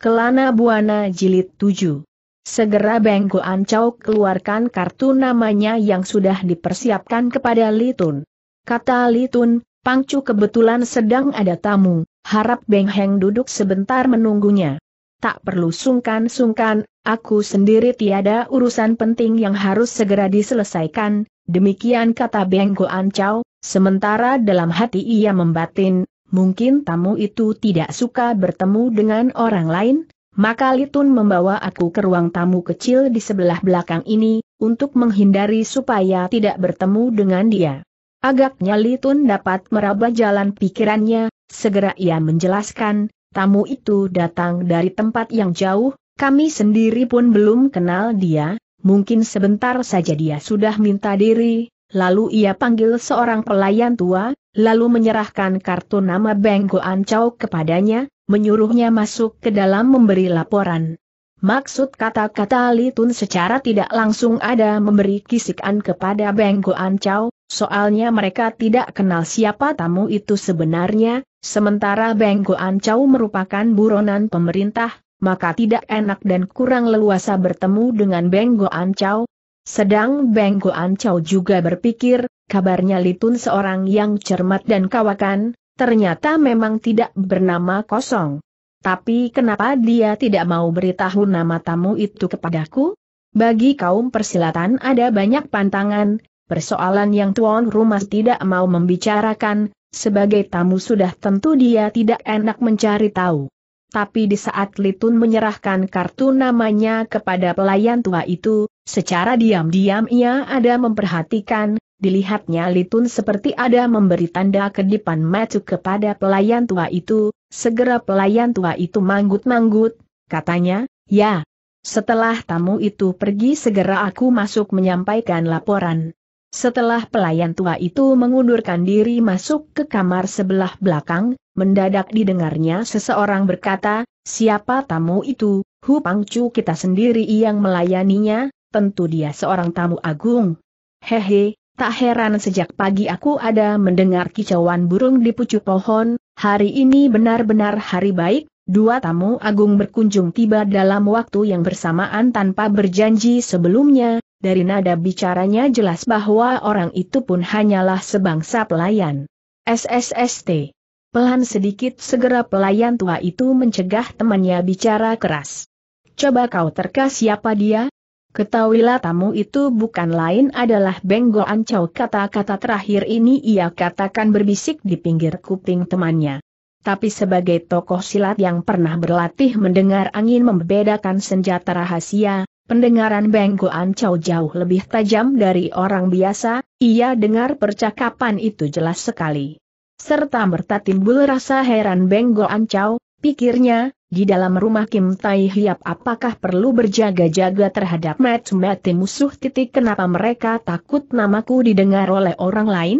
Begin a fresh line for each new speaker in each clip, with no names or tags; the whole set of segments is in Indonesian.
Kelana Buana Jilid 7. Segera Bengko Ancau keluarkan kartu namanya yang sudah dipersiapkan kepada Litun. Kata Litun, Pangcu kebetulan sedang ada tamu, harap Bengheng duduk sebentar menunggunya. Tak perlu sungkan-sungkan, aku sendiri tiada urusan penting yang harus segera diselesaikan, demikian kata Bengko Ancau, sementara dalam hati ia membatin, mungkin tamu itu tidak suka bertemu dengan orang lain, maka Litun membawa aku ke ruang tamu kecil di sebelah belakang ini, untuk menghindari supaya tidak bertemu dengan dia. Agaknya Litun dapat meraba jalan pikirannya, segera ia menjelaskan, tamu itu datang dari tempat yang jauh, kami sendiri pun belum kenal dia, mungkin sebentar saja dia sudah minta diri, lalu ia panggil seorang pelayan tua, lalu menyerahkan kartu nama Beng Ancau kepadanya, menyuruhnya masuk ke dalam memberi laporan. Maksud kata-kata Li secara tidak langsung ada memberi kisikan kepada Beng Ancau, soalnya mereka tidak kenal siapa tamu itu sebenarnya, sementara Beng Ancau merupakan buronan pemerintah, maka tidak enak dan kurang leluasa bertemu dengan Beng Ancau. Sedang Beng Goan Chow juga berpikir, kabarnya Litun seorang yang cermat dan kawakan, ternyata memang tidak bernama kosong. Tapi kenapa dia tidak mau beritahu nama tamu itu kepadaku? Bagi kaum persilatan ada banyak pantangan, persoalan yang tuan rumah tidak mau membicarakan, sebagai tamu sudah tentu dia tidak enak mencari tahu. Tapi di saat Litun menyerahkan kartu namanya kepada pelayan tua itu, Secara diam-diam ia ada memperhatikan, dilihatnya Litun seperti ada memberi tanda kedipan mata kepada pelayan tua itu, segera pelayan tua itu manggut-manggut, katanya, ya. Setelah tamu itu pergi segera aku masuk menyampaikan laporan. Setelah pelayan tua itu mengundurkan diri masuk ke kamar sebelah belakang, mendadak didengarnya seseorang berkata, siapa tamu itu, Hu Pangcu kita sendiri yang melayaninya, tentu dia seorang tamu agung. Hehe, tak heran sejak pagi aku ada mendengar kicauan burung di pucuk pohon, hari ini benar-benar hari baik, dua tamu agung berkunjung tiba dalam waktu yang bersamaan tanpa berjanji sebelumnya, dari nada bicaranya jelas bahwa orang itu pun hanyalah sebangsa pelayan. SSST. Pelan sedikit segera pelayan tua itu mencegah temannya bicara keras. Coba kau terka siapa dia, Ketahuilah tamu itu bukan lain adalah Benggo Ancau kata-kata terakhir ini ia katakan berbisik di pinggir kuping temannya. Tapi sebagai tokoh silat yang pernah berlatih mendengar angin membedakan senjata rahasia, pendengaran Benggo Ancau jauh lebih tajam dari orang biasa, ia dengar percakapan itu jelas sekali. Serta merta timbul rasa heran Benggo Ancau, pikirnya, di dalam rumah Kim Tai Hiap apakah perlu berjaga-jaga terhadap mati-mati musuh titik kenapa mereka takut namaku didengar oleh orang lain?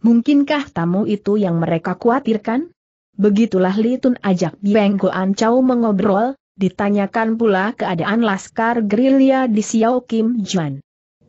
Mungkinkah tamu itu yang mereka khawatirkan? Begitulah Litun ajak Bieng Goan Chow mengobrol, ditanyakan pula keadaan Laskar Gerilya di Xiao Kim Juan.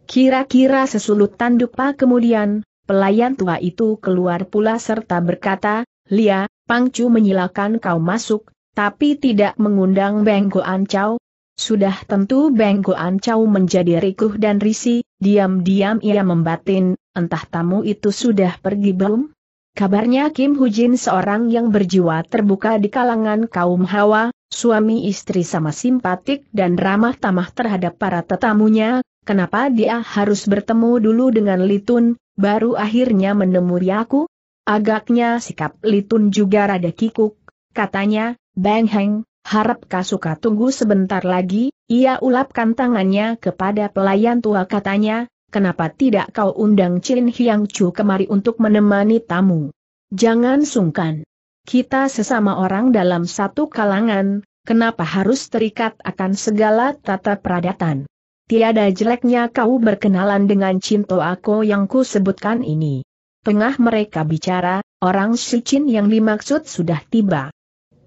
Kira-kira sesulut tanduk Pak kemudian, pelayan tua itu keluar pula serta berkata, Lia, Pangcu menyilakan kau masuk, tapi tidak mengundang Benggo Ancau. Sudah tentu Benggo Ancau menjadi rikuh dan risi. diam-diam ia membatin, entah tamu itu sudah pergi belum? Kabarnya Kim Hujin seorang yang berjiwa terbuka di kalangan kaum Hawa, suami istri sama simpatik dan ramah tamah terhadap para tetamunya, kenapa dia harus bertemu dulu dengan Litun, baru akhirnya menemui aku? Agaknya sikap Litun juga rada kikuk, katanya, Bang Heng, harap Kasuka tunggu sebentar lagi, ia ulapkan tangannya kepada pelayan tua katanya, kenapa tidak kau undang Chin Hiang Chu kemari untuk menemani tamu? Jangan sungkan. Kita sesama orang dalam satu kalangan, kenapa harus terikat akan segala tata peradatan? Tiada jeleknya kau berkenalan dengan Cinto aku yang ku sebutkan ini. Tengah mereka bicara, orang Chin yang dimaksud sudah tiba.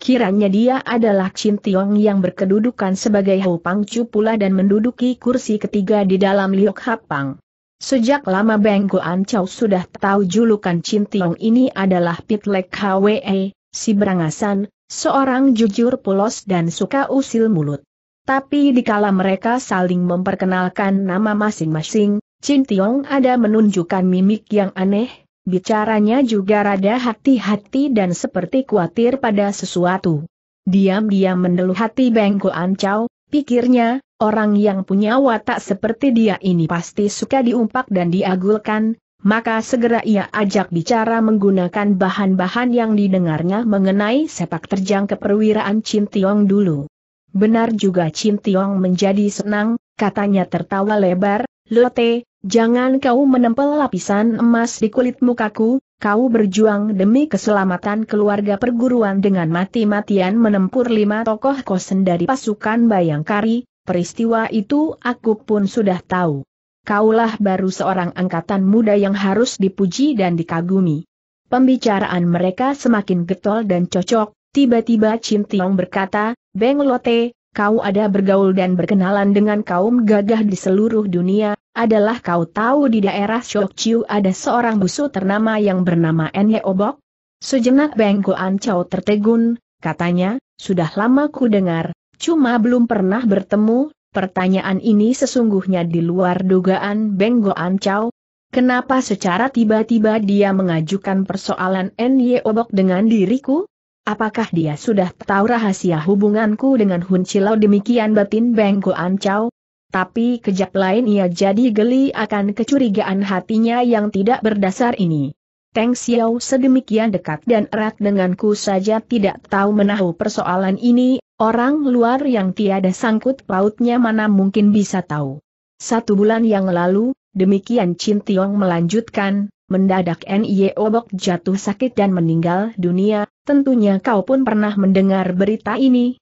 Kiranya dia adalah Chin Tiong yang berkedudukan sebagai Hou Pang Chu pula dan menduduki kursi ketiga di dalam Liok Hapang. Sejak lama Beng Goan Chow sudah tahu julukan Chin Tiong ini adalah Pitlek Hwe, si berangasan, seorang jujur polos dan suka usil mulut. Tapi dikala mereka saling memperkenalkan nama masing-masing, Chin Tiong ada menunjukkan mimik yang aneh, bicaranya juga rada hati-hati dan seperti khawatir pada sesuatu. Diam-diam mendeluh hati Bengko Ancau, pikirnya, orang yang punya watak seperti dia ini pasti suka diumpak dan diagulkan, maka segera ia ajak bicara menggunakan bahan-bahan yang didengarnya mengenai sepak terjang keperwiraan Chin Tiong dulu. Benar juga Chin Tiong menjadi senang, katanya tertawa lebar, Lote, Jangan kau menempel lapisan emas di kulit mukaku, kau berjuang demi keselamatan keluarga perguruan dengan mati-matian menempur lima tokoh kosen dari pasukan Bayangkari, peristiwa itu aku pun sudah tahu. Kaulah baru seorang angkatan muda yang harus dipuji dan dikagumi. Pembicaraan mereka semakin getol dan cocok, tiba-tiba Cintiong berkata, Beng Lote, kau ada bergaul dan berkenalan dengan kaum gagah di seluruh dunia, adalah kau tahu di daerah Shokchiu ada seorang busu ternama yang bernama Enye Obok? Sejenak Bengko Ancau tertegun, katanya, sudah lama ku dengar, cuma belum pernah bertemu, pertanyaan ini sesungguhnya di luar dugaan Bengko Ancau. Kenapa secara tiba-tiba dia mengajukan persoalan Enye Obok dengan diriku? Apakah dia sudah tahu rahasia hubunganku dengan Hun Chilau demikian batin bengko ancau? Tapi kejap lain ia jadi geli akan kecurigaan hatinya yang tidak berdasar ini. Teng Xiao sedemikian dekat dan erat denganku saja tidak tahu menahu persoalan ini, orang luar yang tiada sangkut pautnya mana mungkin bisa tahu. Satu bulan yang lalu, demikian Chin Tiong melanjutkan, mendadak N.I.O. Bok jatuh sakit dan meninggal dunia, tentunya kau pun pernah mendengar berita ini.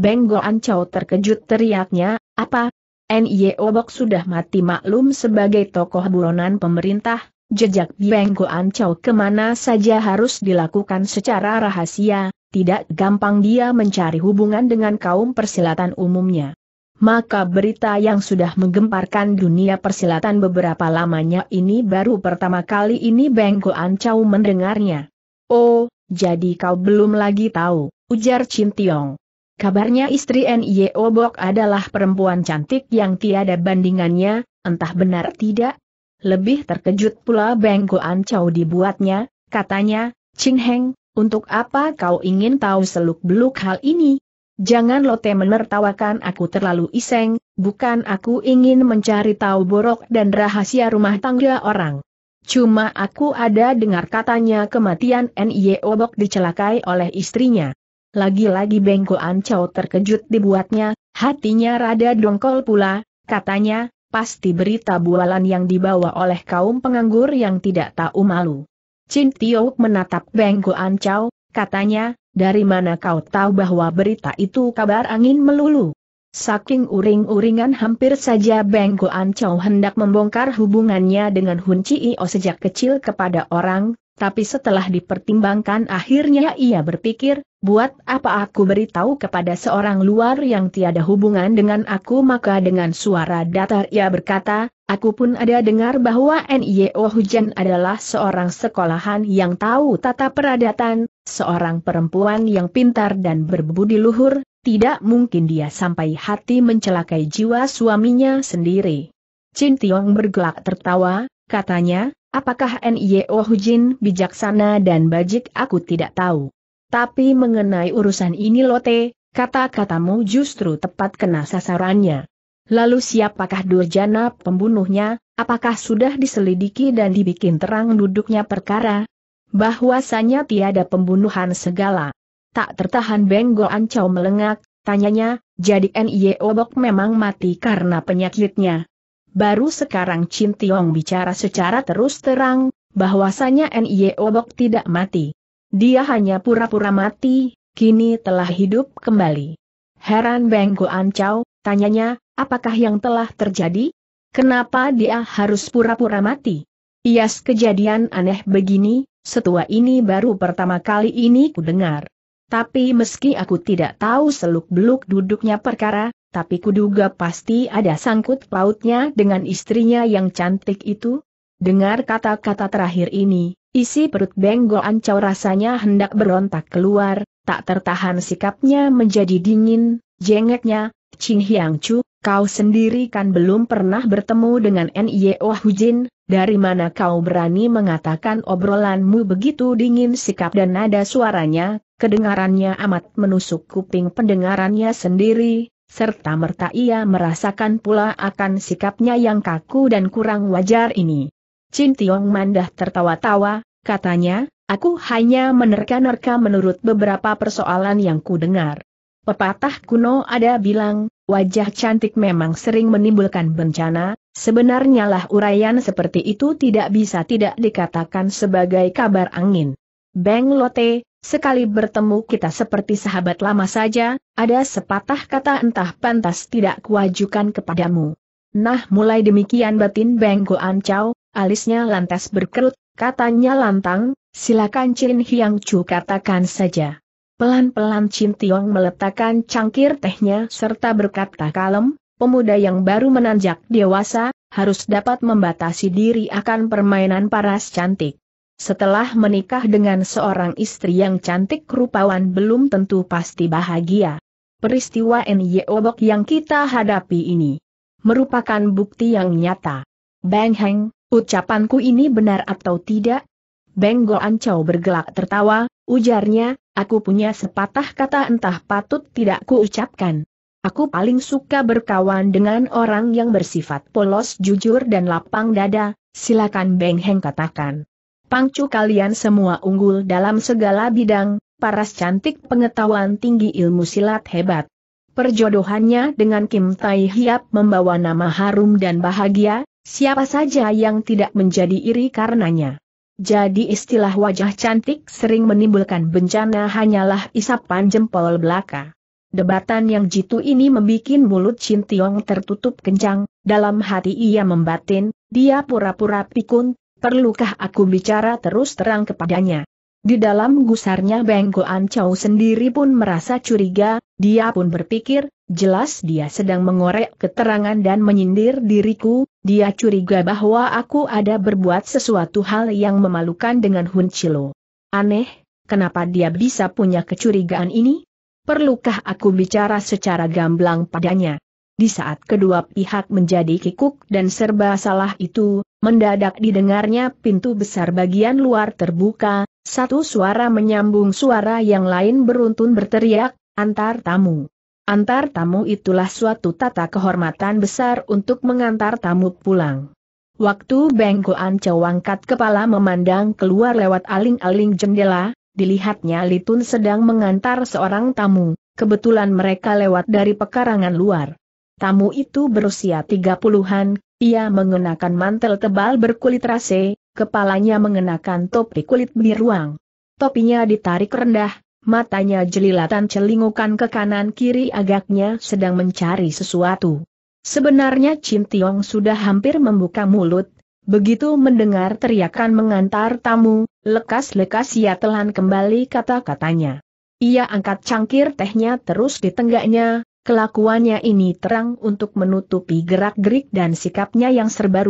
Benggo Ancau terkejut teriaknya, apa? Nye Obok sudah mati maklum sebagai tokoh buronan pemerintah, jejak Benggo Ancau kemana saja harus dilakukan secara rahasia, tidak gampang dia mencari hubungan dengan kaum persilatan umumnya. Maka berita yang sudah menggemparkan dunia persilatan beberapa lamanya ini baru pertama kali ini Bengko Ancau mendengarnya. Oh, jadi kau belum lagi tahu, ujar Chin Tiong. Kabarnya istri Nye Obok adalah perempuan cantik yang tiada bandingannya, entah benar tidak. Lebih terkejut pula Beng Goan dibuatnya, katanya, Ching Heng, untuk apa kau ingin tahu seluk-beluk hal ini? Jangan lote menertawakan aku terlalu iseng, bukan aku ingin mencari tahu borok dan rahasia rumah tangga orang. Cuma aku ada dengar katanya kematian Nye Obok dicelakai oleh istrinya. Lagi-lagi Bengko Ancau terkejut dibuatnya, hatinya rada dongkol pula, katanya, pasti berita bualan yang dibawa oleh kaum penganggur yang tidak tahu malu. Chin Tio menatap Bengko Ancau, katanya, dari mana kau tahu bahwa berita itu kabar angin melulu? Saking uring-uringan hampir saja Beng Goan Chow hendak membongkar hubungannya dengan Hun Chi Io sejak kecil kepada orang, tapi setelah dipertimbangkan akhirnya ia berpikir, buat apa aku beritahu kepada seorang luar yang tiada hubungan dengan aku maka dengan suara datar ia berkata, aku pun ada dengar bahwa N.I.O. Hujan adalah seorang sekolahan yang tahu tata peradatan, seorang perempuan yang pintar dan berbudi luhur, tidak mungkin dia sampai hati mencelakai jiwa suaminya sendiri. Chin Tiong bergelak tertawa, katanya, apakah N.I.O. Oh Hujin bijaksana dan bajik aku tidak tahu. Tapi mengenai urusan ini Lote, kata-katamu justru tepat kena sasarannya. Lalu siapakah Durjana pembunuhnya, apakah sudah diselidiki dan dibikin terang duduknya perkara? Bahwasanya tiada pembunuhan segala. Tak tertahan Benggo Ancau melengak, tanyanya, jadi N.I.E. Obok memang mati karena penyakitnya. Baru sekarang Chin Tiong bicara secara terus terang, bahwasanya N.I.E. Obok tidak mati. Dia hanya pura-pura mati, kini telah hidup kembali. Heran Benggo Ancau, tanyanya, apakah yang telah terjadi? Kenapa dia harus pura-pura mati? Ias kejadian aneh begini, setua ini baru pertama kali ini kudengar. Tapi meski aku tidak tahu seluk-beluk duduknya perkara, tapi kuduga pasti ada sangkut pautnya dengan istrinya yang cantik itu. Dengar kata-kata terakhir ini, isi perut Benggo Ancau rasanya hendak berontak keluar, tak tertahan sikapnya menjadi dingin, jengeknya, Qin Hyang Chu, kau sendiri kan belum pernah bertemu dengan N.Y.O. E oh Hujin, dari mana kau berani mengatakan obrolanmu begitu dingin sikap dan nada suaranya, kedengarannya amat menusuk kuping pendengarannya sendiri, serta merta ia merasakan pula akan sikapnya yang kaku dan kurang wajar ini. Chin Tiong Mandah tertawa-tawa, katanya, aku hanya menerka-nerka menurut beberapa persoalan yang kudengar. dengar. Pepatah kuno ada bilang, wajah cantik memang sering menimbulkan bencana, sebenarnya lah uraian seperti itu tidak bisa tidak dikatakan sebagai kabar angin. Beng Lote, Sekali bertemu kita seperti sahabat lama saja, ada sepatah kata entah pantas tidak kuajukan kepadamu. Nah mulai demikian batin Benggo Ancau, alisnya lantas berkerut, katanya lantang, silakan Chin Hiang Chu katakan saja. Pelan-pelan Chin Tiong meletakkan cangkir tehnya serta berkata kalem, pemuda yang baru menanjak dewasa, harus dapat membatasi diri akan permainan paras cantik. Setelah menikah dengan seorang istri yang cantik rupawan belum tentu pasti bahagia. Peristiwa Nyeobok yang kita hadapi ini merupakan bukti yang nyata. Bang Heng, ucapanku ini benar atau tidak? Beng Go Ancau bergelak tertawa, ujarnya, aku punya sepatah kata entah patut tidak kuucapkan. Aku paling suka berkawan dengan orang yang bersifat polos jujur dan lapang dada, silakan Beng Heng katakan pangcu kalian semua unggul dalam segala bidang, paras cantik pengetahuan tinggi ilmu silat hebat. Perjodohannya dengan Kim Tai Hiap membawa nama harum dan bahagia, siapa saja yang tidak menjadi iri karenanya. Jadi istilah wajah cantik sering menimbulkan bencana hanyalah isapan jempol belaka. Debatan yang jitu ini membuat mulut Chin Tiong tertutup kencang, dalam hati ia membatin, dia pura-pura pikun, Perlukah aku bicara terus terang kepadanya? Di dalam gusarnya Beng Goan Chow sendiri pun merasa curiga, dia pun berpikir, jelas dia sedang mengorek keterangan dan menyindir diriku, dia curiga bahwa aku ada berbuat sesuatu hal yang memalukan dengan Hun Chilo. Aneh, kenapa dia bisa punya kecurigaan ini? Perlukah aku bicara secara gamblang padanya? Di saat kedua pihak menjadi kikuk dan serba salah itu, Mendadak didengarnya pintu besar bagian luar terbuka, satu suara menyambung suara yang lain beruntun berteriak, antar tamu. Antar tamu itulah suatu tata kehormatan besar untuk mengantar tamu pulang. Waktu Bengkoan Chow angkat kepala memandang keluar lewat aling-aling jendela, dilihatnya Litun sedang mengantar seorang tamu, kebetulan mereka lewat dari pekarangan luar. Tamu itu berusia tiga puluhan, ia mengenakan mantel tebal berkulit rase, kepalanya mengenakan topi kulit biruang. Topinya ditarik rendah, matanya jelilatan celingukan ke kanan kiri agaknya sedang mencari sesuatu. Sebenarnya Chin Tiong sudah hampir membuka mulut, begitu mendengar teriakan mengantar tamu, lekas-lekas ia telan kembali kata-katanya. Ia angkat cangkir tehnya terus di tenggaknya, Kelakuannya ini terang untuk menutupi gerak-gerik dan sikapnya yang serba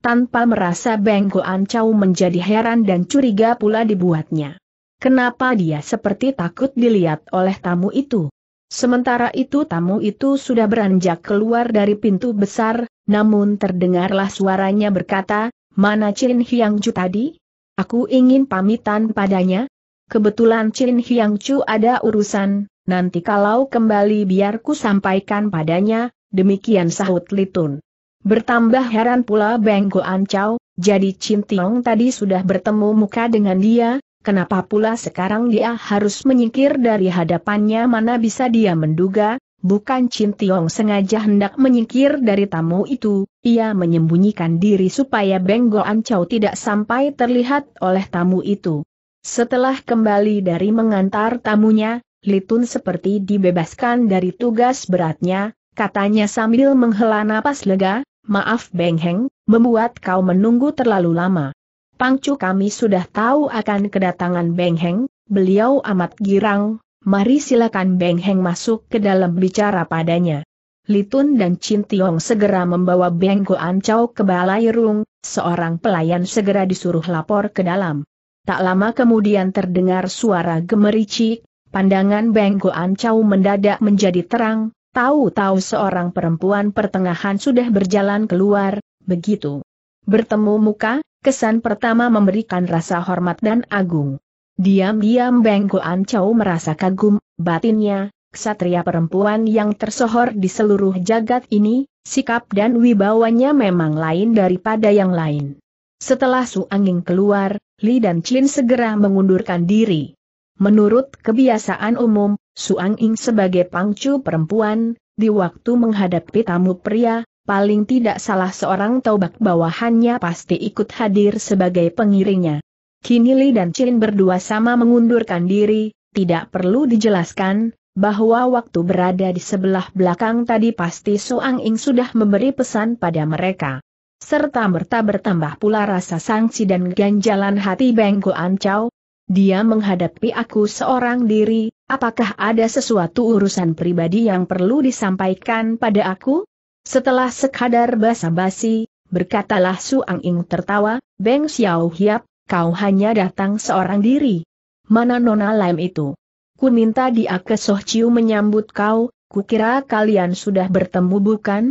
Tanpa merasa Bengkoan ancau menjadi heran dan curiga pula dibuatnya. Kenapa dia seperti takut dilihat oleh tamu itu? Sementara itu tamu itu sudah beranjak keluar dari pintu besar, namun terdengarlah suaranya berkata, Mana Chin Hyang Chu tadi? Aku ingin pamitan padanya. Kebetulan Chin Hyang Chu ada urusan, Nanti kalau kembali biarku sampaikan padanya, demikian sahut Litun. Bertambah heran pula Beng Goan Chow, jadi Chin tadi sudah bertemu muka dengan dia, kenapa pula sekarang dia harus menyingkir dari hadapannya mana bisa dia menduga, bukan Chin sengaja hendak menyingkir dari tamu itu, ia menyembunyikan diri supaya Beng Goan Chow tidak sampai terlihat oleh tamu itu. Setelah kembali dari mengantar tamunya, Litun seperti dibebaskan dari tugas beratnya, katanya sambil menghela napas lega, maaf Bengheng, membuat kau menunggu terlalu lama. Pangcu kami sudah tahu akan kedatangan Bengheng, beliau amat girang, mari silakan Bengheng masuk ke dalam bicara padanya. Litun dan Chin Tiong segera membawa Beng Ancau ke Balai Rung, seorang pelayan segera disuruh lapor ke dalam. Tak lama kemudian terdengar suara gemericik, Pandangan Beng Goan Chow mendadak menjadi terang, tahu-tahu seorang perempuan pertengahan sudah berjalan keluar, begitu. Bertemu muka, kesan pertama memberikan rasa hormat dan agung. Diam-diam Beng Goan Chow merasa kagum, batinnya, ksatria perempuan yang tersohor di seluruh jagat ini, sikap dan wibawanya memang lain daripada yang lain. Setelah Su Anging keluar, Li dan Chin segera mengundurkan diri. Menurut kebiasaan umum, Suang Ing sebagai pangcu perempuan, di waktu menghadapi tamu pria, paling tidak salah seorang taubak bawahannya pasti ikut hadir sebagai pengiringnya. Kini Li dan Chin berdua sama mengundurkan diri, tidak perlu dijelaskan, bahwa waktu berada di sebelah belakang tadi pasti Suang Ing sudah memberi pesan pada mereka. Serta merta bertambah pula rasa sangsi dan ganjalan hati Beng Guan Chow, dia menghadapi aku seorang diri, apakah ada sesuatu urusan pribadi yang perlu disampaikan pada aku? Setelah sekadar basa-basi, berkatalah Suang Ing tertawa, Beng Xiao Hiap, kau hanya datang seorang diri. Mana Nona Lam itu? Ku minta dia ke Soh Chiu menyambut kau, kukira kalian sudah bertemu bukan?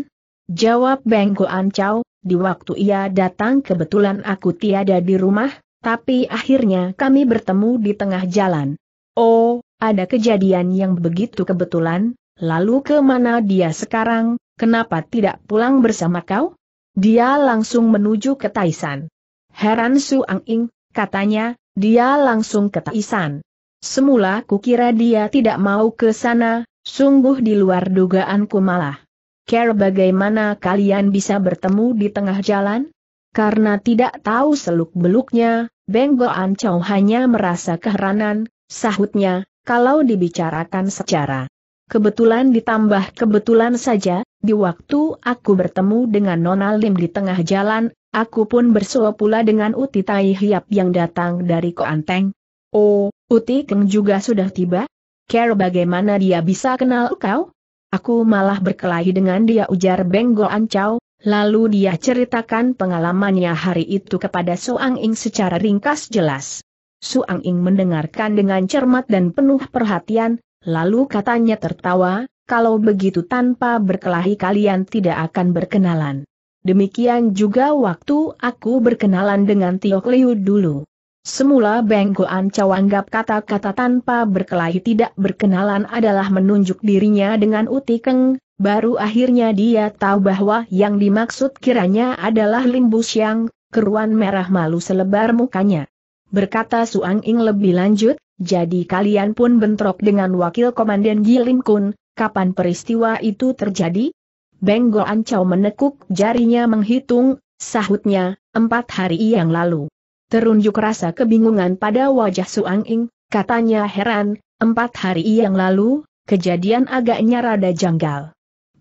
Jawab Beng Goan Chow, di waktu ia datang kebetulan aku tiada di rumah, tapi akhirnya kami bertemu di tengah jalan. Oh, ada kejadian yang begitu kebetulan, lalu kemana dia sekarang, kenapa tidak pulang bersama kau? Dia langsung menuju ke Taisan. Heran Su Ang Ing, katanya, dia langsung ke Taisan. Semula kukira dia tidak mau ke sana, sungguh di luar dugaanku malah. Care bagaimana kalian bisa bertemu di tengah jalan? Karena tidak tahu seluk-beluknya, Beng Chow hanya merasa keheranan, sahutnya, kalau dibicarakan secara kebetulan ditambah kebetulan saja, di waktu aku bertemu dengan Nona Lim di tengah jalan, aku pun bersua pula dengan Uti Tai Hiap yang datang dari Koanteng. Oh, Uti Keng juga sudah tiba? Care bagaimana dia bisa kenal kau? Aku malah berkelahi dengan dia ujar Beng Chow, Lalu dia ceritakan pengalamannya hari itu kepada Suang Ing secara ringkas jelas. Suang Ing mendengarkan dengan cermat dan penuh perhatian, lalu katanya tertawa, kalau begitu tanpa berkelahi kalian tidak akan berkenalan. Demikian juga waktu aku berkenalan dengan Tiok Liu dulu. Semula Beng Goan Chow anggap kata-kata tanpa berkelahi tidak berkenalan adalah menunjuk dirinya dengan utikeng, Baru akhirnya dia tahu bahwa yang dimaksud kiranya adalah Limbu yang keruan merah malu selebar mukanya. Berkata Suang Ing lebih lanjut, jadi kalian pun bentrok dengan wakil komandan Gilim Kun, kapan peristiwa itu terjadi? Beng Ancau menekuk jarinya menghitung, sahutnya, empat hari yang lalu. Terunjuk rasa kebingungan pada wajah Suang Ing, katanya heran, empat hari yang lalu, kejadian agaknya rada janggal.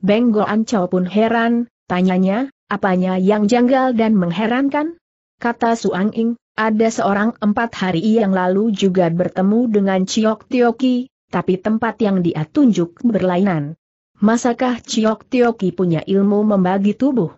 Benggo Goancau pun heran, tanyanya, apanya yang janggal dan mengherankan? Kata Suang Ing, ada seorang empat hari yang lalu juga bertemu dengan Ciok Tioki, tapi tempat yang dia tunjuk berlainan. Masakah Ciok Tioki punya ilmu membagi tubuh?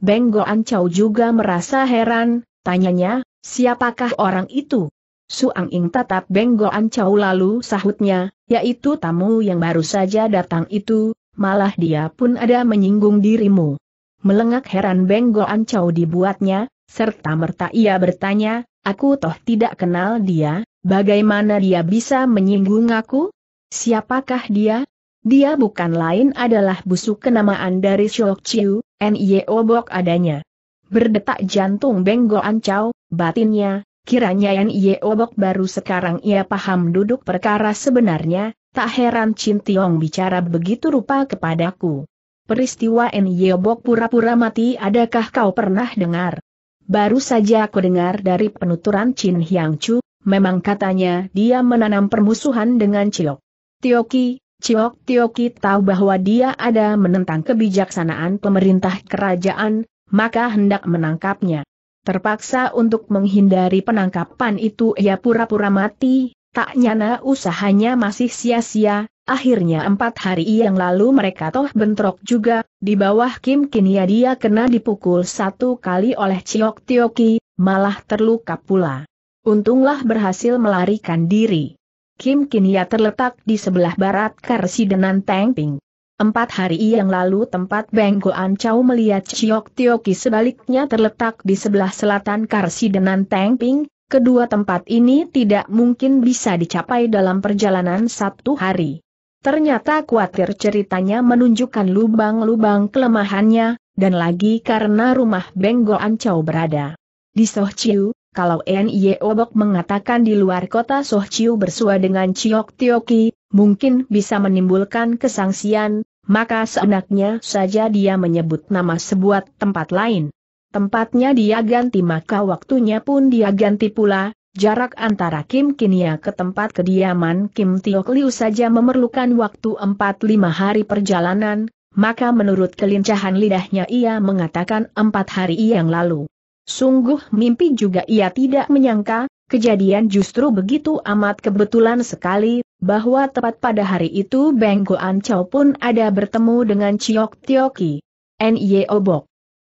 Benggo Goancau juga merasa heran, tanyanya, siapakah orang itu? Suang Ing tatap Benggo Goan lalu sahutnya, yaitu tamu yang baru saja datang itu, malah dia pun ada menyinggung dirimu. Melengak heran Benggo Ancau dibuatnya, serta merta ia bertanya, aku toh tidak kenal dia, bagaimana dia bisa menyinggung aku? Siapakah dia? Dia bukan lain adalah busuk kenamaan dari Shok Chiu, N.I.O. Bok adanya. Berdetak jantung Benggo Ancau, batinnya, kiranya N.I.O. Bok baru sekarang ia paham duduk perkara sebenarnya, Tak heran Chin Tiong bicara begitu rupa kepadaku. Peristiwa Nyebok pura-pura mati adakah kau pernah dengar? Baru saja aku dengar dari penuturan Chin Hyang Chu, memang katanya dia menanam permusuhan dengan Chiok. Tioki, Chiok Tioki tahu bahwa dia ada menentang kebijaksanaan pemerintah kerajaan, maka hendak menangkapnya. Terpaksa untuk menghindari penangkapan itu ia pura-pura mati, Tak nyana usahanya masih sia-sia, akhirnya empat hari yang lalu mereka toh bentrok juga, di bawah Kim Kinia dia kena dipukul satu kali oleh Ciok Tioki, malah terluka pula. Untunglah berhasil melarikan diri. Kim Kinia terletak di sebelah barat Karsidenan Tengping. Empat hari yang lalu tempat Benggo Ancau melihat Ciok Tioki sebaliknya terletak di sebelah selatan Karsidenan Tengping, kedua tempat ini tidak mungkin bisa dicapai dalam perjalanan satu hari. Ternyata khawatir ceritanya menunjukkan lubang-lubang kelemahannya, dan lagi karena rumah Benggo Ancau berada di Sohciu, kalau Nye Obok mengatakan di luar kota Sohciu bersua dengan Ciok Tioki, mungkin bisa menimbulkan kesangsian, maka seenaknya saja dia menyebut nama sebuah tempat lain. Tempatnya dia ganti maka waktunya pun dia ganti pula, jarak antara Kim Kinia ke tempat kediaman Kim Tiok Liu saja memerlukan waktu 4-5 hari perjalanan, maka menurut kelincahan lidahnya ia mengatakan empat hari yang lalu. Sungguh mimpi juga ia tidak menyangka, kejadian justru begitu amat kebetulan sekali, bahwa tepat pada hari itu Beng Goan Chow pun ada bertemu dengan Chiok Tioki. Ki.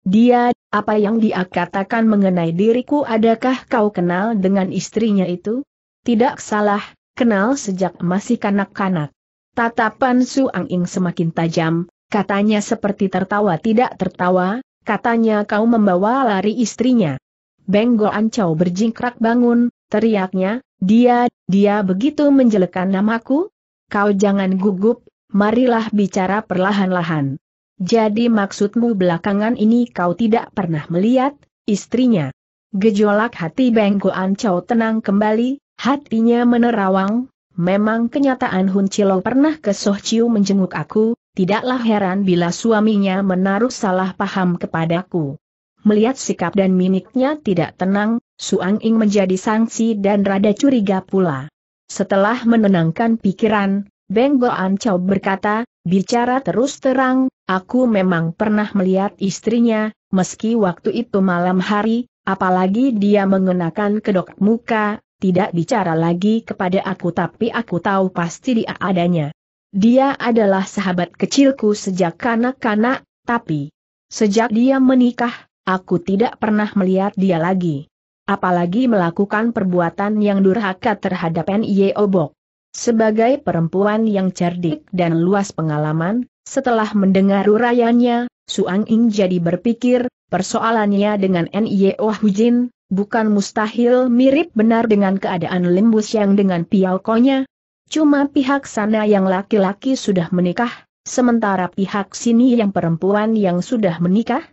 Dia apa yang dia katakan mengenai diriku adakah kau kenal dengan istrinya itu? Tidak salah, kenal sejak masih kanak-kanak. Tatapan Su Ang Ing semakin tajam, katanya seperti tertawa tidak tertawa, katanya kau membawa lari istrinya. Benggo Ancau berjingkrak bangun, teriaknya, dia, dia begitu menjelekan namaku? Kau jangan gugup, marilah bicara perlahan-lahan. Jadi maksudmu belakangan ini kau tidak pernah melihat istrinya? Gejolak hati Bengko Ancau tenang kembali, hatinya menerawang, memang kenyataan Hun Chilo pernah ke Soh Chiu menjenguk aku, tidaklah heran bila suaminya menaruh salah paham kepadaku. Melihat sikap dan mimiknya tidak tenang, Suang Ing menjadi sangsi dan rada curiga pula. Setelah menenangkan pikiran, Beng Chow berkata, bicara terus terang, aku memang pernah melihat istrinya, meski waktu itu malam hari, apalagi dia mengenakan kedok muka, tidak bicara lagi kepada aku tapi aku tahu pasti dia adanya. Dia adalah sahabat kecilku sejak kanak-kanak, tapi sejak dia menikah, aku tidak pernah melihat dia lagi. Apalagi melakukan perbuatan yang durhaka terhadap N.I.O. Obok. Sebagai perempuan yang cerdik dan luas pengalaman, setelah mendengar uraiannya, Suang Ing jadi berpikir, persoalannya dengan N.I.O. Oh Hujin, bukan mustahil mirip benar dengan keadaan limbus yang dengan pialkonya. Cuma pihak sana yang laki-laki sudah menikah, sementara pihak sini yang perempuan yang sudah menikah.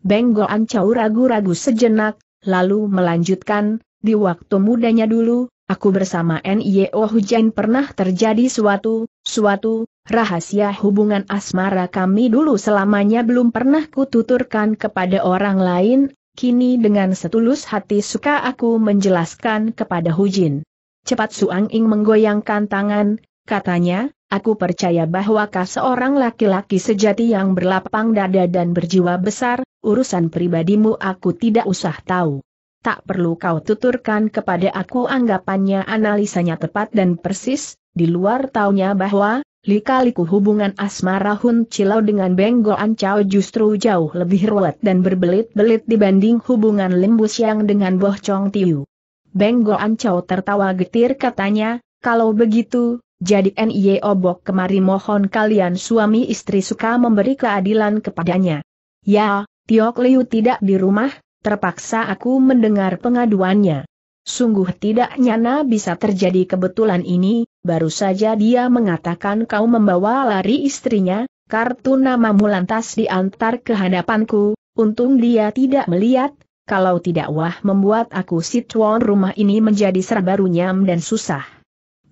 Benggo Ancau ragu-ragu sejenak, lalu melanjutkan, di waktu mudanya dulu, Aku bersama NIO Hujan pernah terjadi suatu, suatu, rahasia hubungan asmara kami dulu selamanya belum pernah kututurkan kepada orang lain, kini dengan setulus hati suka aku menjelaskan kepada Hujin. Cepat Suang Ing menggoyangkan tangan, katanya, aku percaya bahwa kau seorang laki-laki sejati yang berlapang dada dan berjiwa besar, urusan pribadimu aku tidak usah tahu tak perlu kau tuturkan kepada aku anggapannya analisanya tepat dan persis, di luar taunya bahwa, lika-liku hubungan asmara Hun Cilau dengan Beng Ancao justru jauh lebih ruwet dan berbelit-belit dibanding hubungan Limbu yang dengan Boh Chong Tiu. Beng Goan Chao tertawa getir katanya, kalau begitu, jadi NIE Obok kemari mohon kalian suami istri suka memberi keadilan kepadanya. Ya, Tiok Liu tidak di rumah, terpaksa aku mendengar pengaduannya. Sungguh tidak nyana bisa terjadi kebetulan ini, baru saja dia mengatakan kau membawa lari istrinya, kartu namamu lantas diantar ke hadapanku, untung dia tidak melihat, kalau tidak wah membuat aku situan rumah ini menjadi serba runyam dan susah.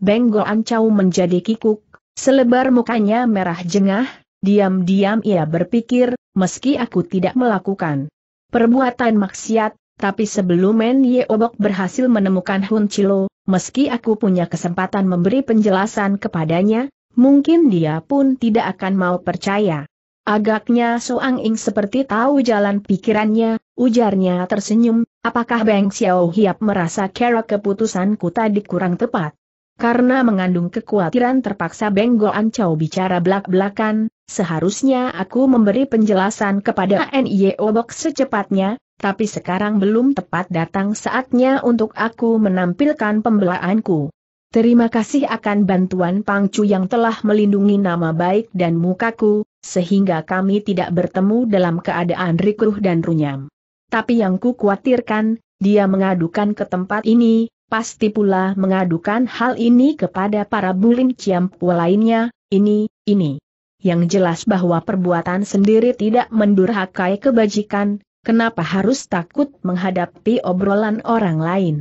Benggo Ancau menjadi kikuk, selebar mukanya merah jengah, diam-diam ia berpikir, meski aku tidak melakukan perbuatan maksiat, tapi sebelum Men Yeobok berhasil menemukan Hun Chilo, meski aku punya kesempatan memberi penjelasan kepadanya, mungkin dia pun tidak akan mau percaya. Agaknya Soang Ing seperti tahu jalan pikirannya, ujarnya tersenyum, apakah Beng Xiao Hiap merasa kera keputusanku tadi kurang tepat? Karena mengandung kekhawatiran terpaksa Beng Goancau bicara belak-belakan, seharusnya aku memberi penjelasan kepada NIO Box secepatnya, tapi sekarang belum tepat datang saatnya untuk aku menampilkan pembelaanku. Terima kasih akan bantuan Pangcu yang telah melindungi nama baik dan mukaku, sehingga kami tidak bertemu dalam keadaan rikuh dan runyam. Tapi yang ku khawatirkan, dia mengadukan ke tempat ini, pasti pula mengadukan hal ini kepada para bulim ciampu lainnya, ini, ini. Yang jelas bahwa perbuatan sendiri tidak mendurhakai kebajikan, kenapa harus takut menghadapi obrolan orang lain.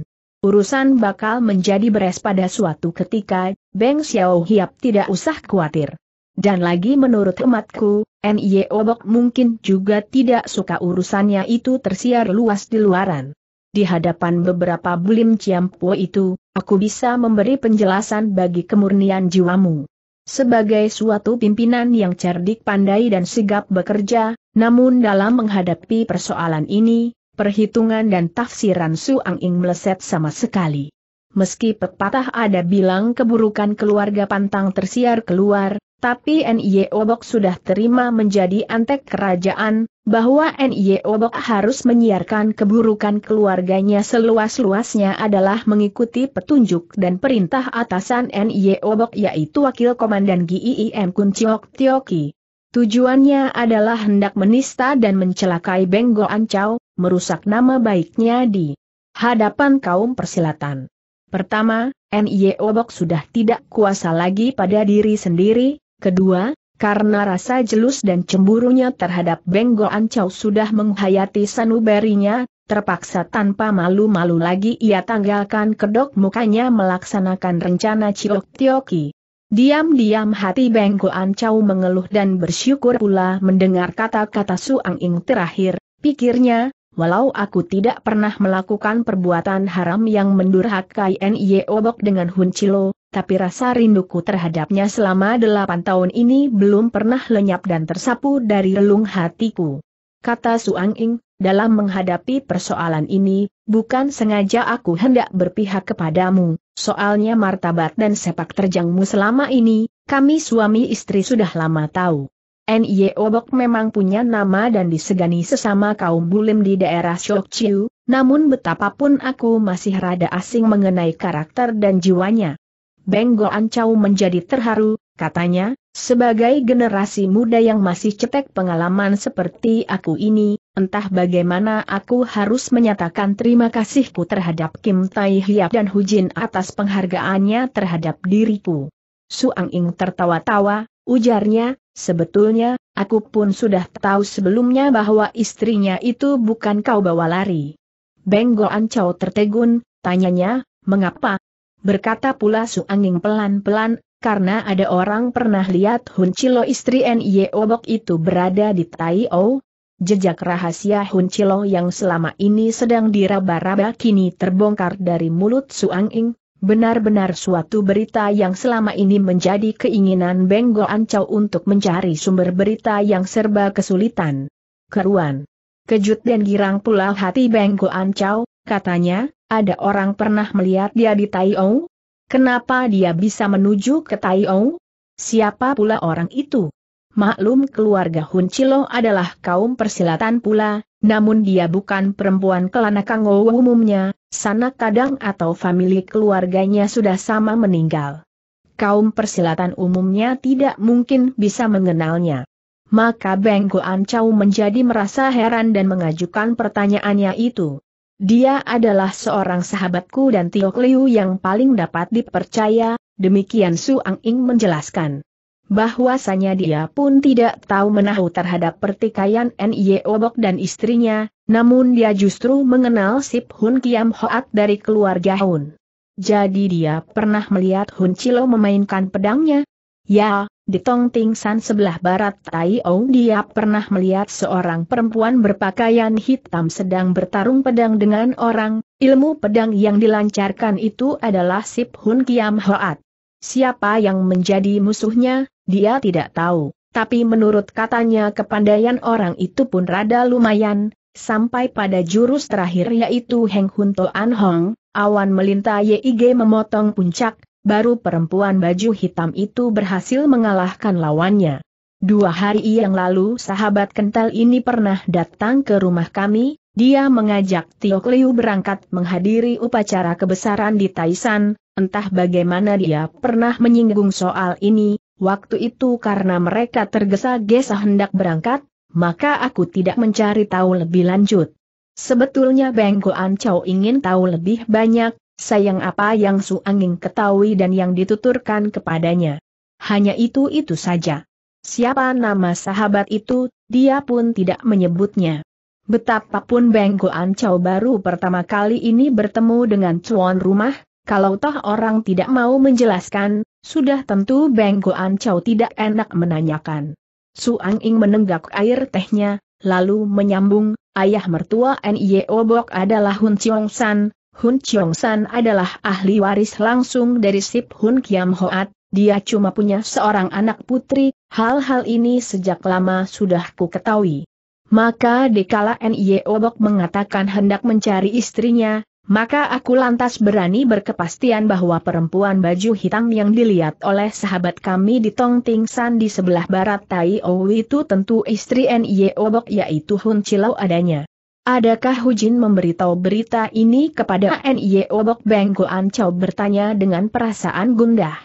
Urusan bakal menjadi beres pada suatu ketika, Beng Xiao Hiap tidak usah khawatir. Dan lagi menurut umatku, N.Y. Obok mungkin juga tidak suka urusannya itu tersiar luas di luaran di hadapan beberapa bulim ciampo itu, aku bisa memberi penjelasan bagi kemurnian jiwamu. Sebagai suatu pimpinan yang cerdik pandai dan sigap bekerja, namun dalam menghadapi persoalan ini, perhitungan dan tafsiran Su Ang Ing meleset sama sekali. Meski pepatah ada bilang keburukan keluarga pantang tersiar keluar, tapi NIE Obok sudah terima menjadi antek kerajaan, bahwa NIE Obok harus menyiarkan keburukan keluarganya seluas-luasnya adalah mengikuti petunjuk dan perintah atasan NIE Obok yaitu Wakil Komandan GIIM Kun Chiok Tioki. Tujuannya adalah hendak menista dan mencelakai Benggo Ancau, merusak nama baiknya di hadapan kaum persilatan. Pertama, NIE Obok sudah tidak kuasa lagi pada diri sendiri, Kedua, karena rasa jelus dan cemburunya terhadap Benggo Ancau sudah menghayati sanubarinya, terpaksa tanpa malu-malu lagi ia tanggalkan kedok mukanya melaksanakan rencana Ciok Tioki. Diam-diam hati Benggo Ancau mengeluh dan bersyukur pula mendengar kata-kata Suang Ing terakhir, pikirnya, walau aku tidak pernah melakukan perbuatan haram yang mendurhakai Nye Obok dengan Hun Chilo, tapi rasa rinduku terhadapnya selama delapan tahun ini belum pernah lenyap dan tersapu dari relung hatiku. Kata Suang Ing, dalam menghadapi persoalan ini, bukan sengaja aku hendak berpihak kepadamu, soalnya martabat dan sepak terjangmu selama ini, kami suami istri sudah lama tahu. N.I.E. Obok memang punya nama dan disegani sesama kaum bulim di daerah Shokchiu, namun betapapun aku masih rada asing mengenai karakter dan jiwanya. Beng Ancau menjadi terharu, katanya, sebagai generasi muda yang masih cetek pengalaman seperti aku ini, entah bagaimana aku harus menyatakan terima kasihku terhadap Kim Tai Hiap dan Hujin atas penghargaannya terhadap diriku. Suang Ing tertawa-tawa, ujarnya, sebetulnya, aku pun sudah tahu sebelumnya bahwa istrinya itu bukan kau bawa lari. Beng Ancau tertegun, tanyanya, mengapa, berkata pula Suanging pelan-pelan, karena ada orang pernah lihat Hun Chilo istri N.Y. Obok itu berada di Tai O. Jejak rahasia Hun Chilo yang selama ini sedang diraba-raba kini terbongkar dari mulut Suanging, benar-benar suatu berita yang selama ini menjadi keinginan Benggo Ancau untuk mencari sumber berita yang serba kesulitan. Keruan. Kejut dan girang pula hati Benggo Ancau, katanya, ada orang pernah melihat dia di Taiou? Kenapa dia bisa menuju ke Taiou? Siapa pula orang itu? Maklum keluarga Hun Chilo adalah kaum persilatan pula, namun dia bukan perempuan kelana Kangowo umumnya, sana kadang atau famili keluarganya sudah sama meninggal. Kaum persilatan umumnya tidak mungkin bisa mengenalnya. Maka Beng Goan Chau menjadi merasa heran dan mengajukan pertanyaannya itu. Dia adalah seorang sahabatku dan Tio Liu yang paling dapat dipercaya, demikian Su Ang Ing menjelaskan. Bahwasanya dia pun tidak tahu menahu terhadap pertikaian N.Y. Obok dan istrinya, namun dia justru mengenal Sip Hun Kiam Hoat dari keluarga Hun. Jadi dia pernah melihat Hun Chilo memainkan pedangnya? Ya, di Tong Ting San sebelah barat Tai O dia pernah melihat seorang perempuan berpakaian hitam sedang bertarung pedang dengan orang, ilmu pedang yang dilancarkan itu adalah Sip Hun Kiam Hoat. Siapa yang menjadi musuhnya, dia tidak tahu, tapi menurut katanya kepandaian orang itu pun rada lumayan, sampai pada jurus terakhir yaitu Heng Hun To An Hong, awan melintai Yig memotong puncak, baru perempuan baju hitam itu berhasil mengalahkan lawannya. Dua hari yang lalu sahabat kental ini pernah datang ke rumah kami, dia mengajak Tio Liu berangkat menghadiri upacara kebesaran di Taisan, entah bagaimana dia pernah menyinggung soal ini, waktu itu karena mereka tergesa-gesa hendak berangkat, maka aku tidak mencari tahu lebih lanjut. Sebetulnya Bengko Goan Chow ingin tahu lebih banyak, Sayang apa yang Su Angin ketahui dan yang dituturkan kepadanya. Hanya itu-itu saja. Siapa nama sahabat itu, dia pun tidak menyebutnya. Betapapun Beng Goan Chow baru pertama kali ini bertemu dengan Cuan rumah, kalau toh orang tidak mau menjelaskan, sudah tentu Beng Goan Chow tidak enak menanyakan. Su Ang menenggak air tehnya, lalu menyambung, ayah mertua N.I.O. Bok adalah Hun Chiong San, Hun Chiong San adalah ahli waris langsung dari Sip Hun Kiam Hoat, dia cuma punya seorang anak putri, hal-hal ini sejak lama sudah ku ketahui. Maka dikala N.I.E. Obok mengatakan hendak mencari istrinya, maka aku lantas berani berkepastian bahwa perempuan baju hitam yang dilihat oleh sahabat kami di Tong Ting San di sebelah barat Tai Owi itu tentu istri N.I.E. Obok yaitu Hun Chilau adanya. Adakah Hujin memberitahu berita ini kepada NIO Bok Beng Guan Chow bertanya dengan perasaan gundah.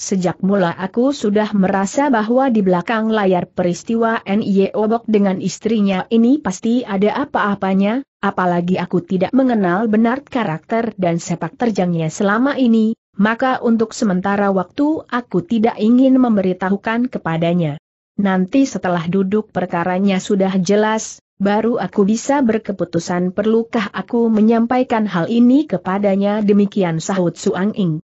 Sejak mula aku sudah merasa bahwa di belakang layar peristiwa NIO Bok dengan istrinya ini pasti ada apa-apanya, apalagi aku tidak mengenal benar karakter dan sepak terjangnya selama ini, maka untuk sementara waktu aku tidak ingin memberitahukan kepadanya. Nanti setelah duduk perkaranya sudah jelas, baru aku bisa berkeputusan perlukah aku menyampaikan hal ini kepadanya demikian sahut Suang Ing.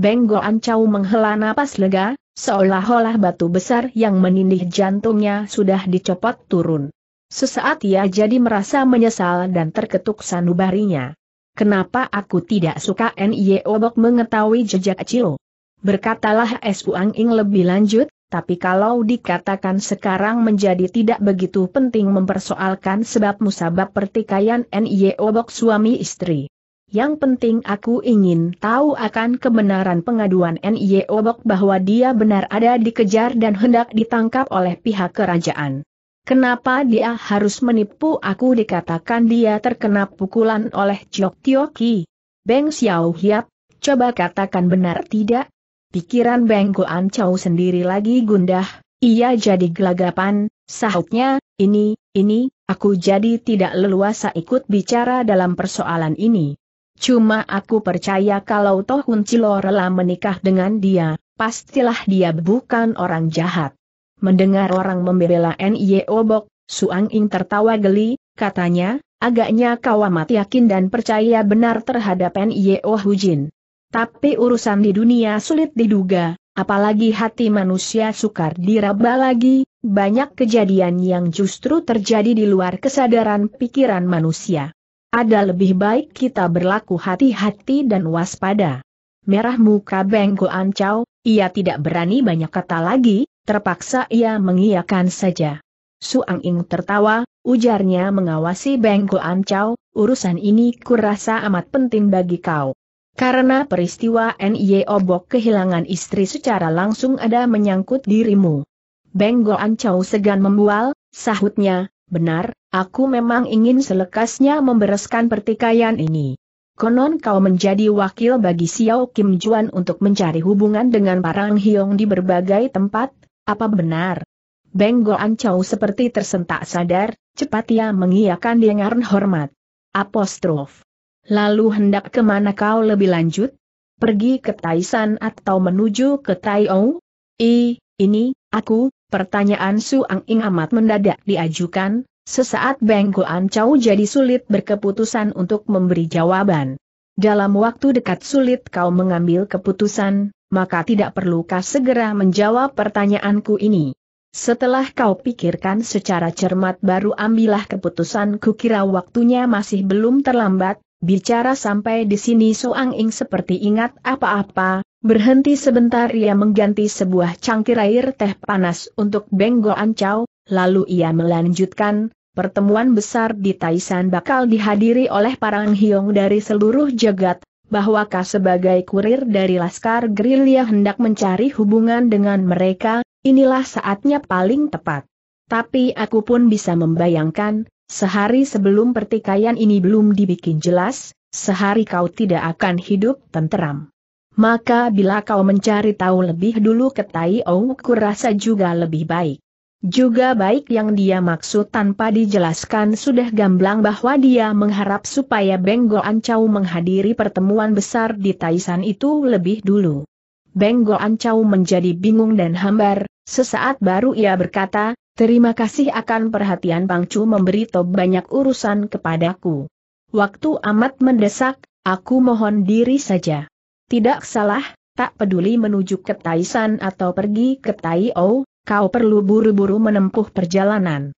Beng An menghela napas lega, seolah-olah batu besar yang menindih jantungnya sudah dicopot turun. Sesaat ia jadi merasa menyesal dan terketuk sanubarinya. Kenapa aku tidak suka Nye Obok mengetahui jejak Cio? Berkatalah Suang Uang Ing lebih lanjut, tapi kalau dikatakan sekarang menjadi tidak begitu penting mempersoalkan sebab musabab pertikaian NIO Obok suami istri. Yang penting aku ingin tahu akan kebenaran pengaduan NIE Obok bahwa dia benar ada dikejar dan hendak ditangkap oleh pihak kerajaan. Kenapa dia harus menipu aku dikatakan dia terkena pukulan oleh Chok Tioki? Beng Xiao Hiap, coba katakan benar tidak? Pikiran Bengko Ancau sendiri lagi gundah, ia jadi gelagapan, sahutnya, ini, ini, aku jadi tidak leluasa ikut bicara dalam persoalan ini. Cuma aku percaya kalau Toh Cilo rela menikah dengan dia, pastilah dia bukan orang jahat. Mendengar orang membela N.I.O. Obok, Suang Ing tertawa geli, katanya, agaknya kau amat yakin dan percaya benar terhadap N.I.O. Hujin. Tapi urusan di dunia sulit diduga, apalagi hati manusia sukar diraba lagi, banyak kejadian yang justru terjadi di luar kesadaran pikiran manusia. Ada lebih baik kita berlaku hati-hati dan waspada. Merah muka Bengko Ancau, ia tidak berani banyak kata lagi, terpaksa ia mengiyakan saja. Suang Ing tertawa, ujarnya mengawasi Bengko Ancau, urusan ini kurasa amat penting bagi kau. Karena peristiwa NIE Obok kehilangan istri secara langsung ada menyangkut dirimu. Benggo Ancau segan membual, sahutnya, benar, aku memang ingin selekasnya membereskan pertikaian ini. Konon kau menjadi wakil bagi Xiao Kim Juan untuk mencari hubungan dengan Parang Hyong di berbagai tempat, apa benar? Benggo Ancau seperti tersentak sadar, cepat ia mengiakan dengan hormat. Apostrof. Lalu hendak kemana kau lebih lanjut? Pergi ke Taisan atau menuju ke Taiou? I, ini, aku, pertanyaan Suang Ing amat mendadak diajukan, sesaat Beng Goan Chow jadi sulit berkeputusan untuk memberi jawaban. Dalam waktu dekat sulit kau mengambil keputusan, maka tidak perlukah segera menjawab pertanyaanku ini. Setelah kau pikirkan secara cermat baru ambillah keputusan kukira waktunya masih belum terlambat, Bicara sampai di sini Soang Ing seperti ingat apa-apa, berhenti sebentar ia mengganti sebuah cangkir air teh panas untuk Benggo Ancau, lalu ia melanjutkan, pertemuan besar di Taisan bakal dihadiri oleh parang hiong dari seluruh jagat, bahwa sebagai kurir dari Laskar Grilia hendak mencari hubungan dengan mereka, inilah saatnya paling tepat. Tapi aku pun bisa membayangkan, Sehari sebelum pertikaian ini belum dibikin jelas, sehari kau tidak akan hidup tenteram. Maka bila kau mencari tahu lebih dulu ke Tai Ou kurasa juga lebih baik. Juga baik yang dia maksud tanpa dijelaskan sudah gamblang bahwa dia mengharap supaya Benggo Ancau menghadiri pertemuan besar di Taisan itu lebih dulu. Benggo Ancau menjadi bingung dan hambar, sesaat baru ia berkata, Terima kasih akan perhatian Pangcu memberi Tob banyak urusan kepadaku. Waktu amat mendesak, aku mohon diri saja. Tidak salah, tak peduli menuju ke Taisan atau pergi ke O, kau perlu buru-buru menempuh perjalanan.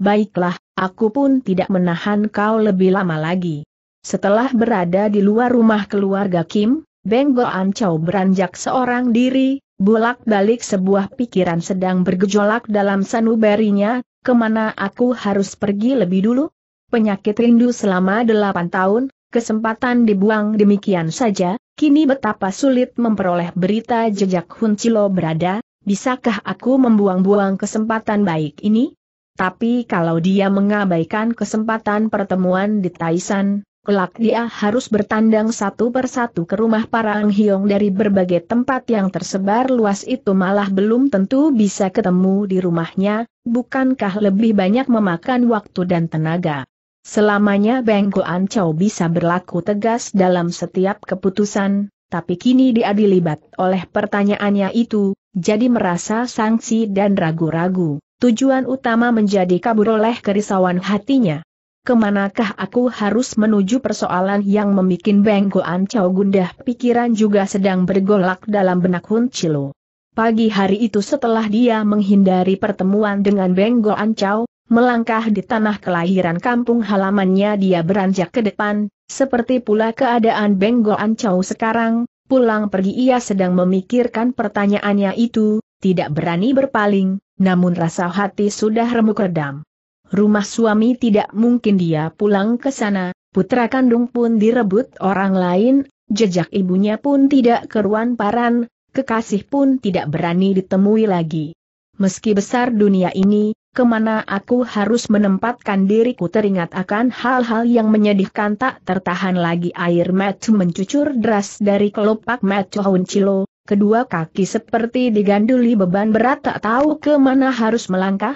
Baiklah, aku pun tidak menahan kau lebih lama lagi. Setelah berada di luar rumah keluarga Kim, Beng Goan Chow beranjak seorang diri, bulak balik sebuah pikiran sedang bergejolak dalam sanubarinya, kemana aku harus pergi lebih dulu? Penyakit rindu selama delapan tahun, kesempatan dibuang demikian saja, kini betapa sulit memperoleh berita jejak Hun berada, bisakah aku membuang-buang kesempatan baik ini? Tapi kalau dia mengabaikan kesempatan pertemuan di Taisan, Kelak dia harus bertandang satu persatu ke rumah para Anghiong dari berbagai tempat yang tersebar luas itu malah belum tentu bisa ketemu di rumahnya, bukankah lebih banyak memakan waktu dan tenaga. Selamanya Bengko Ancau bisa berlaku tegas dalam setiap keputusan, tapi kini dia dilibat oleh pertanyaannya itu, jadi merasa sanksi dan ragu-ragu. Tujuan utama menjadi kabur oleh kerisauan hatinya kemanakah aku harus menuju persoalan yang membuat bengkoan Chow Gundah pikiran juga sedang bergolak dalam benak Hun Chilo. Pagi hari itu setelah dia menghindari pertemuan dengan Benggoan Ancau, melangkah di tanah kelahiran kampung halamannya dia beranjak ke depan, seperti pula keadaan Benggoan Ancau sekarang, pulang pergi ia sedang memikirkan pertanyaannya itu, tidak berani berpaling, namun rasa hati sudah remuk redam. Rumah suami tidak mungkin dia pulang ke sana, putra kandung pun direbut orang lain, jejak ibunya pun tidak keruan paran, kekasih pun tidak berani ditemui lagi. Meski besar dunia ini, kemana aku harus menempatkan diriku teringat akan hal-hal yang menyedihkan tak tertahan lagi air mata mencucur deras dari kelopak mata Honcilo, kedua kaki seperti diganduli beban berat tak tahu kemana harus melangkah,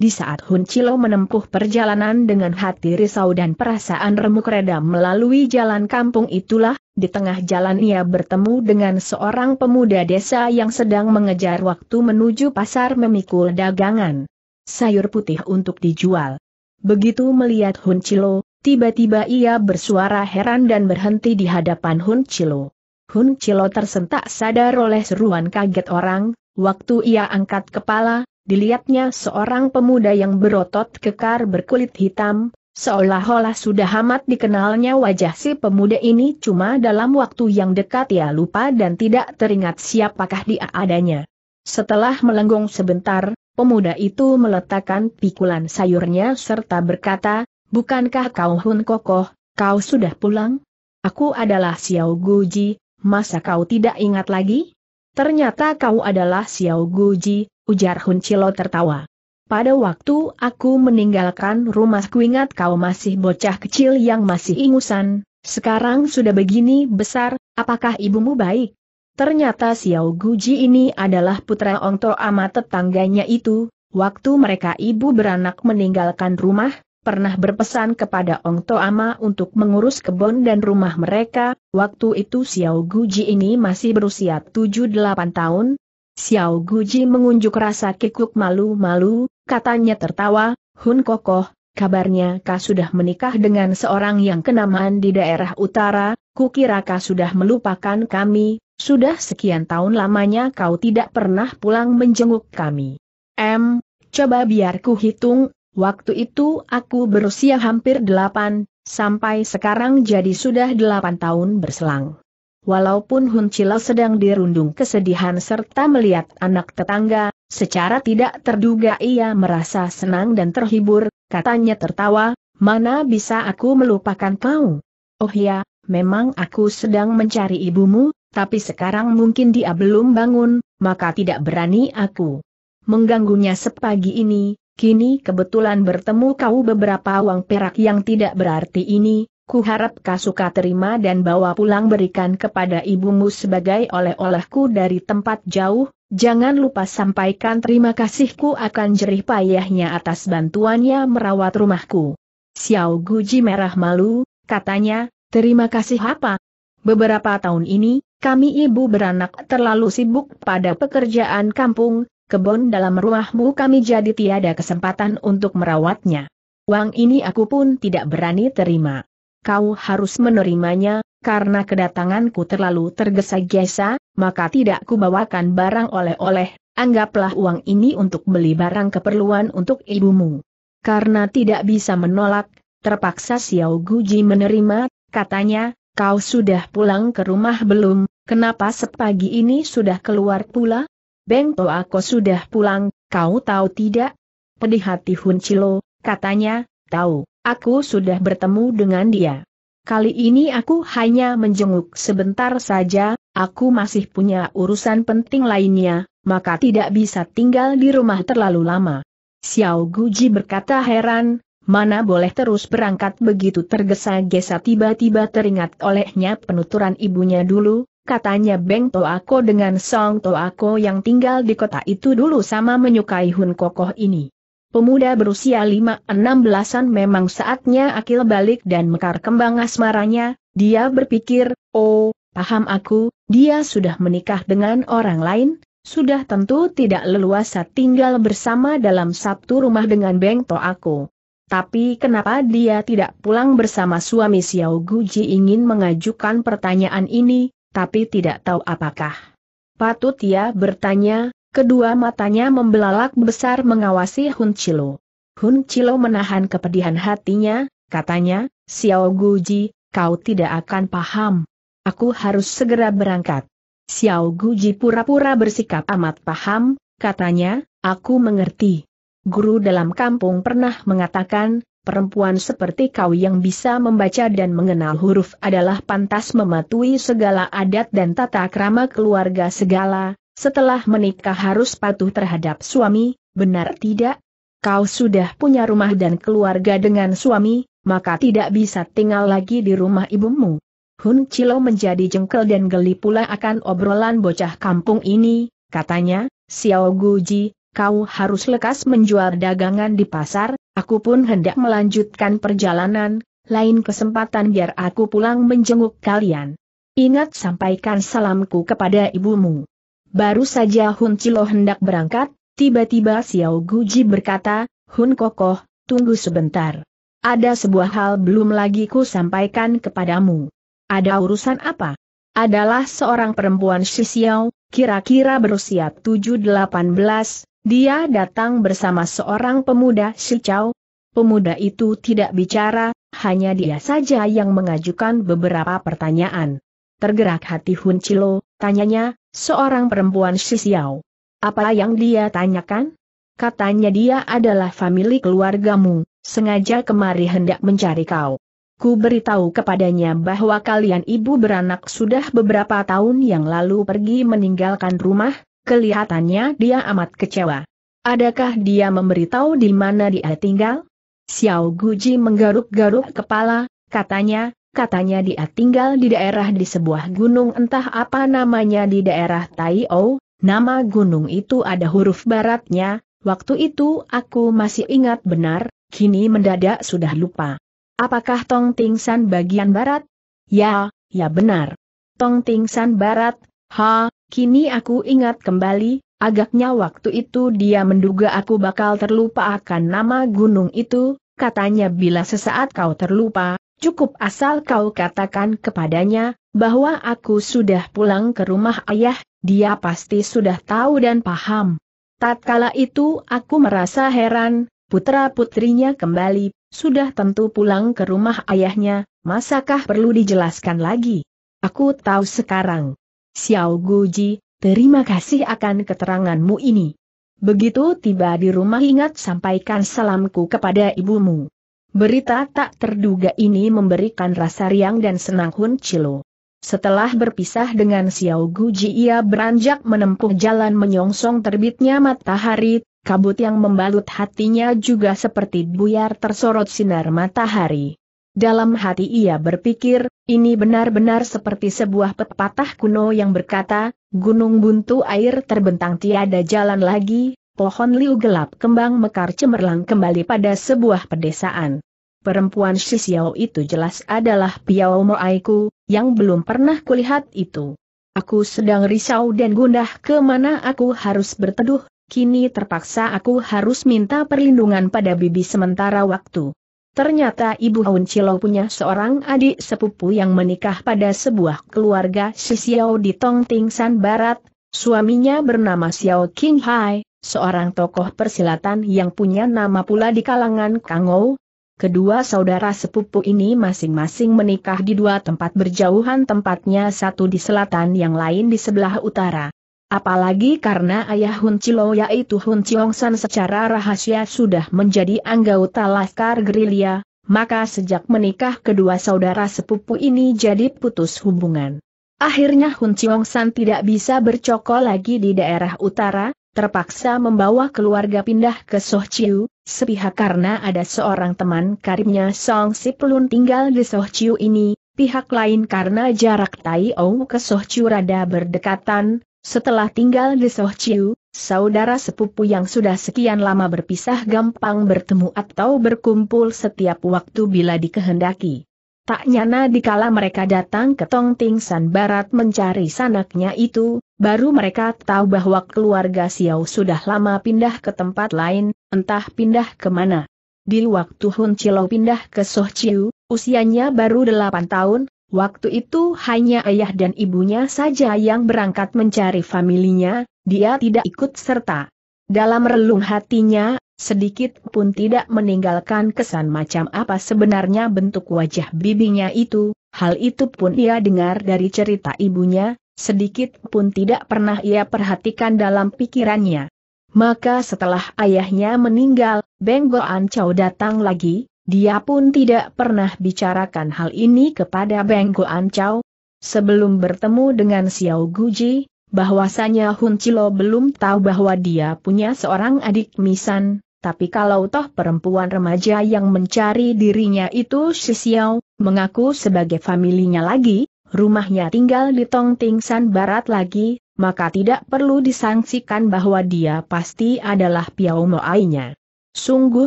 di saat Hun Chilo menempuh perjalanan dengan hati risau dan perasaan remuk reda melalui jalan kampung itulah, di tengah jalan ia bertemu dengan seorang pemuda desa yang sedang mengejar waktu menuju pasar memikul dagangan sayur putih untuk dijual. Begitu melihat Hun Chilo, tiba-tiba ia bersuara heran dan berhenti di hadapan Hun Chilo. Hun Chilo tersentak sadar oleh seruan kaget orang, waktu ia angkat kepala, dilihatnya seorang pemuda yang berotot kekar berkulit hitam, seolah-olah sudah amat dikenalnya wajah si pemuda ini cuma dalam waktu yang dekat ia lupa dan tidak teringat siapakah dia adanya. Setelah melenggong sebentar, pemuda itu meletakkan pikulan sayurnya serta berkata, Bukankah kau Hun Kokoh, kau sudah pulang? Aku adalah Xiao Guji, masa kau tidak ingat lagi? Ternyata kau adalah Xiao Guji, ujar Hun Chilo tertawa. Pada waktu aku meninggalkan rumah kuingat kau masih bocah kecil yang masih ingusan, sekarang sudah begini besar, apakah ibumu baik? Ternyata Xiao Guji ini adalah putra Ong To Ama tetangganya itu, waktu mereka ibu beranak meninggalkan rumah, pernah berpesan kepada Ong To Ama untuk mengurus kebun dan rumah mereka, waktu itu Xiao Guji ini masih berusia 7-8 tahun, Xiao Guji mengunjuk rasa kikuk malu-malu, katanya tertawa, Hun Kokoh, kabarnya kau sudah menikah dengan seorang yang kenamaan di daerah utara, kukira kau sudah melupakan kami, sudah sekian tahun lamanya kau tidak pernah pulang menjenguk kami. M, coba biar ku hitung, waktu itu aku berusia hampir delapan, sampai sekarang jadi sudah delapan tahun berselang. Walaupun Hun Chila sedang dirundung kesedihan serta melihat anak tetangga, secara tidak terduga ia merasa senang dan terhibur, katanya tertawa, mana bisa aku melupakan kau? Oh ya, memang aku sedang mencari ibumu, tapi sekarang mungkin dia belum bangun, maka tidak berani aku mengganggunya sepagi ini, kini kebetulan bertemu kau beberapa uang perak yang tidak berarti ini, Ku kuharap Kasuka terima dan bawa pulang berikan kepada ibumu sebagai oleh-olehku dari tempat jauh, jangan lupa sampaikan terima kasihku akan jerih payahnya atas bantuannya merawat rumahku. Xiao Guji merah malu, katanya, terima kasih apa? Beberapa tahun ini, kami ibu beranak terlalu sibuk pada pekerjaan kampung, kebun dalam rumahmu kami jadi tiada kesempatan untuk merawatnya. Uang ini aku pun tidak berani terima kau harus menerimanya, karena kedatanganku terlalu tergesa-gesa, maka tidak kubawakan barang oleh-oleh, anggaplah uang ini untuk beli barang keperluan untuk ibumu. Karena tidak bisa menolak, terpaksa Xiao Guji menerima, katanya, kau sudah pulang ke rumah belum, kenapa sepagi ini sudah keluar pula? Beng Toako sudah pulang, kau tahu tidak? Pedih hati Hun Chilo, katanya, tahu, aku sudah bertemu dengan dia. Kali ini aku hanya menjenguk sebentar saja, aku masih punya urusan penting lainnya, maka tidak bisa tinggal di rumah terlalu lama. Xiao Guji berkata heran, mana boleh terus berangkat begitu tergesa-gesa tiba-tiba teringat olehnya penuturan ibunya dulu, katanya Beng Toako dengan Song Toako yang tinggal di kota itu dulu sama menyukai Hun Kokoh ini. Pemuda berusia lima enam belasan memang saatnya akil balik dan mekar kembang asmaranya, dia berpikir, oh, paham aku, dia sudah menikah dengan orang lain, sudah tentu tidak leluasa tinggal bersama dalam satu rumah dengan Bengto aku. Tapi kenapa dia tidak pulang bersama suami Xiao Guji ingin mengajukan pertanyaan ini, tapi tidak tahu apakah. Patut ia bertanya, Kedua matanya membelalak besar mengawasi Hun Chilo. Hun Chilo menahan kepedihan hatinya, katanya, Xiao Guji, kau tidak akan paham. Aku harus segera berangkat. Xiao Guji pura-pura bersikap amat paham, katanya, aku mengerti. Guru dalam kampung pernah mengatakan, perempuan seperti kau yang bisa membaca dan mengenal huruf adalah pantas mematuhi segala adat dan tata krama keluarga segala, setelah menikah harus patuh terhadap suami, benar tidak? Kau sudah punya rumah dan keluarga dengan suami, maka tidak bisa tinggal lagi di rumah ibumu. Hun Cilo menjadi jengkel dan geli pula akan obrolan bocah kampung ini, katanya, Xiao Guji, kau harus lekas menjual dagangan di pasar, aku pun hendak melanjutkan perjalanan, lain kesempatan biar aku pulang menjenguk kalian. Ingat sampaikan salamku kepada ibumu. Baru saja Hun Chilo hendak berangkat, tiba-tiba Xiao Guji berkata, Hun Kokoh, tunggu sebentar. Ada sebuah hal belum lagi ku sampaikan kepadamu. Ada urusan apa? Adalah seorang perempuan Xiao, kira-kira berusia 7-18, dia datang bersama seorang pemuda Xiao. Pemuda itu tidak bicara, hanya dia saja yang mengajukan beberapa pertanyaan. Tergerak hati Hun Chilo, tanyanya, Seorang perempuan Sisiau. Apa yang dia tanyakan? Katanya dia adalah famili keluargamu, sengaja kemari hendak mencari kau. Ku beritahu kepadanya bahwa kalian ibu beranak sudah beberapa tahun yang lalu pergi meninggalkan rumah, kelihatannya dia amat kecewa. Adakah dia memberitahu di mana dia tinggal? Xiao Guji menggaruk-garuk kepala, katanya, katanya dia tinggal di daerah di sebuah gunung entah apa namanya di daerah Tai O, nama gunung itu ada huruf baratnya, waktu itu aku masih ingat benar, kini mendadak sudah lupa. Apakah Tong Tingsan bagian barat? Ya, ya benar. Tong Tingsan barat, ha, kini aku ingat kembali, Agaknya waktu itu dia menduga aku bakal terlupa akan nama gunung itu, katanya bila sesaat kau terlupa, Cukup asal kau katakan kepadanya, bahwa aku sudah pulang ke rumah ayah, dia pasti sudah tahu dan paham. Tatkala itu aku merasa heran, putra-putrinya kembali, sudah tentu pulang ke rumah ayahnya, masakah perlu dijelaskan lagi? Aku tahu sekarang. Xiao Guji, terima kasih akan keteranganmu ini. Begitu tiba di rumah ingat sampaikan salamku kepada ibumu. Berita tak terduga ini memberikan rasa riang dan senang Hun Chilo. Setelah berpisah dengan Xiao Guji ia beranjak menempuh jalan menyongsong terbitnya matahari, kabut yang membalut hatinya juga seperti buyar tersorot sinar matahari. Dalam hati ia berpikir, ini benar-benar seperti sebuah pepatah kuno yang berkata, gunung buntu air terbentang tiada jalan lagi, pohon liu gelap kembang mekar cemerlang kembali pada sebuah pedesaan. Perempuan Xiao itu jelas adalah Piao Aiku, yang belum pernah kulihat itu. Aku sedang risau dan gundah kemana aku harus berteduh, kini terpaksa aku harus minta perlindungan pada bibi sementara waktu. Ternyata Ibu Aun Cilo punya seorang adik sepupu yang menikah pada sebuah keluarga Xiao di Tongting San Barat, suaminya bernama Xiao King Hai, seorang tokoh persilatan yang punya nama pula di kalangan Kangou. Kedua saudara sepupu ini masing-masing menikah di dua tempat berjauhan tempatnya satu di selatan yang lain di sebelah utara. Apalagi karena ayah Hun Chilo yaitu Hun Chiong San secara rahasia sudah menjadi anggota Laskar Gerilya, maka sejak menikah kedua saudara sepupu ini jadi putus hubungan. Akhirnya Hun Chiong San tidak bisa bercokol lagi di daerah utara, terpaksa membawa keluarga pindah ke Sohciu, sepihak karena ada seorang teman karibnya Song Siplun tinggal di Sohciu ini, pihak lain karena jarak Tai O ke Sohciu rada berdekatan, setelah tinggal di Sohciu, saudara sepupu yang sudah sekian lama berpisah gampang bertemu atau berkumpul setiap waktu bila dikehendaki. Tak nyana dikala mereka datang ke Tongting San Barat mencari sanaknya itu, Baru mereka tahu bahwa keluarga Xiao sudah lama pindah ke tempat lain, entah pindah ke mana. Di waktu Hun Chilo pindah ke Soh Chiu, usianya baru 8 tahun, waktu itu hanya ayah dan ibunya saja yang berangkat mencari familinya, dia tidak ikut serta. Dalam relung hatinya, sedikit pun tidak meninggalkan kesan macam apa sebenarnya bentuk wajah bibinya itu, hal itu pun ia dengar dari cerita ibunya, sedikit pun tidak pernah ia perhatikan dalam pikirannya. Maka setelah ayahnya meninggal, Benggo Ancau datang lagi, dia pun tidak pernah bicarakan hal ini kepada Benggo Ancau. Sebelum bertemu dengan Xiao Guji, bahwasanya Hun Chilo belum tahu bahwa dia punya seorang adik misan, tapi kalau toh perempuan remaja yang mencari dirinya itu si Xiao, mengaku sebagai familinya lagi, rumahnya tinggal di Tong San Barat lagi, maka tidak perlu disangsikan bahwa dia pasti adalah Piao Moainya. Sungguh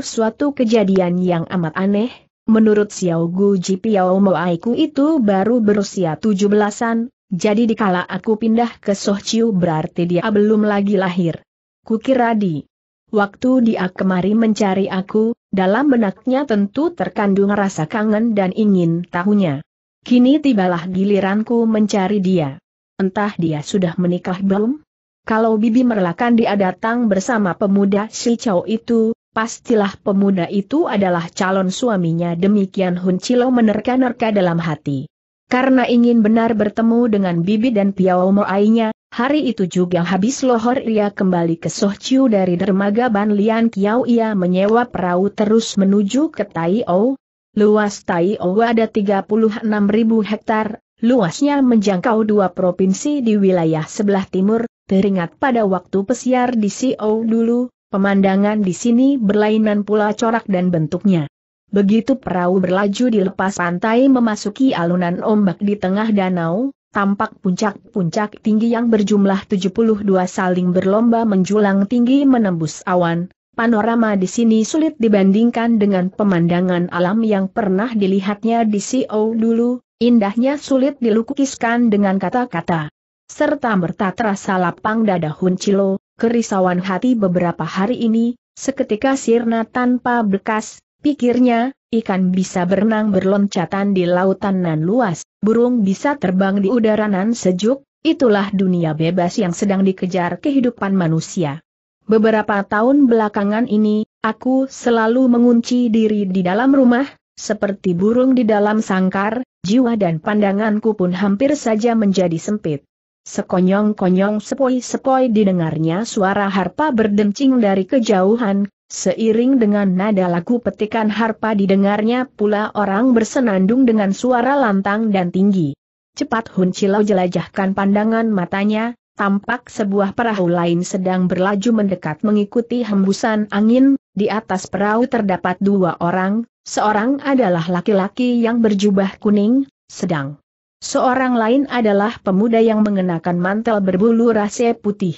suatu kejadian yang amat aneh, menurut Xiao Gu Ji Piao Moaiku itu baru berusia tujuh belasan, jadi dikala aku pindah ke Chiu berarti dia belum lagi lahir. Kukira di waktu dia kemari mencari aku, dalam benaknya tentu terkandung rasa kangen dan ingin tahunya. Kini tibalah giliranku mencari dia. Entah dia sudah menikah belum? Kalau bibi merelakan dia datang bersama pemuda si Chow itu, pastilah pemuda itu adalah calon suaminya demikian Hun Chilo menerka-nerka dalam hati. Karena ingin benar bertemu dengan bibi dan piao moainya, hari itu juga habis lohor ia kembali ke Sohciu dari dermaga Ban Lian Kiao ia menyewa perahu terus menuju ke Tai O, Luas Tai Taiyo ada 36 ribu hektar, luasnya menjangkau dua provinsi di wilayah sebelah timur, teringat pada waktu pesiar di CO dulu, pemandangan di sini berlainan pula corak dan bentuknya. Begitu perahu berlaju di lepas pantai memasuki alunan ombak di tengah danau, tampak puncak-puncak tinggi yang berjumlah 72 saling berlomba menjulang tinggi menembus awan, Panorama di sini sulit dibandingkan dengan pemandangan alam yang pernah dilihatnya di CO dulu, indahnya sulit dilukiskan dengan kata-kata. Serta merta terasa lapang dada Huncilo, kerisauan hati beberapa hari ini, seketika sirna tanpa bekas, pikirnya, ikan bisa berenang berloncatan di lautan nan luas, burung bisa terbang di udara nan sejuk, itulah dunia bebas yang sedang dikejar kehidupan manusia. Beberapa tahun belakangan ini, aku selalu mengunci diri di dalam rumah, seperti burung di dalam sangkar, jiwa dan pandanganku pun hampir saja menjadi sempit. Sekonyong-konyong sepoi-sepoi didengarnya suara harpa berdencing dari kejauhan, seiring dengan nada lagu petikan harpa didengarnya pula orang bersenandung dengan suara lantang dan tinggi. Cepat Hun Cilau jelajahkan pandangan matanya, tampak sebuah perahu lain sedang berlaju mendekat mengikuti hembusan angin, di atas perahu terdapat dua orang, seorang adalah laki-laki yang berjubah kuning, sedang seorang lain adalah pemuda yang mengenakan mantel berbulu rase putih.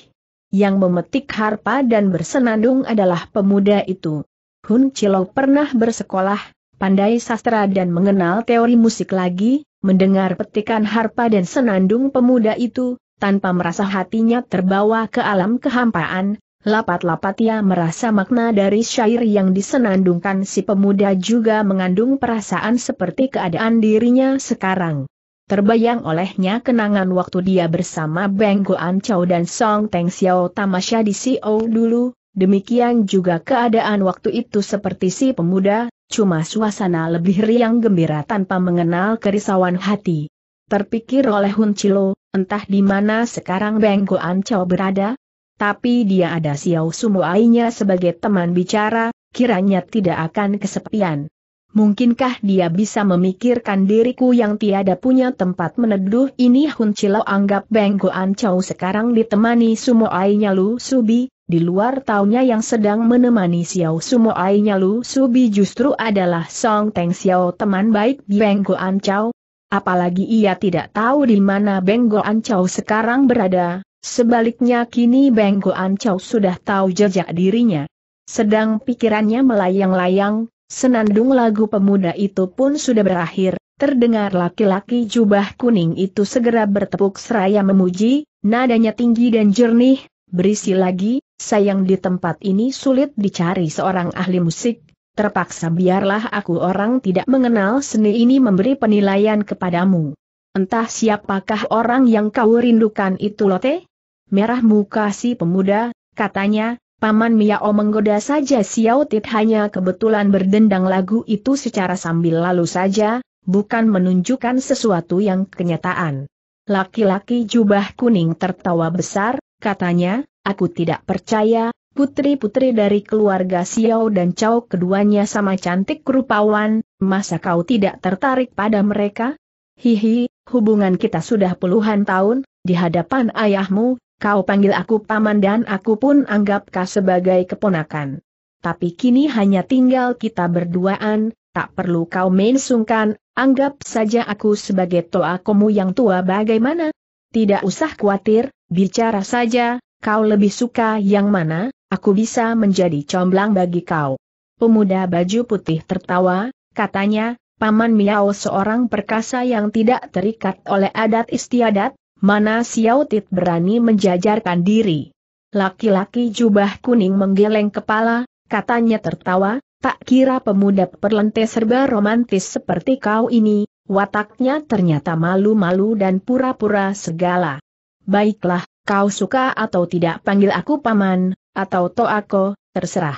Yang memetik harpa dan bersenandung adalah pemuda itu. Hun Chilo pernah bersekolah, pandai sastra dan mengenal teori musik lagi, mendengar petikan harpa dan senandung pemuda itu, tanpa merasa hatinya terbawa ke alam kehampaan, lapat-lapat ia merasa makna dari syair yang disenandungkan si pemuda juga mengandung perasaan seperti keadaan dirinya sekarang. Terbayang olehnya kenangan waktu dia bersama Beng Goan Chow dan Song Teng Xiao Tamasya di Sio dulu, demikian juga keadaan waktu itu seperti si pemuda, cuma suasana lebih riang gembira tanpa mengenal kerisauan hati. Terpikir oleh Hun Chilo, entah di mana sekarang Beng Goan Chow berada, tapi dia ada Xiao Sumo Ainya sebagai teman bicara, kiranya tidak akan kesepian. Mungkinkah dia bisa memikirkan diriku yang tiada punya tempat meneduh ini Hun Chilo anggap Beng Goan Chow sekarang ditemani Sumo Ainya Lu Subi, di luar taunya yang sedang menemani Xiao Sumo Ainya Lu Subi justru adalah Song Teng Xiao teman baik Beng Goan Chow, apalagi ia tidak tahu di mana Benggo Ancau sekarang berada, sebaliknya kini Benggo Ancau sudah tahu jejak dirinya. Sedang pikirannya melayang-layang, senandung lagu pemuda itu pun sudah berakhir, terdengar laki-laki jubah kuning itu segera bertepuk seraya memuji, nadanya tinggi dan jernih, berisi lagi, sayang di tempat ini sulit dicari seorang ahli musik, terpaksa biarlah aku orang tidak mengenal seni ini memberi penilaian kepadamu. Entah siapakah orang yang kau rindukan itu Lote? Merah muka si pemuda, katanya, Paman Miao menggoda saja Xiao Tit hanya kebetulan berdendang lagu itu secara sambil lalu saja, bukan menunjukkan sesuatu yang kenyataan. Laki-laki jubah kuning tertawa besar, katanya, aku tidak percaya, Putri-putri dari keluarga Xiao dan Cao keduanya sama cantik rupawan, masa kau tidak tertarik pada mereka? Hihi, hubungan kita sudah puluhan tahun, di hadapan ayahmu, kau panggil aku paman dan aku pun anggap kau sebagai keponakan. Tapi kini hanya tinggal kita berduaan, tak perlu kau main anggap saja aku sebagai toa kamu yang tua bagaimana? Tidak usah khawatir, bicara saja, kau lebih suka yang mana, aku bisa menjadi comblang bagi kau. Pemuda baju putih tertawa, katanya, Paman Miao seorang perkasa yang tidak terikat oleh adat istiadat, mana Xiao Tit berani menjajarkan diri. Laki-laki jubah kuning menggeleng kepala, katanya tertawa, tak kira pemuda perlente serba romantis seperti kau ini, wataknya ternyata malu-malu dan pura-pura segala. Baiklah, Kau suka atau tidak panggil aku paman, atau toako, terserah.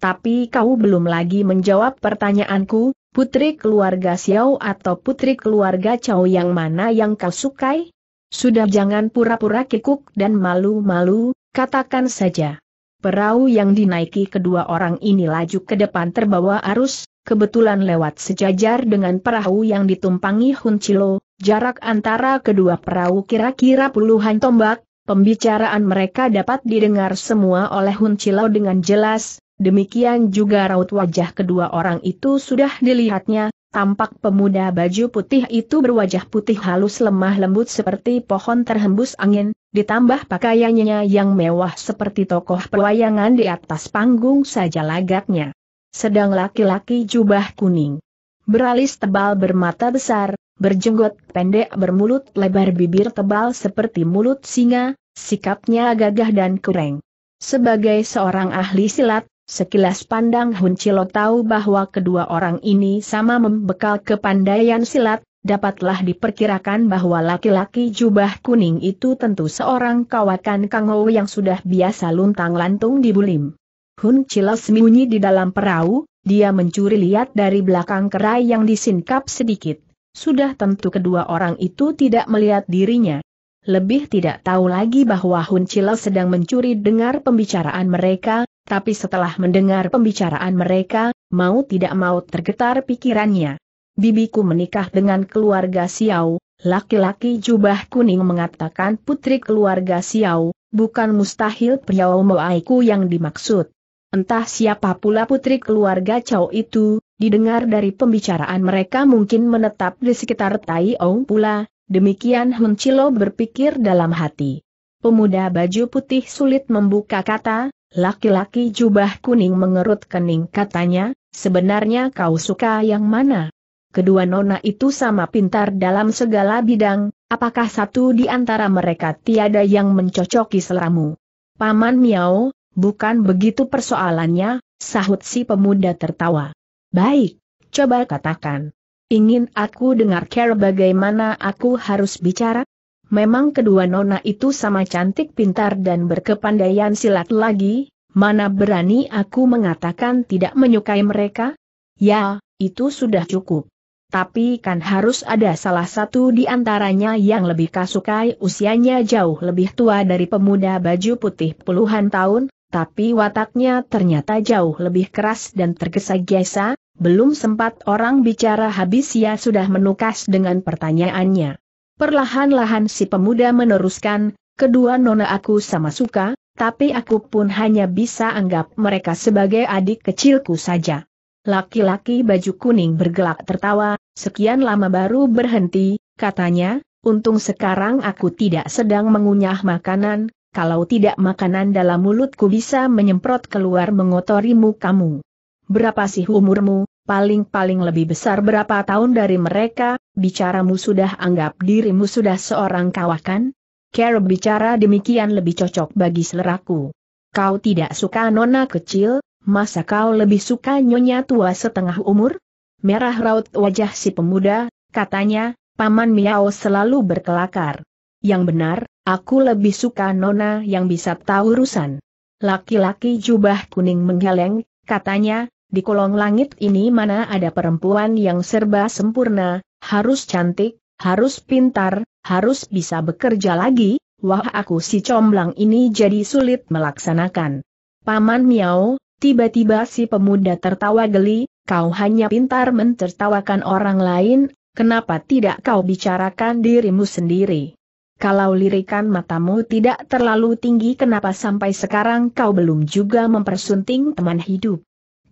Tapi kau belum lagi menjawab pertanyaanku, putri keluarga Xiao atau putri keluarga Cao yang mana yang kau sukai? Sudah jangan pura-pura kikuk dan malu-malu, katakan saja. Perahu yang dinaiki kedua orang ini laju ke depan terbawa arus, kebetulan lewat sejajar dengan perahu yang ditumpangi Hun Chilo, jarak antara kedua perahu kira-kira puluhan tombak, Pembicaraan mereka dapat didengar semua oleh Hun Cilau dengan jelas, demikian juga raut wajah kedua orang itu sudah dilihatnya, tampak pemuda baju putih itu berwajah putih halus lemah lembut seperti pohon terhembus angin, ditambah pakaiannya yang mewah seperti tokoh pewayangan di atas panggung saja lagaknya. Sedang laki-laki jubah kuning. Beralis tebal bermata besar, berjenggot pendek bermulut lebar bibir tebal seperti mulut singa, sikapnya gagah dan kering. Sebagai seorang ahli silat, sekilas pandang Hun Chilo tahu bahwa kedua orang ini sama membekal kepandaian silat, dapatlah diperkirakan bahwa laki-laki jubah kuning itu tentu seorang kawakan Kang yang sudah biasa luntang-lantung di Bulim. Hun Chilo sembunyi di dalam perahu, dia mencuri lihat dari belakang kerai yang disingkap sedikit. Sudah tentu kedua orang itu tidak melihat dirinya. Lebih tidak tahu lagi bahwa Hun Chile sedang mencuri dengar pembicaraan mereka, tapi setelah mendengar pembicaraan mereka, mau tidak mau tergetar pikirannya. Bibiku menikah dengan keluarga Xiao, laki-laki jubah kuning mengatakan putri keluarga Xiao, bukan mustahil pria Moaiku yang dimaksud. Entah siapa pula putri keluarga Chow itu, didengar dari pembicaraan mereka mungkin menetap di sekitar Tai Ong pula, demikian Hun Chilo berpikir dalam hati. Pemuda baju putih sulit membuka kata, laki-laki jubah kuning mengerut kening katanya, sebenarnya kau suka yang mana? Kedua nona itu sama pintar dalam segala bidang, apakah satu di antara mereka tiada yang mencocoki selamu? Paman Miao, Bukan begitu persoalannya, sahut si pemuda tertawa. Baik, coba katakan. Ingin aku dengar care bagaimana aku harus bicara? Memang kedua nona itu sama cantik pintar dan berkepandaian silat lagi, mana berani aku mengatakan tidak menyukai mereka? Ya, itu sudah cukup. Tapi kan harus ada salah satu di antaranya yang lebih kasukai usianya jauh lebih tua dari pemuda baju putih puluhan tahun, tapi wataknya ternyata jauh lebih keras dan tergesa-gesa, belum sempat orang bicara habis ia sudah menukas dengan pertanyaannya. Perlahan-lahan si pemuda meneruskan, kedua nona aku sama suka, tapi aku pun hanya bisa anggap mereka sebagai adik kecilku saja. Laki-laki baju kuning bergelak tertawa, sekian lama baru berhenti, katanya, untung sekarang aku tidak sedang mengunyah makanan, kalau tidak makanan dalam mulutku bisa menyemprot keluar mengotorimu kamu. Berapa sih umurmu, paling-paling lebih besar berapa tahun dari mereka, bicaramu sudah anggap dirimu sudah seorang kawakan? Care bicara demikian lebih cocok bagi seleraku. Kau tidak suka nona kecil, masa kau lebih suka nyonya tua setengah umur? Merah raut wajah si pemuda, katanya, Paman Miao selalu berkelakar. Yang benar, Aku lebih suka nona yang bisa tahu urusan. Laki-laki jubah kuning menggeleng, katanya, di kolong langit ini mana ada perempuan yang serba sempurna, harus cantik, harus pintar, harus bisa bekerja lagi, wah aku si comblang ini jadi sulit melaksanakan. Paman Miao, tiba-tiba si pemuda tertawa geli, kau hanya pintar mentertawakan orang lain, kenapa tidak kau bicarakan dirimu sendiri? kalau lirikan matamu tidak terlalu tinggi kenapa sampai sekarang kau belum juga mempersunting teman hidup?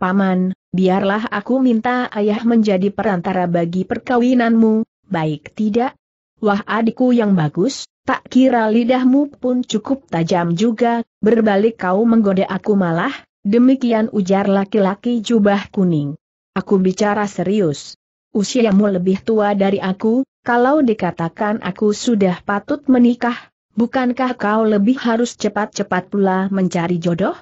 Paman, biarlah aku minta ayah menjadi perantara bagi perkawinanmu, baik tidak? Wah adikku yang bagus, tak kira lidahmu pun cukup tajam juga, berbalik kau menggoda aku malah, demikian ujar laki-laki jubah kuning. Aku bicara serius. Usiamu lebih tua dari aku, kalau dikatakan aku sudah patut menikah, bukankah kau lebih harus cepat-cepat pula mencari jodoh?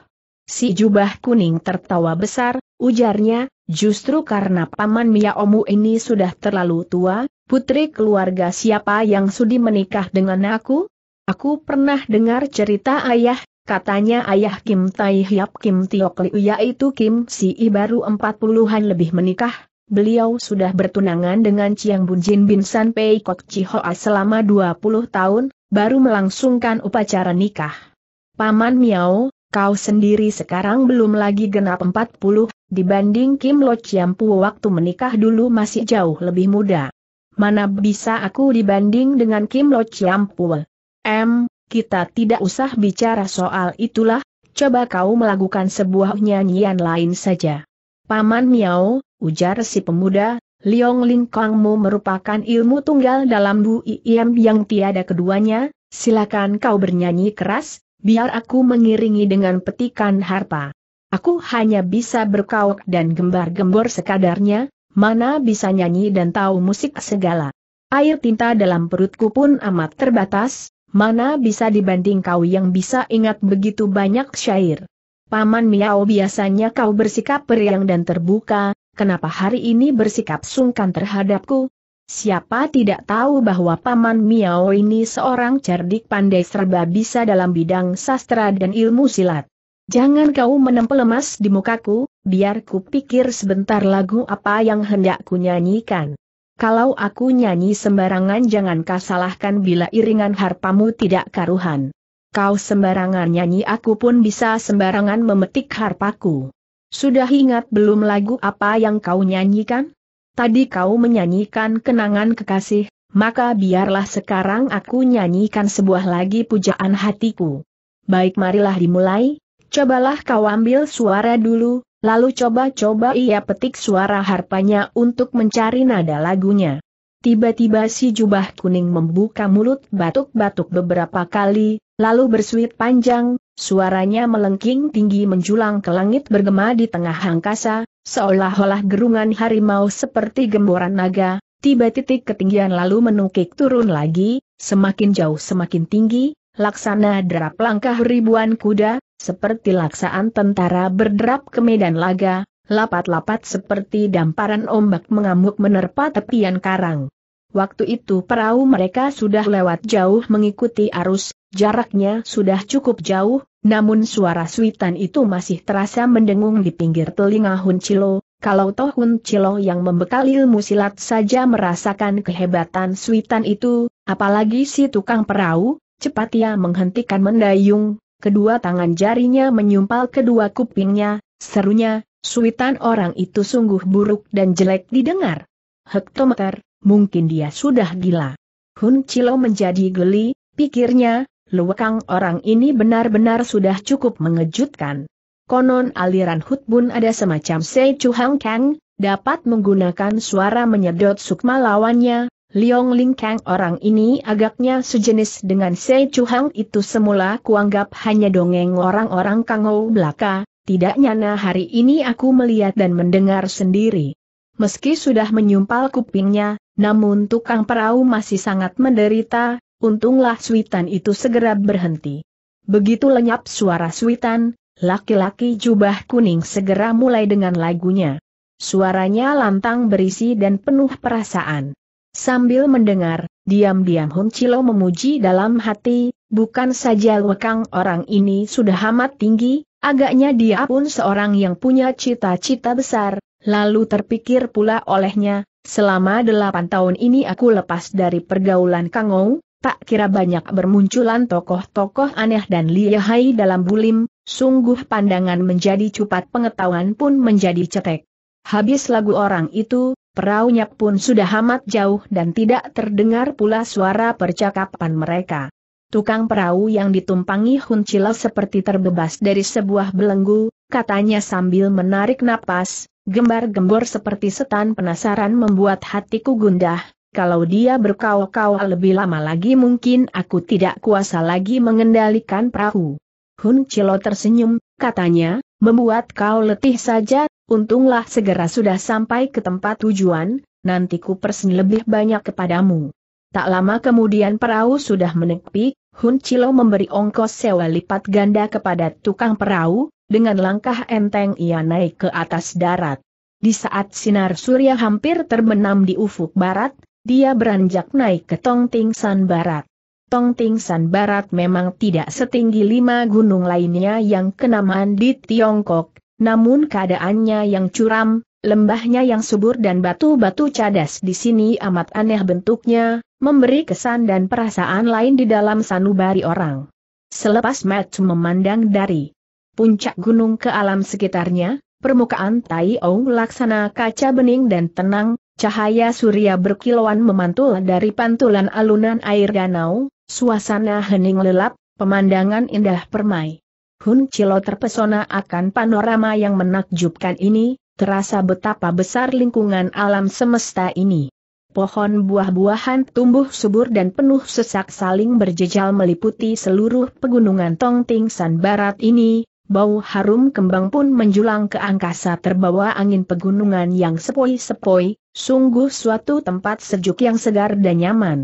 Si jubah kuning tertawa besar, ujarnya, justru karena paman Mia Omu ini sudah terlalu tua, putri keluarga siapa yang sudi menikah dengan aku? Aku pernah dengar cerita ayah, katanya ayah Kim Tai Hyap Kim Tiok Liu yaitu Kim Si I baru 40-an lebih menikah, Beliau sudah bertunangan dengan Chiang Bunjin bin San Pei Kok Chihoa selama 20 tahun, baru melangsungkan upacara nikah. Paman Miao, kau sendiri sekarang belum lagi genap 40, dibanding Kim Lo Chiam Pu waktu menikah dulu masih jauh lebih muda. Mana bisa aku dibanding dengan Kim Lo Chiam Pu? M, kita tidak usah bicara soal itulah, coba kau melakukan sebuah nyanyian lain saja. Paman Miao, ujar si pemuda, Liong Ling Mo merupakan ilmu tunggal dalam Bu Iem yang tiada keduanya, silakan kau bernyanyi keras, biar aku mengiringi dengan petikan harpa. Aku hanya bisa berkauk dan gembar-gembor sekadarnya, mana bisa nyanyi dan tahu musik segala. Air tinta dalam perutku pun amat terbatas, mana bisa dibanding kau yang bisa ingat begitu banyak syair. Paman Miao biasanya kau bersikap periang dan terbuka, kenapa hari ini bersikap sungkan terhadapku? Siapa tidak tahu bahwa Paman Miao ini seorang cerdik pandai serba bisa dalam bidang sastra dan ilmu silat. Jangan kau menempel emas di mukaku, biar ku pikir sebentar lagu apa yang hendak ku nyanyikan. Kalau aku nyanyi sembarangan jangan kau salahkan bila iringan harpamu tidak karuhan. Kau sembarangan nyanyi aku pun bisa sembarangan memetik harpaku. Sudah ingat belum lagu apa yang kau nyanyikan? Tadi kau menyanyikan kenangan kekasih, maka biarlah sekarang aku nyanyikan sebuah lagi pujaan hatiku. Baik marilah dimulai, cobalah kau ambil suara dulu, lalu coba-coba ia petik suara harpanya untuk mencari nada lagunya. Tiba-tiba si jubah kuning membuka mulut batuk-batuk beberapa kali, Lalu bersuit panjang, suaranya melengking tinggi menjulang ke langit bergema di tengah angkasa, seolah-olah gerungan harimau seperti gemboran naga, tiba titik ketinggian lalu menukik turun lagi, semakin jauh semakin tinggi, laksana derap langkah ribuan kuda, seperti laksaan tentara berderap ke medan laga, lapat-lapat seperti damparan ombak mengamuk menerpa tepian karang. Waktu itu perahu mereka sudah lewat jauh mengikuti arus, Jaraknya sudah cukup jauh, namun suara suitan itu masih terasa mendengung di pinggir telinga Hun Chilo, kalau Toh Hun Chilo yang membekali ilmu silat saja merasakan kehebatan suitan itu, apalagi si tukang perahu, cepat ia menghentikan mendayung, kedua tangan jarinya menyumpal kedua kupingnya, serunya, suitan orang itu sungguh buruk dan jelek didengar. Hektometer, mungkin dia sudah gila. Hun Chilo menjadi geli, pikirnya, Luwekang orang ini benar-benar sudah cukup mengejutkan. Konon aliran Hutbun ada semacam Sei Chuhang Kang, dapat menggunakan suara menyedot sukma lawannya, Liong Ling Kang orang ini agaknya sejenis dengan Sei Chuhang itu semula kuanggap hanya dongeng orang-orang Kangou belaka, tidak nyana hari ini aku melihat dan mendengar sendiri. Meski sudah menyumpal kupingnya, namun tukang perahu masih sangat menderita, Untunglah suitan itu segera berhenti. Begitu lenyap suara suitan, laki-laki jubah kuning segera mulai dengan lagunya. Suaranya lantang berisi dan penuh perasaan. Sambil mendengar, diam-diam Hun Chilo memuji dalam hati, bukan saja lekang orang ini sudah amat tinggi, agaknya dia pun seorang yang punya cita-cita besar, lalu terpikir pula olehnya, selama delapan tahun ini aku lepas dari pergaulan Kangou, Tak kira banyak bermunculan tokoh-tokoh aneh dan liyahai dalam bulim, sungguh pandangan menjadi cupat pengetahuan pun menjadi cetek. Habis lagu orang itu, peraunya pun sudah amat jauh dan tidak terdengar pula suara percakapan mereka. Tukang perahu yang ditumpangi Hun Huncila seperti terbebas dari sebuah belenggu, katanya sambil menarik napas, gembar-gembor seperti setan penasaran membuat hatiku gundah, kalau dia berkau-kau lebih lama lagi mungkin aku tidak kuasa lagi mengendalikan perahu. Hun Chilo tersenyum, katanya, membuat kau letih saja, untunglah segera sudah sampai ke tempat tujuan, nanti ku persen lebih banyak kepadamu. Tak lama kemudian perahu sudah menepi, Hun Chilo memberi ongkos sewa lipat ganda kepada tukang perahu, dengan langkah enteng ia naik ke atas darat. Di saat sinar surya hampir terbenam di ufuk barat, dia beranjak naik ke Tongting San Barat. Tongting San Barat memang tidak setinggi lima gunung lainnya yang kenamaan di Tiongkok, namun keadaannya yang curam, lembahnya yang subur dan batu-batu cadas di sini amat aneh bentuknya, memberi kesan dan perasaan lain di dalam sanubari orang. Selepas Matt memandang dari puncak gunung ke alam sekitarnya, permukaan Tai Ong laksana kaca bening dan tenang, Cahaya surya berkilauan memantul dari pantulan alunan air danau, suasana hening lelap, pemandangan indah permai. Hun Chilo terpesona akan panorama yang menakjubkan ini, terasa betapa besar lingkungan alam semesta ini. Pohon buah-buahan tumbuh subur dan penuh sesak saling berjejal meliputi seluruh pegunungan Tongting San Barat ini, bau harum kembang pun menjulang ke angkasa terbawa angin pegunungan yang sepoi-sepoi, sungguh suatu tempat sejuk yang segar dan nyaman.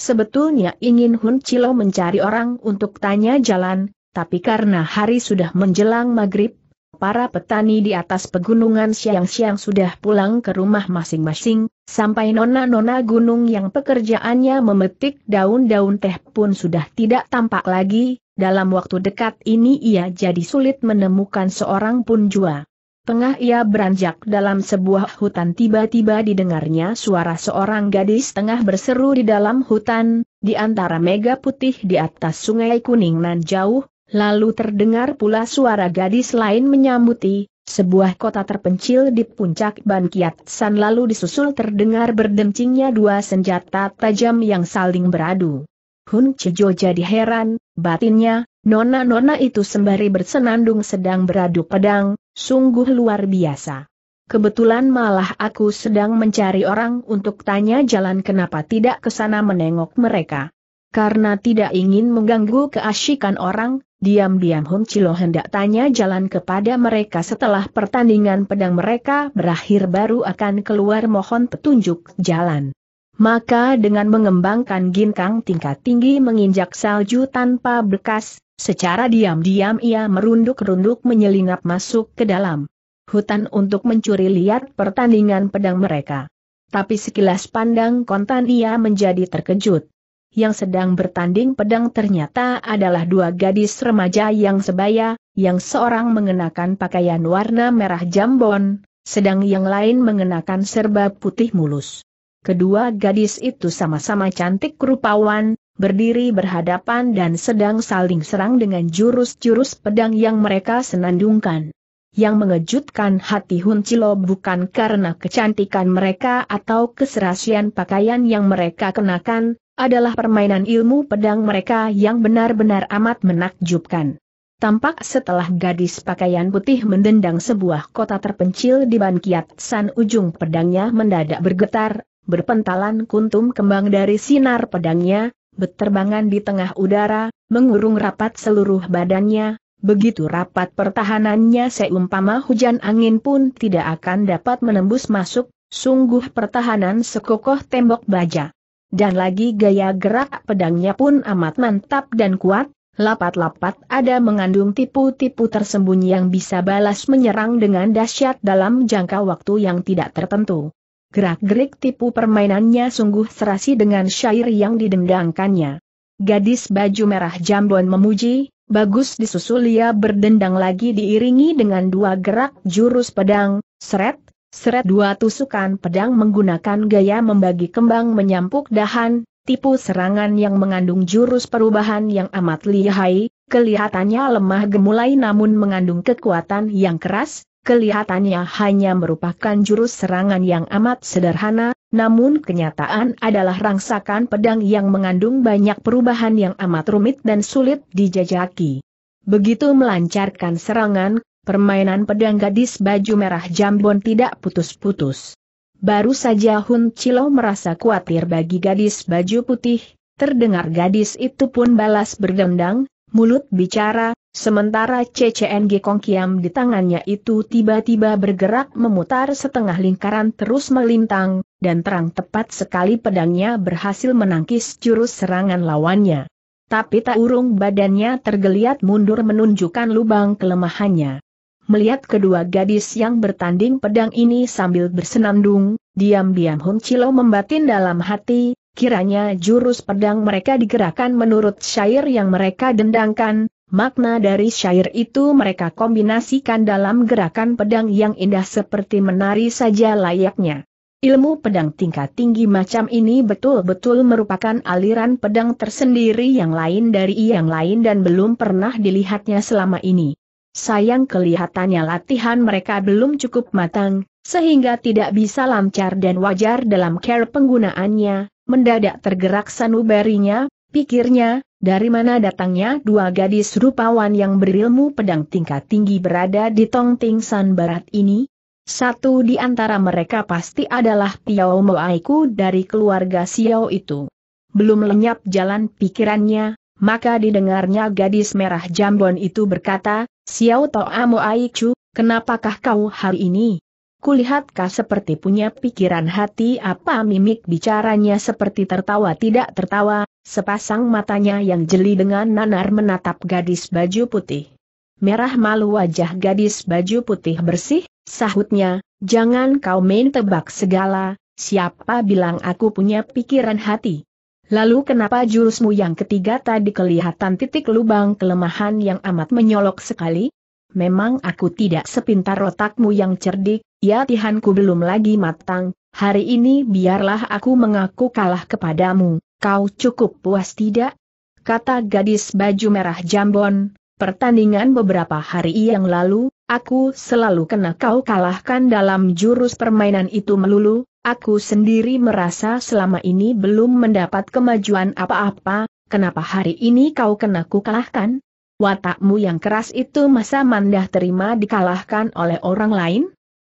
Sebetulnya ingin Hun Chilo mencari orang untuk tanya jalan, tapi karena hari sudah menjelang maghrib, para petani di atas pegunungan siang-siang sudah pulang ke rumah masing-masing, sampai nona-nona gunung yang pekerjaannya memetik daun-daun teh pun sudah tidak tampak lagi, dalam waktu dekat ini ia jadi sulit menemukan seorang pun jua. Tengah ia beranjak dalam sebuah hutan tiba-tiba didengarnya suara seorang gadis tengah berseru di dalam hutan, di antara mega putih di atas sungai kuning nan jauh, lalu terdengar pula suara gadis lain menyambuti, sebuah kota terpencil di puncak Ban San lalu disusul terdengar berdencingnya dua senjata tajam yang saling beradu. Hun Cijo jadi heran, Batinnya, nona-nona itu sembari bersenandung sedang beradu pedang, sungguh luar biasa. Kebetulan malah aku sedang mencari orang untuk tanya jalan kenapa tidak ke sana menengok mereka. Karena tidak ingin mengganggu keasyikan orang, diam-diam Hong Chilo hendak tanya jalan kepada mereka setelah pertandingan pedang mereka berakhir baru akan keluar mohon petunjuk jalan. Maka dengan mengembangkan ginkang tingkat tinggi menginjak salju tanpa bekas, secara diam-diam ia merunduk-runduk menyelinap masuk ke dalam hutan untuk mencuri lihat pertandingan pedang mereka. Tapi sekilas pandang kontan ia menjadi terkejut. Yang sedang bertanding pedang ternyata adalah dua gadis remaja yang sebaya, yang seorang mengenakan pakaian warna merah jambon, sedang yang lain mengenakan serba putih mulus. Kedua gadis itu sama-sama cantik rupawan, berdiri berhadapan dan sedang saling serang dengan jurus-jurus pedang yang mereka senandungkan. Yang mengejutkan hati Hun Cilo bukan karena kecantikan mereka atau keserasian pakaian yang mereka kenakan, adalah permainan ilmu pedang mereka yang benar-benar amat menakjubkan. Tampak setelah gadis pakaian putih mendendang sebuah kota terpencil di Ban San ujung pedangnya mendadak bergetar, berpentalan kuntum kembang dari sinar pedangnya, beterbangan di tengah udara, mengurung rapat seluruh badannya, begitu rapat pertahanannya seumpama hujan angin pun tidak akan dapat menembus masuk, sungguh pertahanan sekokoh tembok baja. Dan lagi gaya gerak pedangnya pun amat mantap dan kuat, Lapat-lapat ada mengandung tipu-tipu tersembunyi yang bisa balas menyerang dengan dahsyat dalam jangka waktu yang tidak tertentu. Gerak-gerik tipu permainannya sungguh serasi dengan syair yang didendangkannya. Gadis baju merah jambon memuji, bagus disusul ia berdendang lagi diiringi dengan dua gerak jurus pedang, seret, seret dua tusukan pedang menggunakan gaya membagi kembang menyampuk dahan, tipu serangan yang mengandung jurus perubahan yang amat lihai, kelihatannya lemah gemulai namun mengandung kekuatan yang keras, kelihatannya hanya merupakan jurus serangan yang amat sederhana, namun kenyataan adalah rangsakan pedang yang mengandung banyak perubahan yang amat rumit dan sulit dijajaki. Begitu melancarkan serangan, permainan pedang gadis baju merah jambon tidak putus-putus. Baru saja Hun Chilo merasa khawatir bagi gadis baju putih, terdengar gadis itu pun balas berdendang, mulut bicara, sementara CCNG Kong Kiam di tangannya itu tiba-tiba bergerak memutar setengah lingkaran terus melintang, dan terang tepat sekali pedangnya berhasil menangkis jurus serangan lawannya. Tapi tak urung badannya tergeliat mundur menunjukkan lubang kelemahannya. Melihat kedua gadis yang bertanding pedang ini sambil bersenandung, diam-diam Hong Chilo membatin dalam hati, Kiranya jurus pedang mereka digerakkan menurut syair yang mereka dendangkan, makna dari syair itu mereka kombinasikan dalam gerakan pedang yang indah seperti menari saja layaknya. Ilmu pedang tingkat tinggi macam ini betul-betul merupakan aliran pedang tersendiri yang lain dari yang lain dan belum pernah dilihatnya selama ini. Sayang kelihatannya latihan mereka belum cukup matang, sehingga tidak bisa lancar dan wajar dalam care penggunaannya, Mendadak tergerak sanubarinya, pikirnya, dari mana datangnya dua gadis rupawan yang berilmu pedang tingkat tinggi berada di Tong Ting San Barat ini? Satu di antara mereka pasti adalah Piao Moaiku dari keluarga Xiao itu. Belum lenyap jalan pikirannya, maka didengarnya gadis merah jambon itu berkata, Xiao Toa Moaiku, kenapakah kau hari ini Kulihatkah seperti punya pikiran hati apa mimik bicaranya seperti tertawa tidak tertawa, sepasang matanya yang jeli dengan nanar menatap gadis baju putih. Merah malu wajah gadis baju putih bersih, sahutnya, jangan kau main tebak segala, siapa bilang aku punya pikiran hati. Lalu kenapa jurusmu yang ketiga tadi kelihatan titik lubang kelemahan yang amat menyolok sekali? memang aku tidak sepintar otakmu yang cerdik, ya Tihanku belum lagi matang, hari ini biarlah aku mengaku kalah kepadamu, kau cukup puas tidak? Kata gadis baju merah jambon, pertandingan beberapa hari yang lalu, aku selalu kena kau kalahkan dalam jurus permainan itu melulu, aku sendiri merasa selama ini belum mendapat kemajuan apa-apa, kenapa hari ini kau kena ku kalahkan? watakmu yang keras itu masa mandah terima dikalahkan oleh orang lain?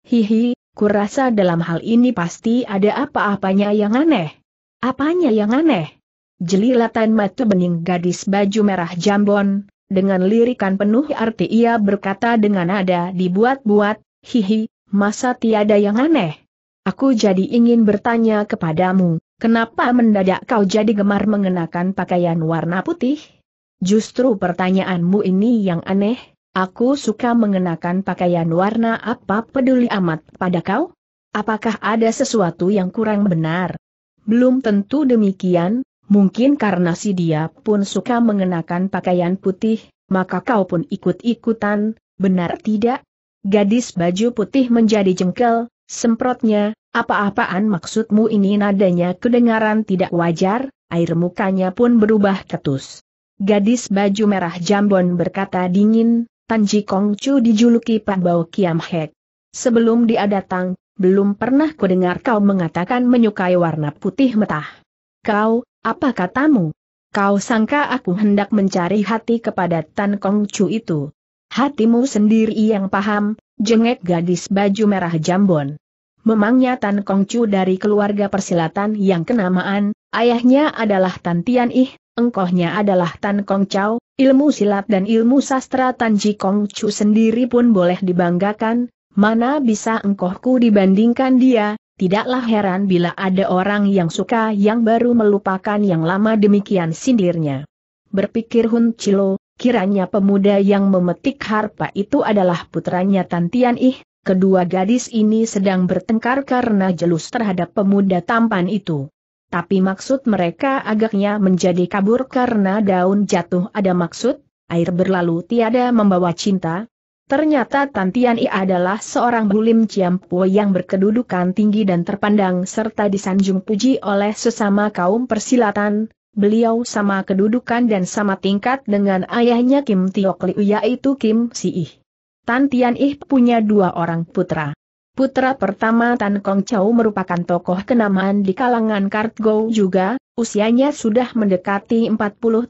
Hihi, kurasa dalam hal ini pasti ada apa-apanya yang aneh. Apanya yang aneh? Jelilatan mata bening gadis baju merah jambon, dengan lirikan penuh arti ia berkata dengan nada dibuat-buat, hihi, masa tiada yang aneh? Aku jadi ingin bertanya kepadamu, kenapa mendadak kau jadi gemar mengenakan pakaian warna putih? Justru pertanyaanmu ini yang aneh, aku suka mengenakan pakaian warna apa peduli amat pada kau? Apakah ada sesuatu yang kurang benar? Belum tentu demikian, mungkin karena si dia pun suka mengenakan pakaian putih, maka kau pun ikut-ikutan, benar tidak? Gadis baju putih menjadi jengkel, semprotnya, apa-apaan maksudmu ini nadanya kedengaran tidak wajar, air mukanya pun berubah ketus. Gadis baju merah jambon berkata dingin, Panji Kongcu dijuluki Bao Kiam Hek. Sebelum dia datang, belum pernah dengar kau mengatakan menyukai warna putih metah. Kau, apa katamu? Kau sangka aku hendak mencari hati kepada Tan Kongcu itu. Hatimu sendiri yang paham, jengek gadis baju merah jambon. Memangnya Tan Kongcu dari keluarga persilatan yang kenamaan, ayahnya adalah Tan Tian Ih, engkohnya adalah Tan Kong Chau, ilmu silat dan ilmu sastra Tan Ji Kong Chu sendiri pun boleh dibanggakan, mana bisa engkohku dibandingkan dia, tidaklah heran bila ada orang yang suka yang baru melupakan yang lama demikian sindirnya. Berpikir Hun Chilo, kiranya pemuda yang memetik harpa itu adalah putranya Tan Tian Ih, kedua gadis ini sedang bertengkar karena jelus terhadap pemuda tampan itu. Tapi maksud mereka agaknya menjadi kabur karena daun jatuh ada maksud, air berlalu tiada membawa cinta. Ternyata Tantian I adalah seorang bulim ciampu yang berkedudukan tinggi dan terpandang serta disanjung puji oleh sesama kaum persilatan, Beliau sama kedudukan dan sama tingkat dengan ayahnya Kim Tiok Liu yaitu Kim Si Ih. Tan Ih punya dua orang putra. Putra pertama Tan Kong Chau merupakan tokoh kenamaan di kalangan go juga, usianya sudah mendekati 40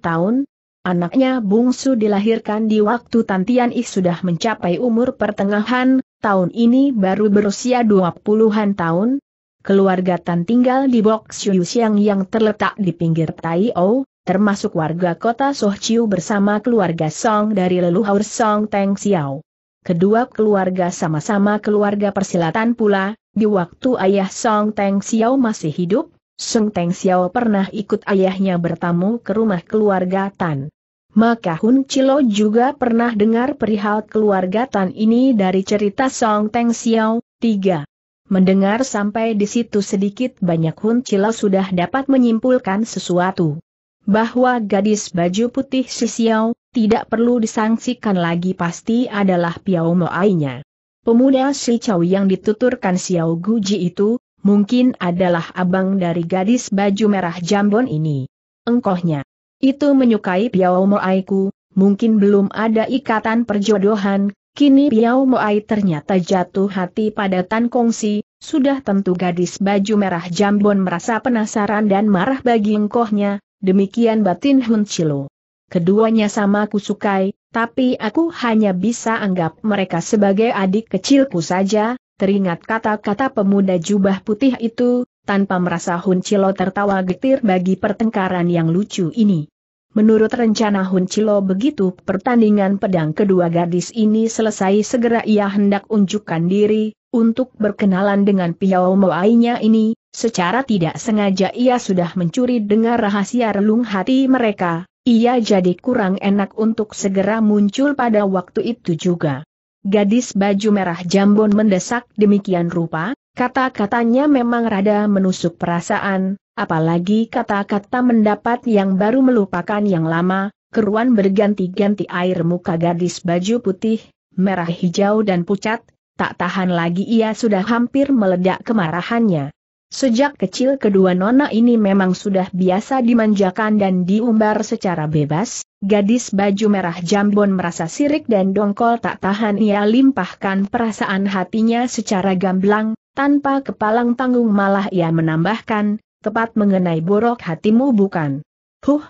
tahun. Anaknya bungsu dilahirkan di waktu Tan Tian Ih sudah mencapai umur pertengahan, tahun ini baru berusia 20-an tahun. Keluarga Tan tinggal di Bok Siu Siang yang terletak di pinggir Tai O, termasuk warga kota Soh Chiu bersama keluarga Song dari leluhur Song Teng Xiao. Kedua keluarga sama-sama keluarga persilatan pula, di waktu ayah Song Teng Xiao masih hidup, Song Teng Xiao pernah ikut ayahnya bertamu ke rumah keluarga Tan. Maka Hun Chilo juga pernah dengar perihal keluarga Tan ini dari cerita Song Teng Xiao, 3. Mendengar sampai di situ sedikit banyak Hun Chilo sudah dapat menyimpulkan sesuatu. Bahwa gadis baju putih si Xiao, tidak perlu disangsikan lagi pasti adalah Piao Moainya. Pemuda si Chow yang dituturkan Xiao Guji itu, mungkin adalah abang dari gadis baju merah jambon ini. Engkohnya. Itu menyukai Piao Moaiku, mungkin belum ada ikatan perjodohan, kini Piao Moai ternyata jatuh hati pada Tan Kongsi, sudah tentu gadis baju merah jambon merasa penasaran dan marah bagi engkohnya, demikian batin Hun Chilo keduanya sama kusukai, tapi aku hanya bisa anggap mereka sebagai adik kecilku saja, teringat kata-kata pemuda jubah putih itu, tanpa merasa Hun Cilo tertawa getir bagi pertengkaran yang lucu ini. Menurut rencana Hun Cilo begitu pertandingan pedang kedua gadis ini selesai segera ia hendak unjukkan diri, untuk berkenalan dengan Piao Moainya ini, secara tidak sengaja ia sudah mencuri dengar rahasia relung hati mereka, ia jadi kurang enak untuk segera muncul pada waktu itu juga. Gadis baju merah jambon mendesak demikian rupa, kata-katanya memang rada menusuk perasaan, apalagi kata-kata mendapat yang baru melupakan yang lama, keruan berganti-ganti air muka gadis baju putih, merah hijau dan pucat, tak tahan lagi ia sudah hampir meledak kemarahannya. Sejak kecil kedua nona ini memang sudah biasa dimanjakan dan diumbar secara bebas, gadis baju merah jambon merasa sirik dan dongkol tak tahan ia limpahkan perasaan hatinya secara gamblang, tanpa kepalang tanggung malah ia menambahkan, tepat mengenai borok hatimu bukan. Huh,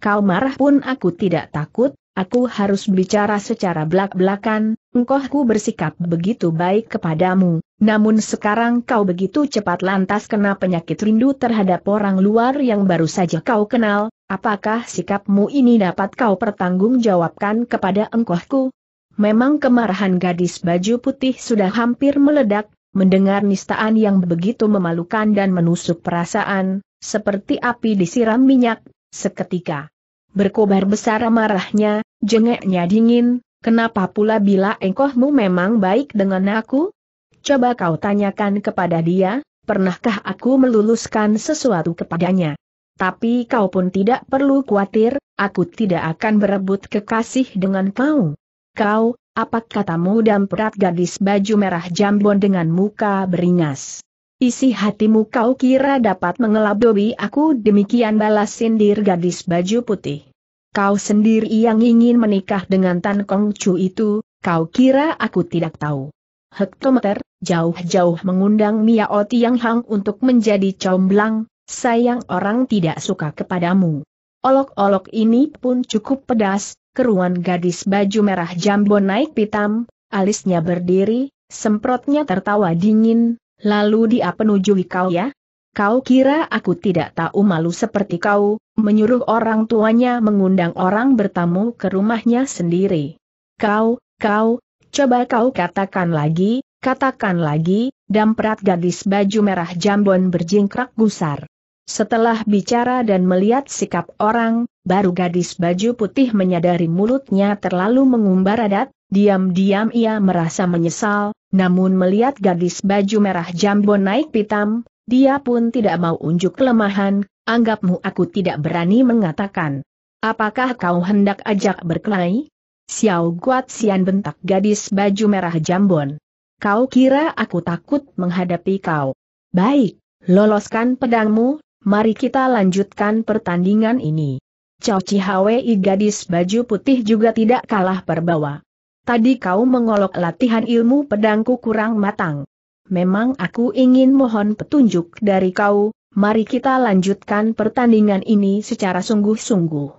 kau marah pun aku tidak takut, aku harus bicara secara belak-belakan, Engkau ku bersikap begitu baik kepadamu, namun sekarang kau begitu cepat lantas kena penyakit rindu terhadap orang luar yang baru saja kau kenal, apakah sikapmu ini dapat kau pertanggungjawabkan kepada Engkau ku? Memang kemarahan gadis baju putih sudah hampir meledak, mendengar nistaan yang begitu memalukan dan menusuk perasaan, seperti api disiram minyak, seketika. Berkobar besar marahnya, jengeknya dingin, Kenapa pula bila engkohmu memang baik dengan aku? Coba kau tanyakan kepada dia, pernahkah aku meluluskan sesuatu kepadanya? Tapi kau pun tidak perlu khawatir, aku tidak akan berebut kekasih dengan kau. Kau, apa katamu dan perat gadis baju merah jambon dengan muka beringas? Isi hatimu kau kira dapat mengelabui aku demikian balas sindir gadis baju putih. Kau sendiri yang ingin menikah dengan Tan Kong Chu itu, kau kira aku tidak tahu. Hektometer, jauh-jauh mengundang Mia O Tiang Hang untuk menjadi comblang, sayang orang tidak suka kepadamu. Olok-olok ini pun cukup pedas, keruan gadis baju merah jambo naik pitam, alisnya berdiri, semprotnya tertawa dingin, lalu dia penujui kau ya? Kau kira aku tidak tahu malu seperti kau, menyuruh orang tuanya mengundang orang bertamu ke rumahnya sendiri. Kau, kau, coba kau katakan lagi, katakan lagi, damprat gadis baju merah jambon berjingkrak gusar. Setelah bicara dan melihat sikap orang, baru gadis baju putih menyadari mulutnya terlalu mengumbar adat, diam-diam ia merasa menyesal, namun melihat gadis baju merah jambon naik pitam, dia pun tidak mau unjuk kelemahan, anggapmu aku tidak berani mengatakan. Apakah kau hendak ajak berkelahi? Xiao Guat Xian bentak gadis baju merah jambon. Kau kira aku takut menghadapi kau? Baik, loloskan pedangmu, mari kita lanjutkan pertandingan ini. Cao Cihawei gadis baju putih juga tidak kalah perbawa. Tadi kau mengolok latihan ilmu pedangku kurang matang memang aku ingin mohon petunjuk dari kau, mari kita lanjutkan pertandingan ini secara sungguh-sungguh.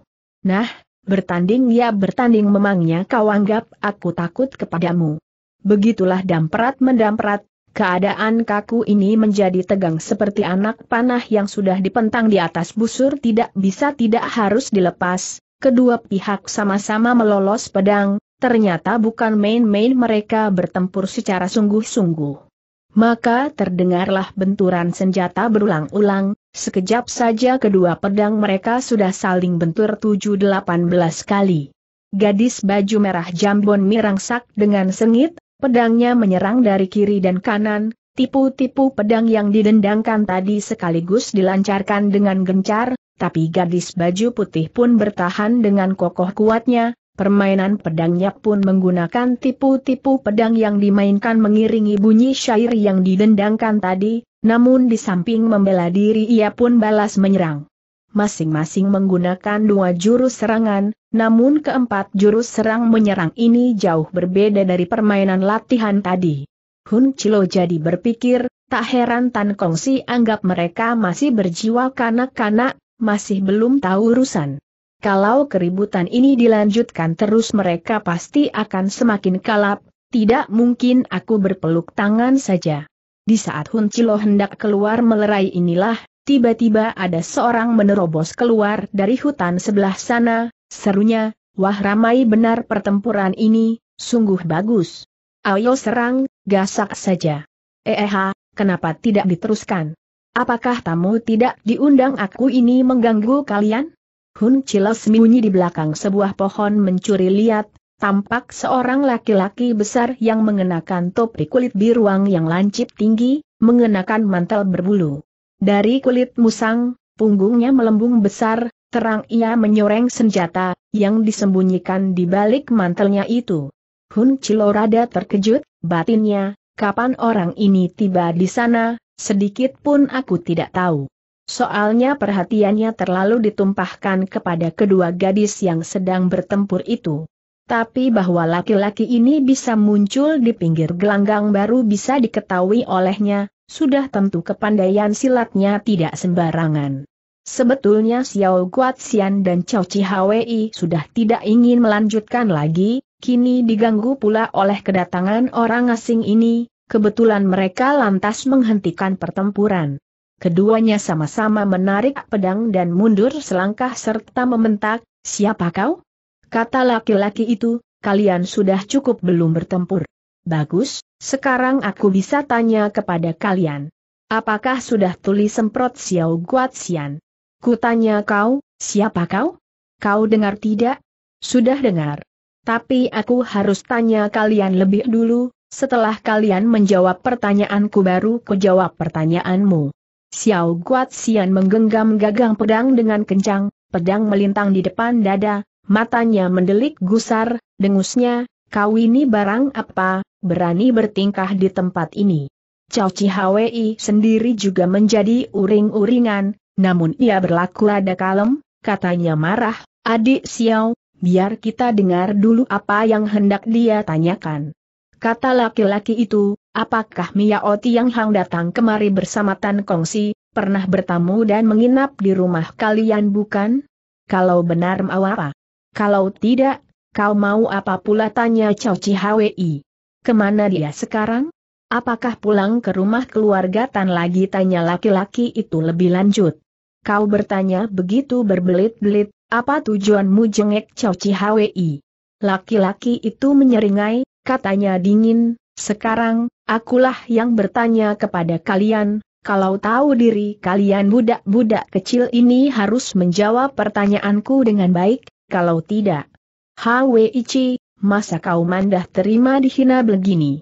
Nah, bertanding ya bertanding memangnya kau anggap aku takut kepadamu. Begitulah damprat mendamprat, Keadaan kaku ini menjadi tegang seperti anak panah yang sudah dipentang di atas busur tidak bisa tidak harus dilepas, kedua pihak sama-sama melolos pedang, ternyata bukan main-main mereka bertempur secara sungguh-sungguh maka terdengarlah benturan senjata berulang-ulang, sekejap saja kedua pedang mereka sudah saling bentur tujuh delapan belas kali. Gadis baju merah jambon mirangsak dengan sengit, pedangnya menyerang dari kiri dan kanan, tipu-tipu pedang yang didendangkan tadi sekaligus dilancarkan dengan gencar, tapi gadis baju putih pun bertahan dengan kokoh kuatnya, Permainan pedangnya pun menggunakan tipu-tipu pedang yang dimainkan mengiringi bunyi syair yang didendangkan tadi, namun di samping membela diri ia pun balas menyerang. Masing-masing menggunakan dua jurus serangan, namun keempat jurus serang menyerang ini jauh berbeda dari permainan latihan tadi. Hun Chilo jadi berpikir, tak heran Tan Kongsi anggap mereka masih berjiwa kanak-kanak, masih belum tahu urusan. Kalau keributan ini dilanjutkan terus mereka pasti akan semakin kalap, tidak mungkin aku berpeluk tangan saja. Di saat Hun Chilo hendak keluar melerai inilah, tiba-tiba ada seorang menerobos keluar dari hutan sebelah sana, serunya, wah ramai benar pertempuran ini, sungguh bagus. Ayo serang, gasak saja. Eh, eh kenapa tidak diteruskan? Apakah tamu tidak diundang aku ini mengganggu kalian? Hun Chilas sembunyi di belakang sebuah pohon mencuri lihat, tampak seorang laki-laki besar yang mengenakan topi kulit biruang yang lancip tinggi, mengenakan mantel berbulu. Dari kulit musang, punggungnya melembung besar, terang ia menyoreng senjata, yang disembunyikan di balik mantelnya itu. Hun Chilo rada terkejut, batinnya, kapan orang ini tiba di sana, sedikit pun aku tidak tahu. Soalnya perhatiannya terlalu ditumpahkan kepada kedua gadis yang sedang bertempur itu. Tapi bahwa laki-laki ini bisa muncul di pinggir gelanggang baru bisa diketahui olehnya, sudah tentu kepandaian silatnya tidak sembarangan. Sebetulnya Xiao Guaxian dan Chao Chihawei sudah tidak ingin melanjutkan lagi, kini diganggu pula oleh kedatangan orang asing ini, kebetulan mereka lantas menghentikan pertempuran. Keduanya sama-sama menarik pedang dan mundur selangkah serta mementak. siapa kau? Kata laki-laki itu, kalian sudah cukup belum bertempur. Bagus, sekarang aku bisa tanya kepada kalian. Apakah sudah tulis semprot Xiao Ku Kutanya kau, siapa kau? Kau dengar tidak? Sudah dengar. Tapi aku harus tanya kalian lebih dulu, setelah kalian menjawab pertanyaanku baru kujawab pertanyaanmu. Xiao Guat Xian menggenggam gagang pedang dengan kencang, pedang melintang di depan dada, matanya mendelik gusar, dengusnya, kau ini barang apa, berani bertingkah di tempat ini. Cao Hwi sendiri juga menjadi uring-uringan, namun ia berlaku ada kalem, katanya marah, adik Xiao, biar kita dengar dulu apa yang hendak dia tanyakan. Kata laki-laki itu, Apakah Mia Oti yang Hang datang kemari bersama Tan Kongsi, pernah bertamu dan menginap di rumah kalian bukan? Kalau benar mau apa? Kalau tidak, kau mau apa pula tanya Cao Hwi? Kemana dia sekarang? Apakah pulang ke rumah keluarga Tan lagi tanya laki-laki itu lebih lanjut? Kau bertanya begitu berbelit-belit, apa tujuanmu jengek Cao Hwi? Laki-laki itu menyeringai, katanya dingin, sekarang, akulah yang bertanya kepada kalian, kalau tahu diri kalian budak-budak kecil ini harus menjawab pertanyaanku dengan baik, kalau tidak. Hwichi, masa kau mandah terima dihina begini?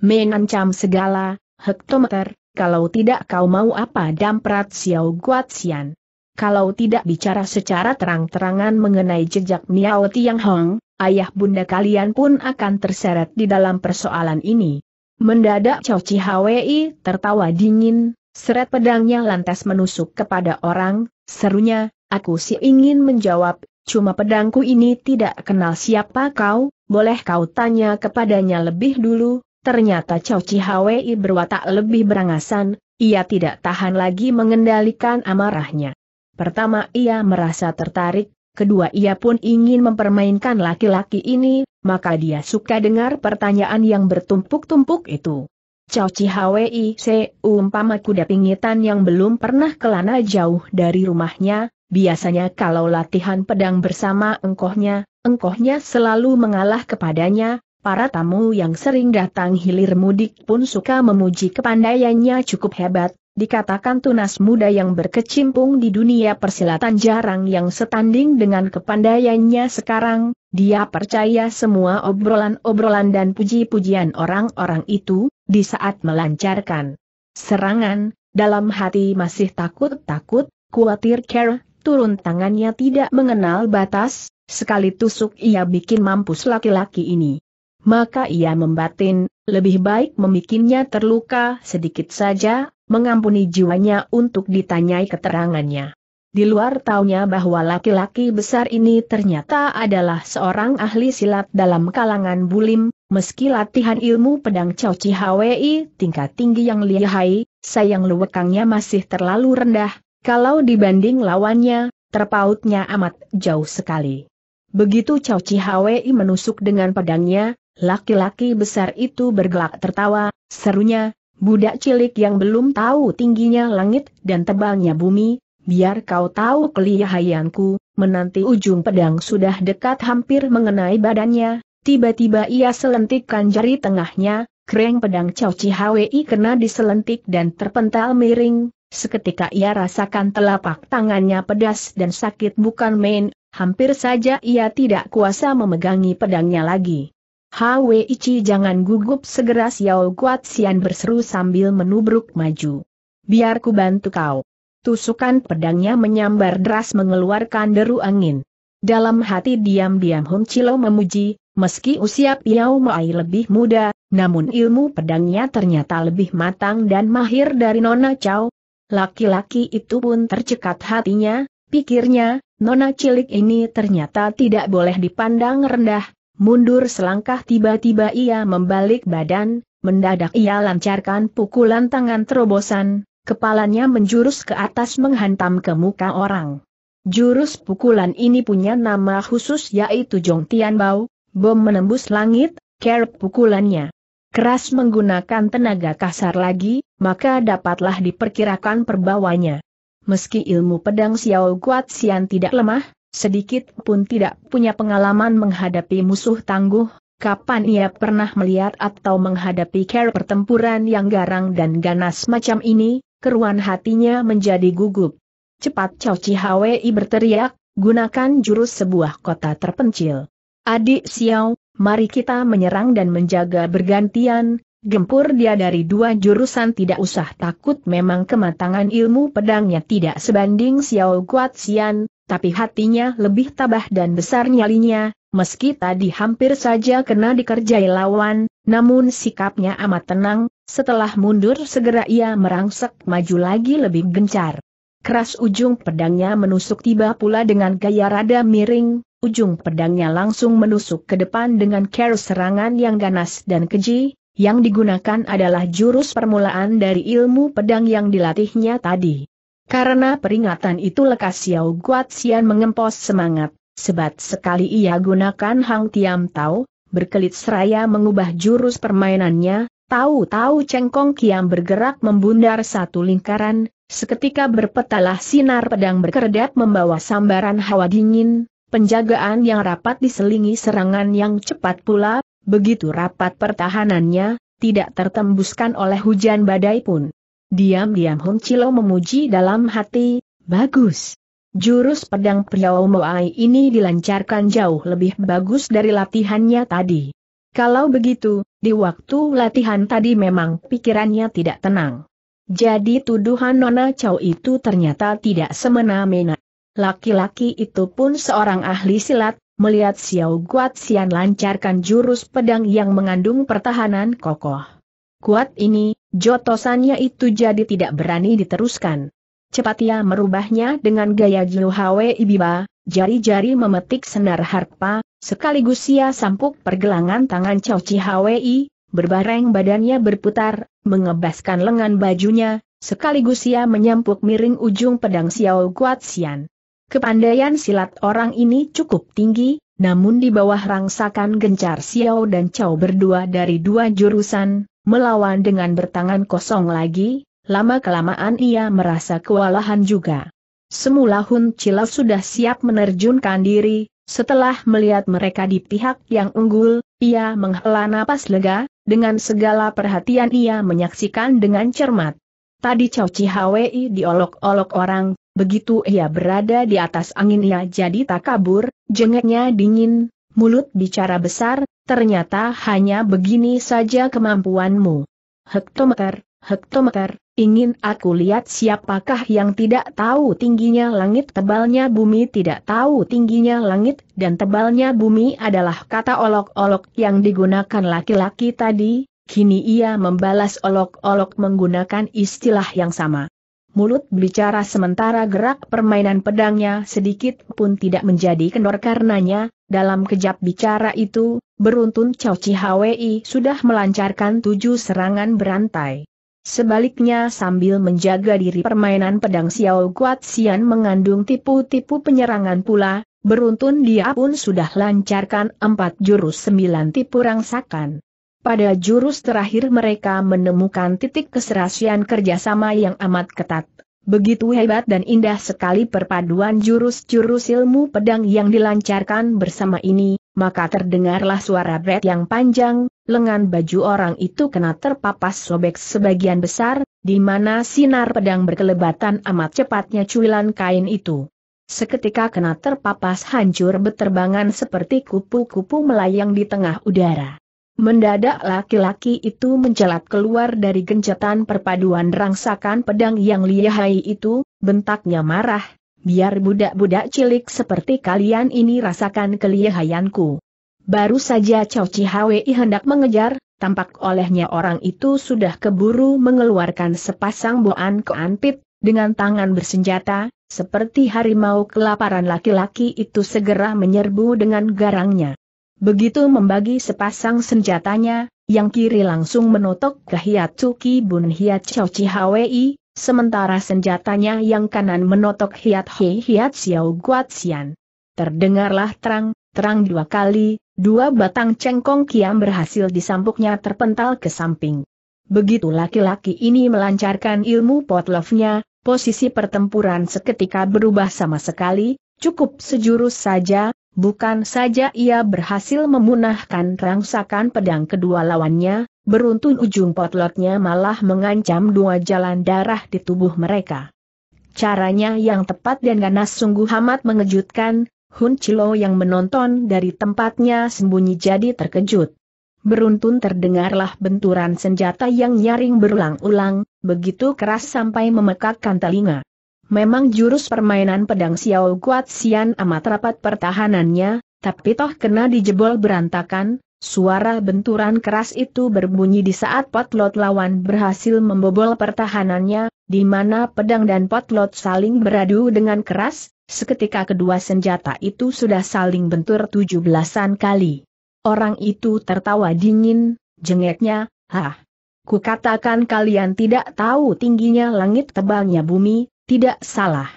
Menancam segala, hektometer, kalau tidak kau mau apa damprat Xiao Guaxian. Kalau tidak bicara secara terang-terangan mengenai jejak Miao Tiang Hong, ayah bunda kalian pun akan terseret di dalam persoalan ini. Mendadak Chow Chi Hwi tertawa dingin, seret pedangnya lantas menusuk kepada orang, serunya, aku sih ingin menjawab, cuma pedangku ini tidak kenal siapa kau, boleh kau tanya kepadanya lebih dulu, Ternyata Chow Chi Hwi berwatak lebih berangasan, ia tidak tahan lagi mengendalikan amarahnya. Pertama ia merasa tertarik, kedua ia pun ingin mempermainkan laki-laki ini, maka dia suka dengar pertanyaan yang bertumpuk-tumpuk itu. Cao Se, umpama kuda pingitan yang belum pernah kelana jauh dari rumahnya, biasanya kalau latihan pedang bersama engkohnya, engkohnya selalu mengalah kepadanya, para tamu yang sering datang hilir mudik pun suka memuji kepandaiannya cukup hebat, Dikatakan tunas muda yang berkecimpung di dunia persilatan jarang yang setanding dengan kepandaiannya sekarang, dia percaya semua obrolan-obrolan dan puji-pujian orang-orang itu, di saat melancarkan serangan, dalam hati masih takut-takut, khawatir care, turun tangannya tidak mengenal batas, sekali tusuk ia bikin mampus laki-laki ini. Maka ia membatin, lebih baik membikinnya terluka sedikit saja mengampuni jiwanya untuk ditanyai keterangannya. Di luar taunya bahwa laki-laki besar ini ternyata adalah seorang ahli silat dalam kalangan bulim, meski latihan ilmu pedang Cao Chi Hwi tingkat tinggi yang lihai, sayang lewekangnya masih terlalu rendah, kalau dibanding lawannya, terpautnya amat jauh sekali. Begitu Cao Chi Hwi menusuk dengan pedangnya, laki-laki besar itu bergelak tertawa, serunya, Budak cilik yang belum tahu tingginya langit dan tebalnya bumi, biar kau tahu kelihayanku, menanti ujung pedang sudah dekat hampir mengenai badannya, tiba-tiba ia selentikkan jari tengahnya, kreng pedang Cao Hwi kena diselentik dan terpental miring, seketika ia rasakan telapak tangannya pedas dan sakit bukan main, hampir saja ia tidak kuasa memegangi pedangnya lagi. Hwi Chi jangan gugup segera Xiao Kuat Sian berseru sambil menubruk maju. Biar ku bantu kau. Tusukan pedangnya menyambar deras mengeluarkan deru angin. Dalam hati diam-diam Hun Chilo memuji, meski usia Piao Mai lebih muda, namun ilmu pedangnya ternyata lebih matang dan mahir dari Nona Chow. Laki-laki itu pun tercekat hatinya, pikirnya, Nona cilik ini ternyata tidak boleh dipandang rendah, Mundur selangkah tiba-tiba ia membalik badan, mendadak ia lancarkan pukulan tangan terobosan, kepalanya menjurus ke atas menghantam ke muka orang. Jurus pukulan ini punya nama khusus yaitu Jong Tian Bao bom menembus langit, kerap pukulannya. Keras menggunakan tenaga kasar lagi, maka dapatlah diperkirakan perbawanya. Meski ilmu pedang Xiao Guat Xian tidak lemah, sedikit pun tidak punya pengalaman menghadapi musuh tangguh, kapan ia pernah melihat atau menghadapi care pertempuran yang garang dan ganas macam ini, keruan hatinya menjadi gugup. Cepat Cao Chihawei berteriak, gunakan jurus sebuah kota terpencil. Adik Xiao, mari kita menyerang dan menjaga bergantian, Gempur dia dari dua jurusan tidak usah takut memang kematangan ilmu pedangnya tidak sebanding Xiao Guat Xian, tapi hatinya lebih tabah dan besar nyalinya, meski tadi hampir saja kena dikerjai lawan, namun sikapnya amat tenang, setelah mundur segera ia merangsek maju lagi lebih gencar. Keras ujung pedangnya menusuk tiba pula dengan gaya rada miring, ujung pedangnya langsung menusuk ke depan dengan care serangan yang ganas dan keji, yang digunakan adalah jurus permulaan dari ilmu pedang yang dilatihnya tadi. Karena peringatan itu lekas Xiao Guaxian mengempos semangat, sebat sekali ia gunakan Hang Tiam Tao, berkelit seraya mengubah jurus permainannya, tahu-tahu cengkong kiam bergerak membundar satu lingkaran, seketika berpetalah sinar pedang berkedap membawa sambaran hawa dingin, penjagaan yang rapat diselingi serangan yang cepat pula, begitu rapat pertahanannya, tidak tertembuskan oleh hujan badai pun. Diam-diam Hong Chilo memuji dalam hati, bagus. Jurus pedang Priau Moai ini dilancarkan jauh lebih bagus dari latihannya tadi. Kalau begitu, di waktu latihan tadi memang pikirannya tidak tenang. Jadi tuduhan Nona Chow itu ternyata tidak semena-mena. Laki-laki itu pun seorang ahli silat, melihat Xiao Guat Xian lancarkan jurus pedang yang mengandung pertahanan kokoh kuat ini, jotosannya itu jadi tidak berani diteruskan. Cepat ia merubahnya dengan gaya Jiuhawe Ibiba, jari-jari memetik senar harpa, sekaligus ia sampuk pergelangan tangan Chow Chihawei, berbareng badannya berputar, mengebaskan lengan bajunya, sekaligus ia menyampuk miring ujung pedang Xiao Guat Xian. Kepandaian silat orang ini cukup tinggi, namun di bawah rangsakan gencar Xiao dan Chow berdua dari dua jurusan, Melawan dengan bertangan kosong lagi, lama-kelamaan ia merasa kewalahan juga. Semula Hun Chila sudah siap menerjunkan diri, setelah melihat mereka di pihak yang unggul, ia menghela napas lega, dengan segala perhatian ia menyaksikan dengan cermat. Tadi Cao Hwi diolok-olok orang, begitu ia berada di atas angin ia jadi tak kabur, jengeknya dingin, mulut bicara besar, Ternyata hanya begini saja kemampuanmu. Hektometer, hektometer, ingin aku lihat siapakah yang tidak tahu tingginya langit tebalnya bumi tidak tahu tingginya langit dan tebalnya bumi adalah kata olok-olok yang digunakan laki-laki tadi, kini ia membalas olok-olok menggunakan istilah yang sama. Mulut bicara sementara gerak permainan pedangnya sedikit pun tidak menjadi kendor karenanya, dalam kejap bicara itu, beruntun Chow Hwi sudah melancarkan tujuh serangan berantai. Sebaliknya sambil menjaga diri permainan pedang Xiao Guat Xian mengandung tipu-tipu penyerangan pula, beruntun dia pun sudah lancarkan empat jurus sembilan tipu rangsakan. Pada jurus terakhir mereka menemukan titik keserasian kerjasama yang amat ketat. Begitu hebat dan indah sekali perpaduan jurus-jurus ilmu pedang yang dilancarkan bersama ini, maka terdengarlah suara bret yang panjang, lengan baju orang itu kena terpapas sobek sebagian besar, di mana sinar pedang berkelebatan amat cepatnya cuilan kain itu. Seketika kena terpapas hancur beterbangan seperti kupu-kupu melayang di tengah udara. Mendadak laki-laki itu mencelat keluar dari genjatan perpaduan rangsakan pedang yang lihai itu, bentaknya marah, biar budak-budak cilik seperti kalian ini rasakan kelihayanku. Baru saja Chow Chihawei hendak mengejar, tampak olehnya orang itu sudah keburu mengeluarkan sepasang boan keanpit, dengan tangan bersenjata, seperti harimau kelaparan laki-laki itu segera menyerbu dengan garangnya. Begitu membagi sepasang senjatanya, yang kiri langsung menotok ke Hiatsuki Bun Hiat Chow Chihawei, sementara senjatanya yang kanan menotok Hiat hei Hiat Xiao sian, Terdengarlah terang, terang dua kali, dua batang cengkong kiam berhasil disampuknya terpental ke samping. Begitu laki-laki ini melancarkan ilmu potlovnya, posisi pertempuran seketika berubah sama sekali, cukup sejurus saja, Bukan saja ia berhasil memunahkan rangsakan pedang kedua lawannya, beruntun ujung potlotnya malah mengancam dua jalan darah di tubuh mereka. Caranya yang tepat dan ganas sungguh amat mengejutkan, Hun Chilo yang menonton dari tempatnya sembunyi jadi terkejut. Beruntun terdengarlah benturan senjata yang nyaring berulang-ulang, begitu keras sampai memekakkan telinga. Memang jurus permainan pedang Xiao kuat Xian amat rapat pertahanannya, tapi toh kena dijebol berantakan, suara benturan keras itu berbunyi di saat potlot lawan berhasil membobol pertahanannya, di mana pedang dan potlot saling beradu dengan keras, seketika kedua senjata itu sudah saling bentur tujuh belasan kali. Orang itu tertawa dingin, jengeknya, hah. Kukatakan kalian tidak tahu tingginya langit tebalnya bumi, tidak salah.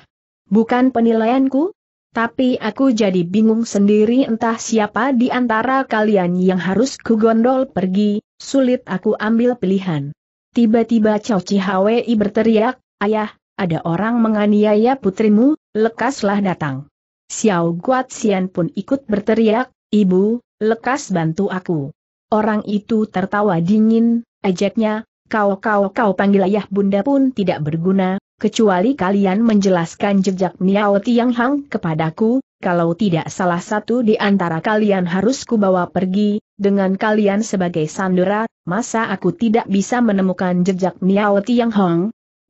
Bukan penilaianku, tapi aku jadi bingung sendiri entah siapa di antara kalian yang harus kugondol pergi, sulit aku ambil pilihan. Tiba-tiba Chow Chihawei berteriak, Ayah, ada orang menganiaya putrimu, lekaslah datang. Xiao Xian pun ikut berteriak, Ibu, lekas bantu aku. Orang itu tertawa dingin, ejeknya, kau-kau-kau panggil ayah bunda pun tidak berguna, kecuali kalian menjelaskan jejak Miao Tiang Hang kepadaku, kalau tidak salah satu di antara kalian harus kubawa pergi, dengan kalian sebagai sandera, masa aku tidak bisa menemukan jejak Miao Tiang Hang?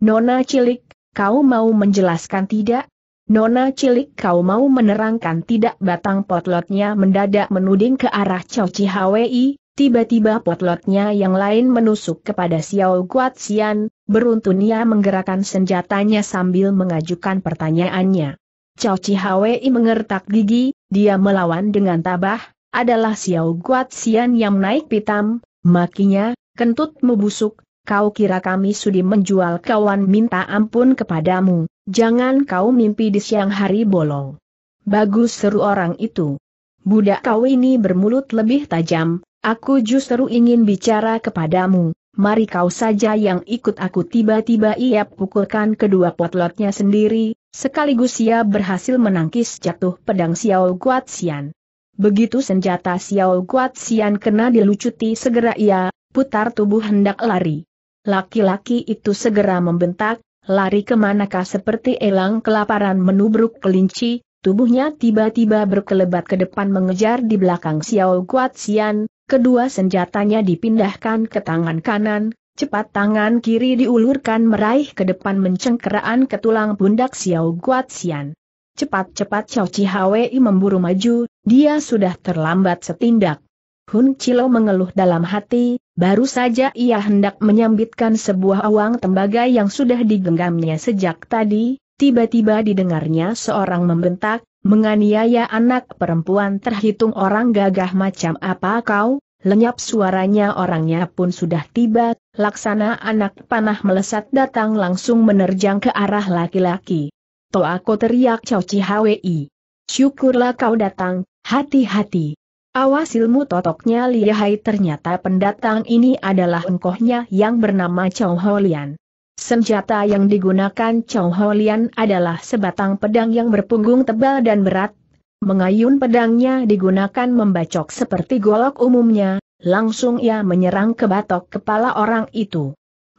Nona cilik, kau mau menjelaskan tidak? Nona cilik kau mau menerangkan tidak batang potlotnya mendadak menuding ke arah Chow Chi Hwi, tiba-tiba potlotnya yang lain menusuk kepada Xiao Guat Xian. Beruntun ia menggerakkan senjatanya sambil mengajukan pertanyaannya. Cao Chihawei mengertak gigi, dia melawan dengan tabah, adalah Xiao Guat Xian yang naik pitam, makinya, kentut membusuk. kau kira kami sudi menjual kawan minta ampun kepadamu, jangan kau mimpi di siang hari bolong. Bagus seru orang itu. Budak kau ini bermulut lebih tajam, aku justru ingin bicara kepadamu, mari kau saja yang ikut aku tiba-tiba ia pukulkan kedua potlotnya sendiri, sekaligus ia berhasil menangkis jatuh pedang Xiao Guatsian. Begitu senjata Xiao Guatsian kena dilucuti segera ia, putar tubuh hendak lari. Laki-laki itu segera membentak, lari kemanakah seperti elang kelaparan menubruk kelinci, tubuhnya tiba-tiba berkelebat ke depan mengejar di belakang Xiao Guatsian. Kedua senjatanya dipindahkan ke tangan kanan, cepat tangan kiri diulurkan meraih ke depan mencengkeraan ke tulang pundak Xiao Guaxian. Cepat-cepat Chao Cihawei memburu maju, dia sudah terlambat setindak. Hun Chilo mengeluh dalam hati, baru saja ia hendak menyambitkan sebuah awang tembaga yang sudah digenggamnya sejak tadi, tiba-tiba didengarnya seorang membentak, Menganiaya anak perempuan terhitung orang gagah macam apa kau? Lenyap suaranya orangnya pun sudah tiba, laksana anak panah melesat datang langsung menerjang ke arah laki-laki. aku teriak Chi Hwi. Syukurlah kau datang, hati-hati. Awas ilmu totoknya lihai ternyata pendatang ini adalah engkohnya yang bernama Chow Holian. Senjata yang digunakan Chow Holian adalah sebatang pedang yang berpunggung tebal dan berat. Mengayun pedangnya digunakan membacok seperti golok umumnya, langsung ia menyerang ke batok kepala orang itu.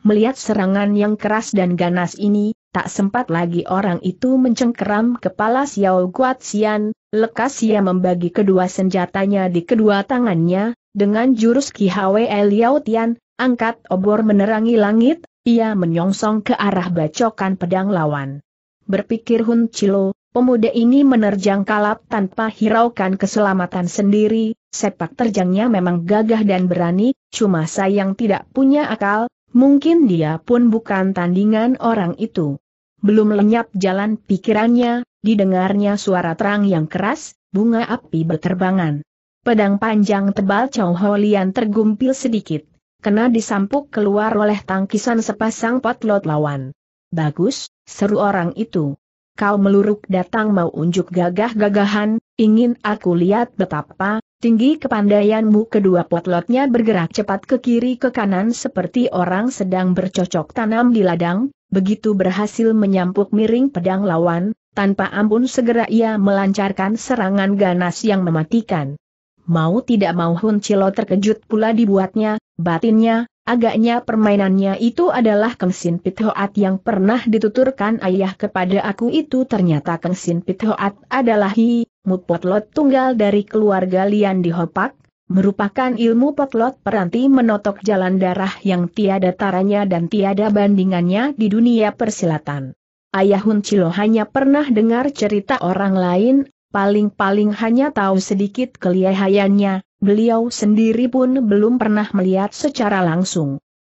Melihat serangan yang keras dan ganas ini, tak sempat lagi orang itu mencengkeram kepala Xiao Guaxian, lekas ia membagi kedua senjatanya di kedua tangannya, dengan jurus Ki Hwe Liao Tian, angkat obor menerangi langit, ia menyongsong ke arah bacokan pedang lawan. Berpikir Hun Chilo, pemuda ini menerjang kalap tanpa hiraukan keselamatan sendiri, sepak terjangnya memang gagah dan berani, cuma sayang tidak punya akal, mungkin dia pun bukan tandingan orang itu. Belum lenyap jalan pikirannya, didengarnya suara terang yang keras, bunga api berterbangan. Pedang panjang tebal Chow Ho Lian tergumpil sedikit, kena disampuk keluar oleh tangkisan sepasang potlot lawan. Bagus, seru orang itu. Kau meluruk datang mau unjuk gagah-gagahan, ingin aku lihat betapa tinggi kepandaianmu kedua potlotnya bergerak cepat ke kiri ke kanan seperti orang sedang bercocok tanam di ladang, begitu berhasil menyampuk miring pedang lawan, tanpa ampun segera ia melancarkan serangan ganas yang mematikan. Mau tidak mau Hun Cilo terkejut pula dibuatnya, Batinnya, agaknya permainannya itu adalah kenshin Pithoat yang pernah dituturkan ayah kepada aku itu ternyata kenshin Pithoat adalah Hi, mutpotlot tunggal dari keluarga Lian di Hopak, merupakan ilmu potlot peranti menotok jalan darah yang tiada taranya dan tiada bandingannya di dunia persilatan. Ayah Hun Chilo hanya pernah dengar cerita orang lain, paling-paling hanya tahu sedikit kelihayannya, Beliau sendiri pun belum pernah melihat secara langsung.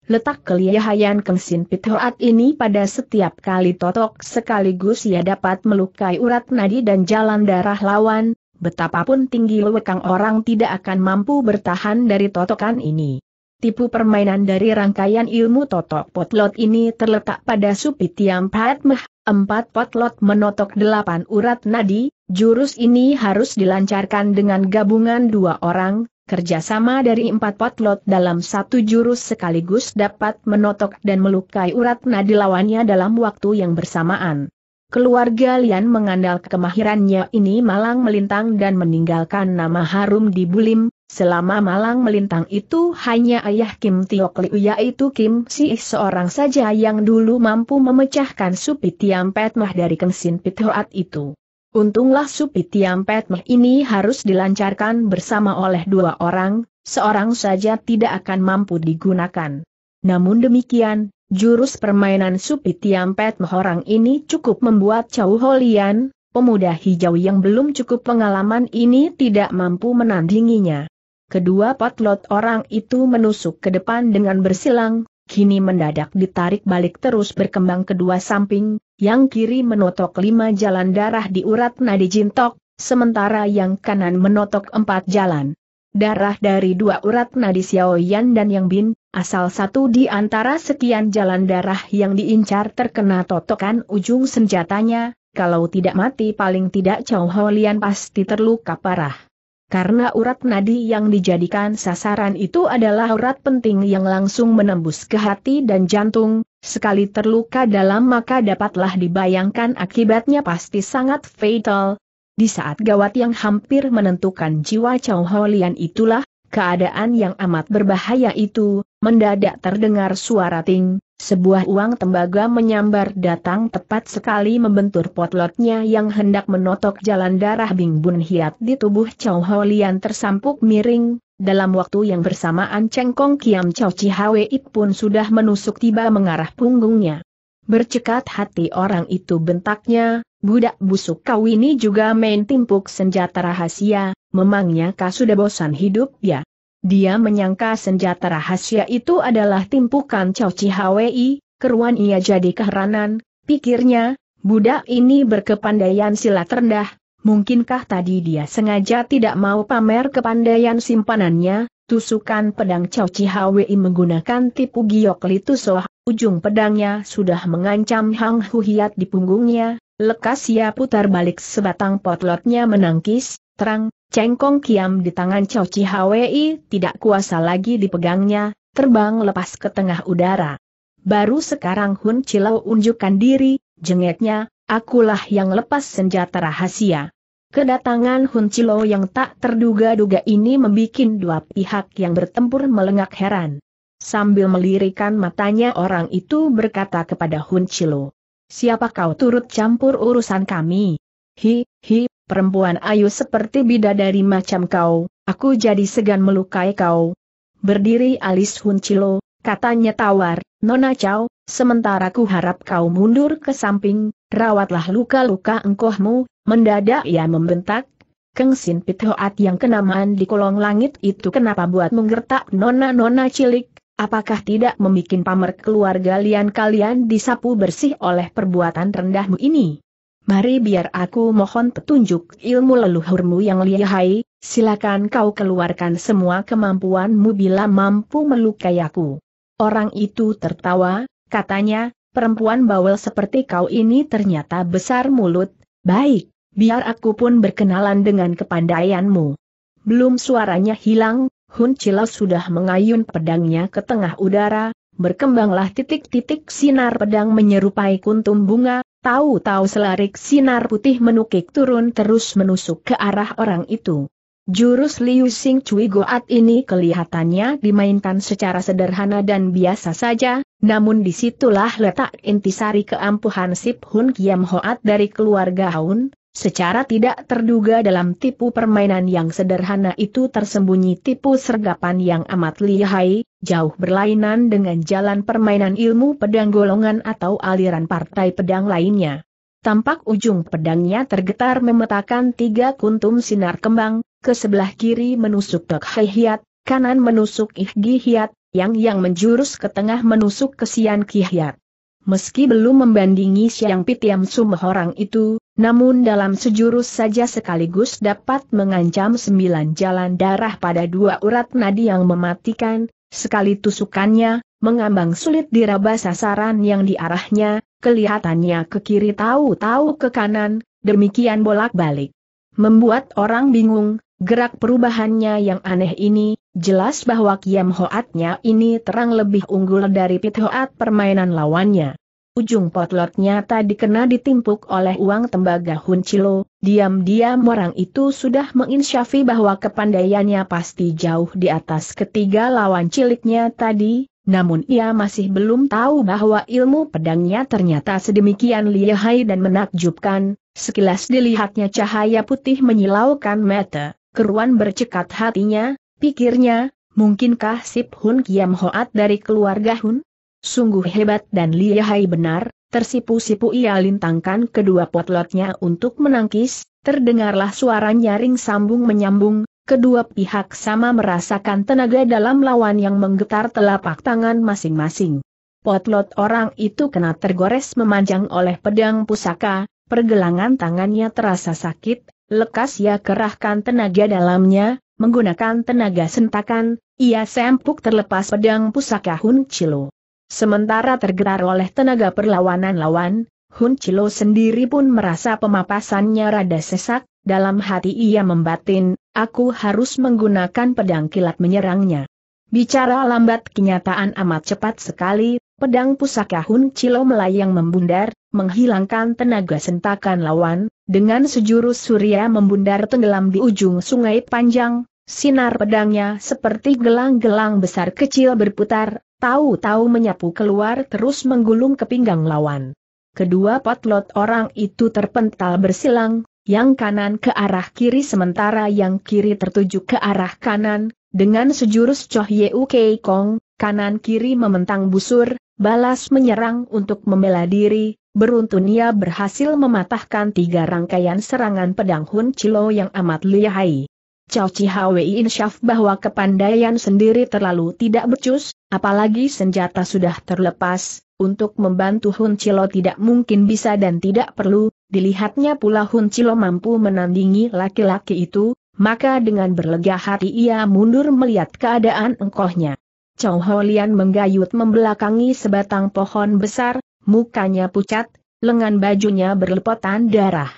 Letak keliahayan Kemsin Pithoat ini pada setiap kali totok sekaligus ia dapat melukai urat nadi dan jalan darah lawan, betapapun tinggi lewekang orang tidak akan mampu bertahan dari totokan ini. Tipu permainan dari rangkaian ilmu totok potlot ini terletak pada Supitiam meh empat potlot menotok delapan urat nadi, jurus ini harus dilancarkan dengan gabungan dua orang, kerjasama dari empat potlot dalam satu jurus sekaligus dapat menotok dan melukai urat nadi lawannya dalam waktu yang bersamaan. Keluarga Lian mengandalkan kemahirannya ini malang melintang dan meninggalkan nama harum di Bulim, Selama malang melintang itu hanya ayah Kim Tiok Liu yaitu Kim Si seorang saja yang dulu mampu memecahkan supi tiam petmah dari kengsin pithoat itu. Untunglah supi tiam petmah ini harus dilancarkan bersama oleh dua orang, seorang saja tidak akan mampu digunakan. Namun demikian, jurus permainan supi tiam petmah orang ini cukup membuat Chow Holian, pemuda hijau yang belum cukup pengalaman ini tidak mampu menandinginya. Kedua potlot orang itu menusuk ke depan dengan bersilang, kini mendadak ditarik balik terus berkembang kedua samping, yang kiri menotok lima jalan darah di urat nadi jintok, sementara yang kanan menotok empat jalan. Darah dari dua urat nadi Xiaoyan dan Yang Bin, asal satu di antara sekian jalan darah yang diincar terkena totokan ujung senjatanya, kalau tidak mati paling tidak Chow Ho Lian pasti terluka parah karena urat nadi yang dijadikan sasaran itu adalah urat penting yang langsung menembus ke hati dan jantung, sekali terluka dalam maka dapatlah dibayangkan akibatnya pasti sangat fatal. Di saat gawat yang hampir menentukan jiwa Chow Ho itulah, keadaan yang amat berbahaya itu, mendadak terdengar suara ting, sebuah uang tembaga menyambar datang tepat sekali membentur potlotnya yang hendak menotok jalan darah Bing Bun Hiat di tubuh Chow Ho Lian tersampuk miring, dalam waktu yang bersamaan Cengkong Kiam Chow Chi Ip pun sudah menusuk tiba mengarah punggungnya. Bercekat hati orang itu bentaknya, budak busuk kau ini juga main timpuk senjata rahasia, memangnya kau sudah bosan hidup ya? Dia menyangka senjata rahasia itu adalah timpukan Cao Hwi, keruan ia jadi keheranan, pikirnya, budak ini berkepandaian silat rendah, mungkinkah tadi dia sengaja tidak mau pamer kepandaian simpanannya, Tusukan pedang Cao Chihawi menggunakan tipu giok litusoh, ujung pedangnya sudah mengancam Hang Huhiat di punggungnya, lekas ia putar balik sebatang potlotnya menangkis, terang, cengkong kiam di tangan Cao Chihawi tidak kuasa lagi dipegangnya, terbang lepas ke tengah udara. Baru sekarang Hun Cilau unjukkan diri, jengeknya, akulah yang lepas senjata rahasia. Kedatangan Hun Chilo yang tak terduga-duga ini membuat dua pihak yang bertempur melengak heran. Sambil melirikan matanya orang itu berkata kepada Hun Chilo. Siapa kau turut campur urusan kami? Hi, hi, perempuan ayu seperti bidadari macam kau, aku jadi segan melukai kau. Berdiri alis Hun Chilo, katanya tawar, Nona Chow, sementara ku harap kau mundur ke samping, rawatlah luka-luka engkohmu, mendadak ia membentak. Keng Sin Pit yang kenamaan di kolong langit itu kenapa buat menggertak nona-nona cilik, apakah tidak membuat pamer keluarga lian kalian disapu bersih oleh perbuatan rendahmu ini? Mari biar aku mohon petunjuk ilmu leluhurmu yang lihai, silakan kau keluarkan semua kemampuanmu bila mampu melukai aku. Orang itu tertawa, katanya, perempuan bawel seperti kau ini ternyata besar mulut, baik, biar aku pun berkenalan dengan kepandaianmu. Belum suaranya hilang, Hun Cilau sudah mengayun pedangnya ke tengah udara, berkembanglah titik-titik sinar pedang menyerupai kuntum bunga, tahu-tahu selarik sinar putih menukik turun terus menusuk ke arah orang itu. Jurus Liu Xing Cui Goat ini kelihatannya dimainkan secara sederhana dan biasa saja, namun disitulah letak intisari keampuhan Sip Hun Kiam Hoat dari keluarga Haun, secara tidak terduga dalam tipu permainan yang sederhana itu tersembunyi tipu sergapan yang amat lihai, jauh berlainan dengan jalan permainan ilmu pedang golongan atau aliran partai pedang lainnya. Tampak ujung pedangnya tergetar memetakan tiga kuntum sinar kembang, ke sebelah kiri menusuk Tok Hai Hiat, kanan menusuk Ih Gi Hiat, yang yang menjurus ke tengah menusuk ke Sian Ki Hiat. Meski belum membandingi Siang Pitiam Sum orang itu, namun dalam sejurus saja sekaligus dapat mengancam sembilan jalan darah pada dua urat nadi yang mematikan, sekali tusukannya, mengambang sulit diraba sasaran yang diarahnya, kelihatannya ke kiri tahu-tahu ke kanan, demikian bolak-balik. Membuat orang bingung, gerak perubahannya yang aneh ini, jelas bahwa Kiam Hoatnya ini terang lebih unggul dari Pit Hoat permainan lawannya. Ujung potlotnya tadi kena ditimpuk oleh uang tembaga Huncilo, diam-diam orang itu sudah menginsyafi bahwa kepandaiannya pasti jauh di atas ketiga lawan ciliknya tadi, namun ia masih belum tahu bahwa ilmu pedangnya ternyata sedemikian lihai dan menakjubkan, sekilas dilihatnya cahaya putih menyilaukan mata, keruan bercekat hatinya, pikirnya, mungkinkah Sip Hun Kiam Hoat dari keluarga Hun? Sungguh hebat dan lihai benar, tersipu-sipu ia lintangkan kedua potlotnya untuk menangkis, terdengarlah suara nyaring sambung menyambung, kedua pihak sama merasakan tenaga dalam lawan yang menggetar telapak tangan masing-masing. Potlot orang itu kena tergores memanjang oleh pedang pusaka, pergelangan tangannya terasa sakit, lekas ia kerahkan tenaga dalamnya, menggunakan tenaga sentakan, ia sempuk terlepas pedang pusaka Hun Chilo. Sementara tergetar oleh tenaga perlawanan lawan, Hun Chilo sendiri pun merasa pemapasannya rada sesak, dalam hati ia membatin, aku harus menggunakan pedang kilat menyerangnya. Bicara lambat kenyataan amat cepat sekali, pedang pusaka Hun Cilo melayang membundar, menghilangkan tenaga sentakan lawan, dengan sejurus surya membundar tenggelam di ujung sungai panjang, sinar pedangnya seperti gelang-gelang besar kecil berputar, tahu-tahu menyapu keluar terus menggulung ke pinggang lawan. Kedua potlot orang itu terpental bersilang, yang kanan ke arah kiri sementara yang kiri tertuju ke arah kanan, dengan sejurus Choh Yeu Kei Kong, kanan kiri mementang busur, balas menyerang untuk membela diri, beruntun ia berhasil mematahkan tiga rangkaian serangan pedang Hun Chilo yang amat lihai. Cao Chihawei insyaf bahwa kepandaian sendiri terlalu tidak becus, apalagi senjata sudah terlepas, untuk membantu Hun Chilo tidak mungkin bisa dan tidak perlu, dilihatnya pula Hun Chilo mampu menandingi laki-laki itu, maka dengan berlega hati ia mundur melihat keadaan engkohnya. Chow Ho Lian menggayut membelakangi sebatang pohon besar, mukanya pucat, lengan bajunya berlepotan darah.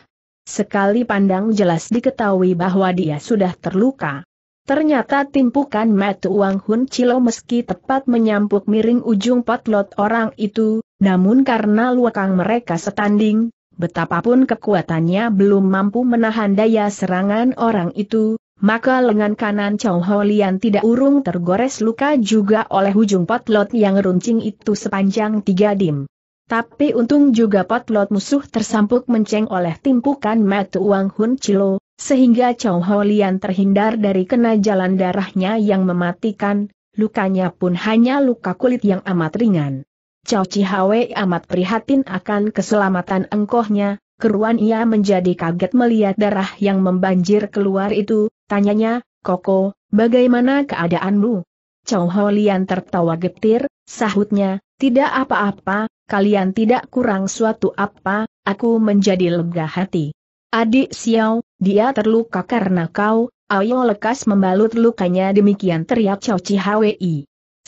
Sekali pandang jelas diketahui bahwa dia sudah terluka. Ternyata timpukan mat uang Hun Chilo meski tepat menyampuk miring ujung potlot orang itu, namun karena luakang mereka setanding, betapapun kekuatannya belum mampu menahan daya serangan orang itu, maka lengan kanan Chow Ho Lian tidak urung tergores luka juga oleh ujung potlot yang runcing itu sepanjang tiga dim. Tapi untung juga potlot musuh tersampuk menceng oleh timpukan Matu Wang Hun Chilo, sehingga Chow Ho Lian terhindar dari kena jalan darahnya yang mematikan, lukanya pun hanya luka kulit yang amat ringan. Cao Cihawe amat prihatin akan keselamatan engkohnya, keruan ia menjadi kaget melihat darah yang membanjir keluar itu, tanyanya, Koko, bagaimana keadaanmu? Cao Holian tertawa getir, sahutnya, tidak apa-apa, kalian tidak kurang suatu apa, aku menjadi lega hati. Adik Xiao, dia terluka karena kau, ayo lekas membalut lukanya demikian teriak Cao Cihawe.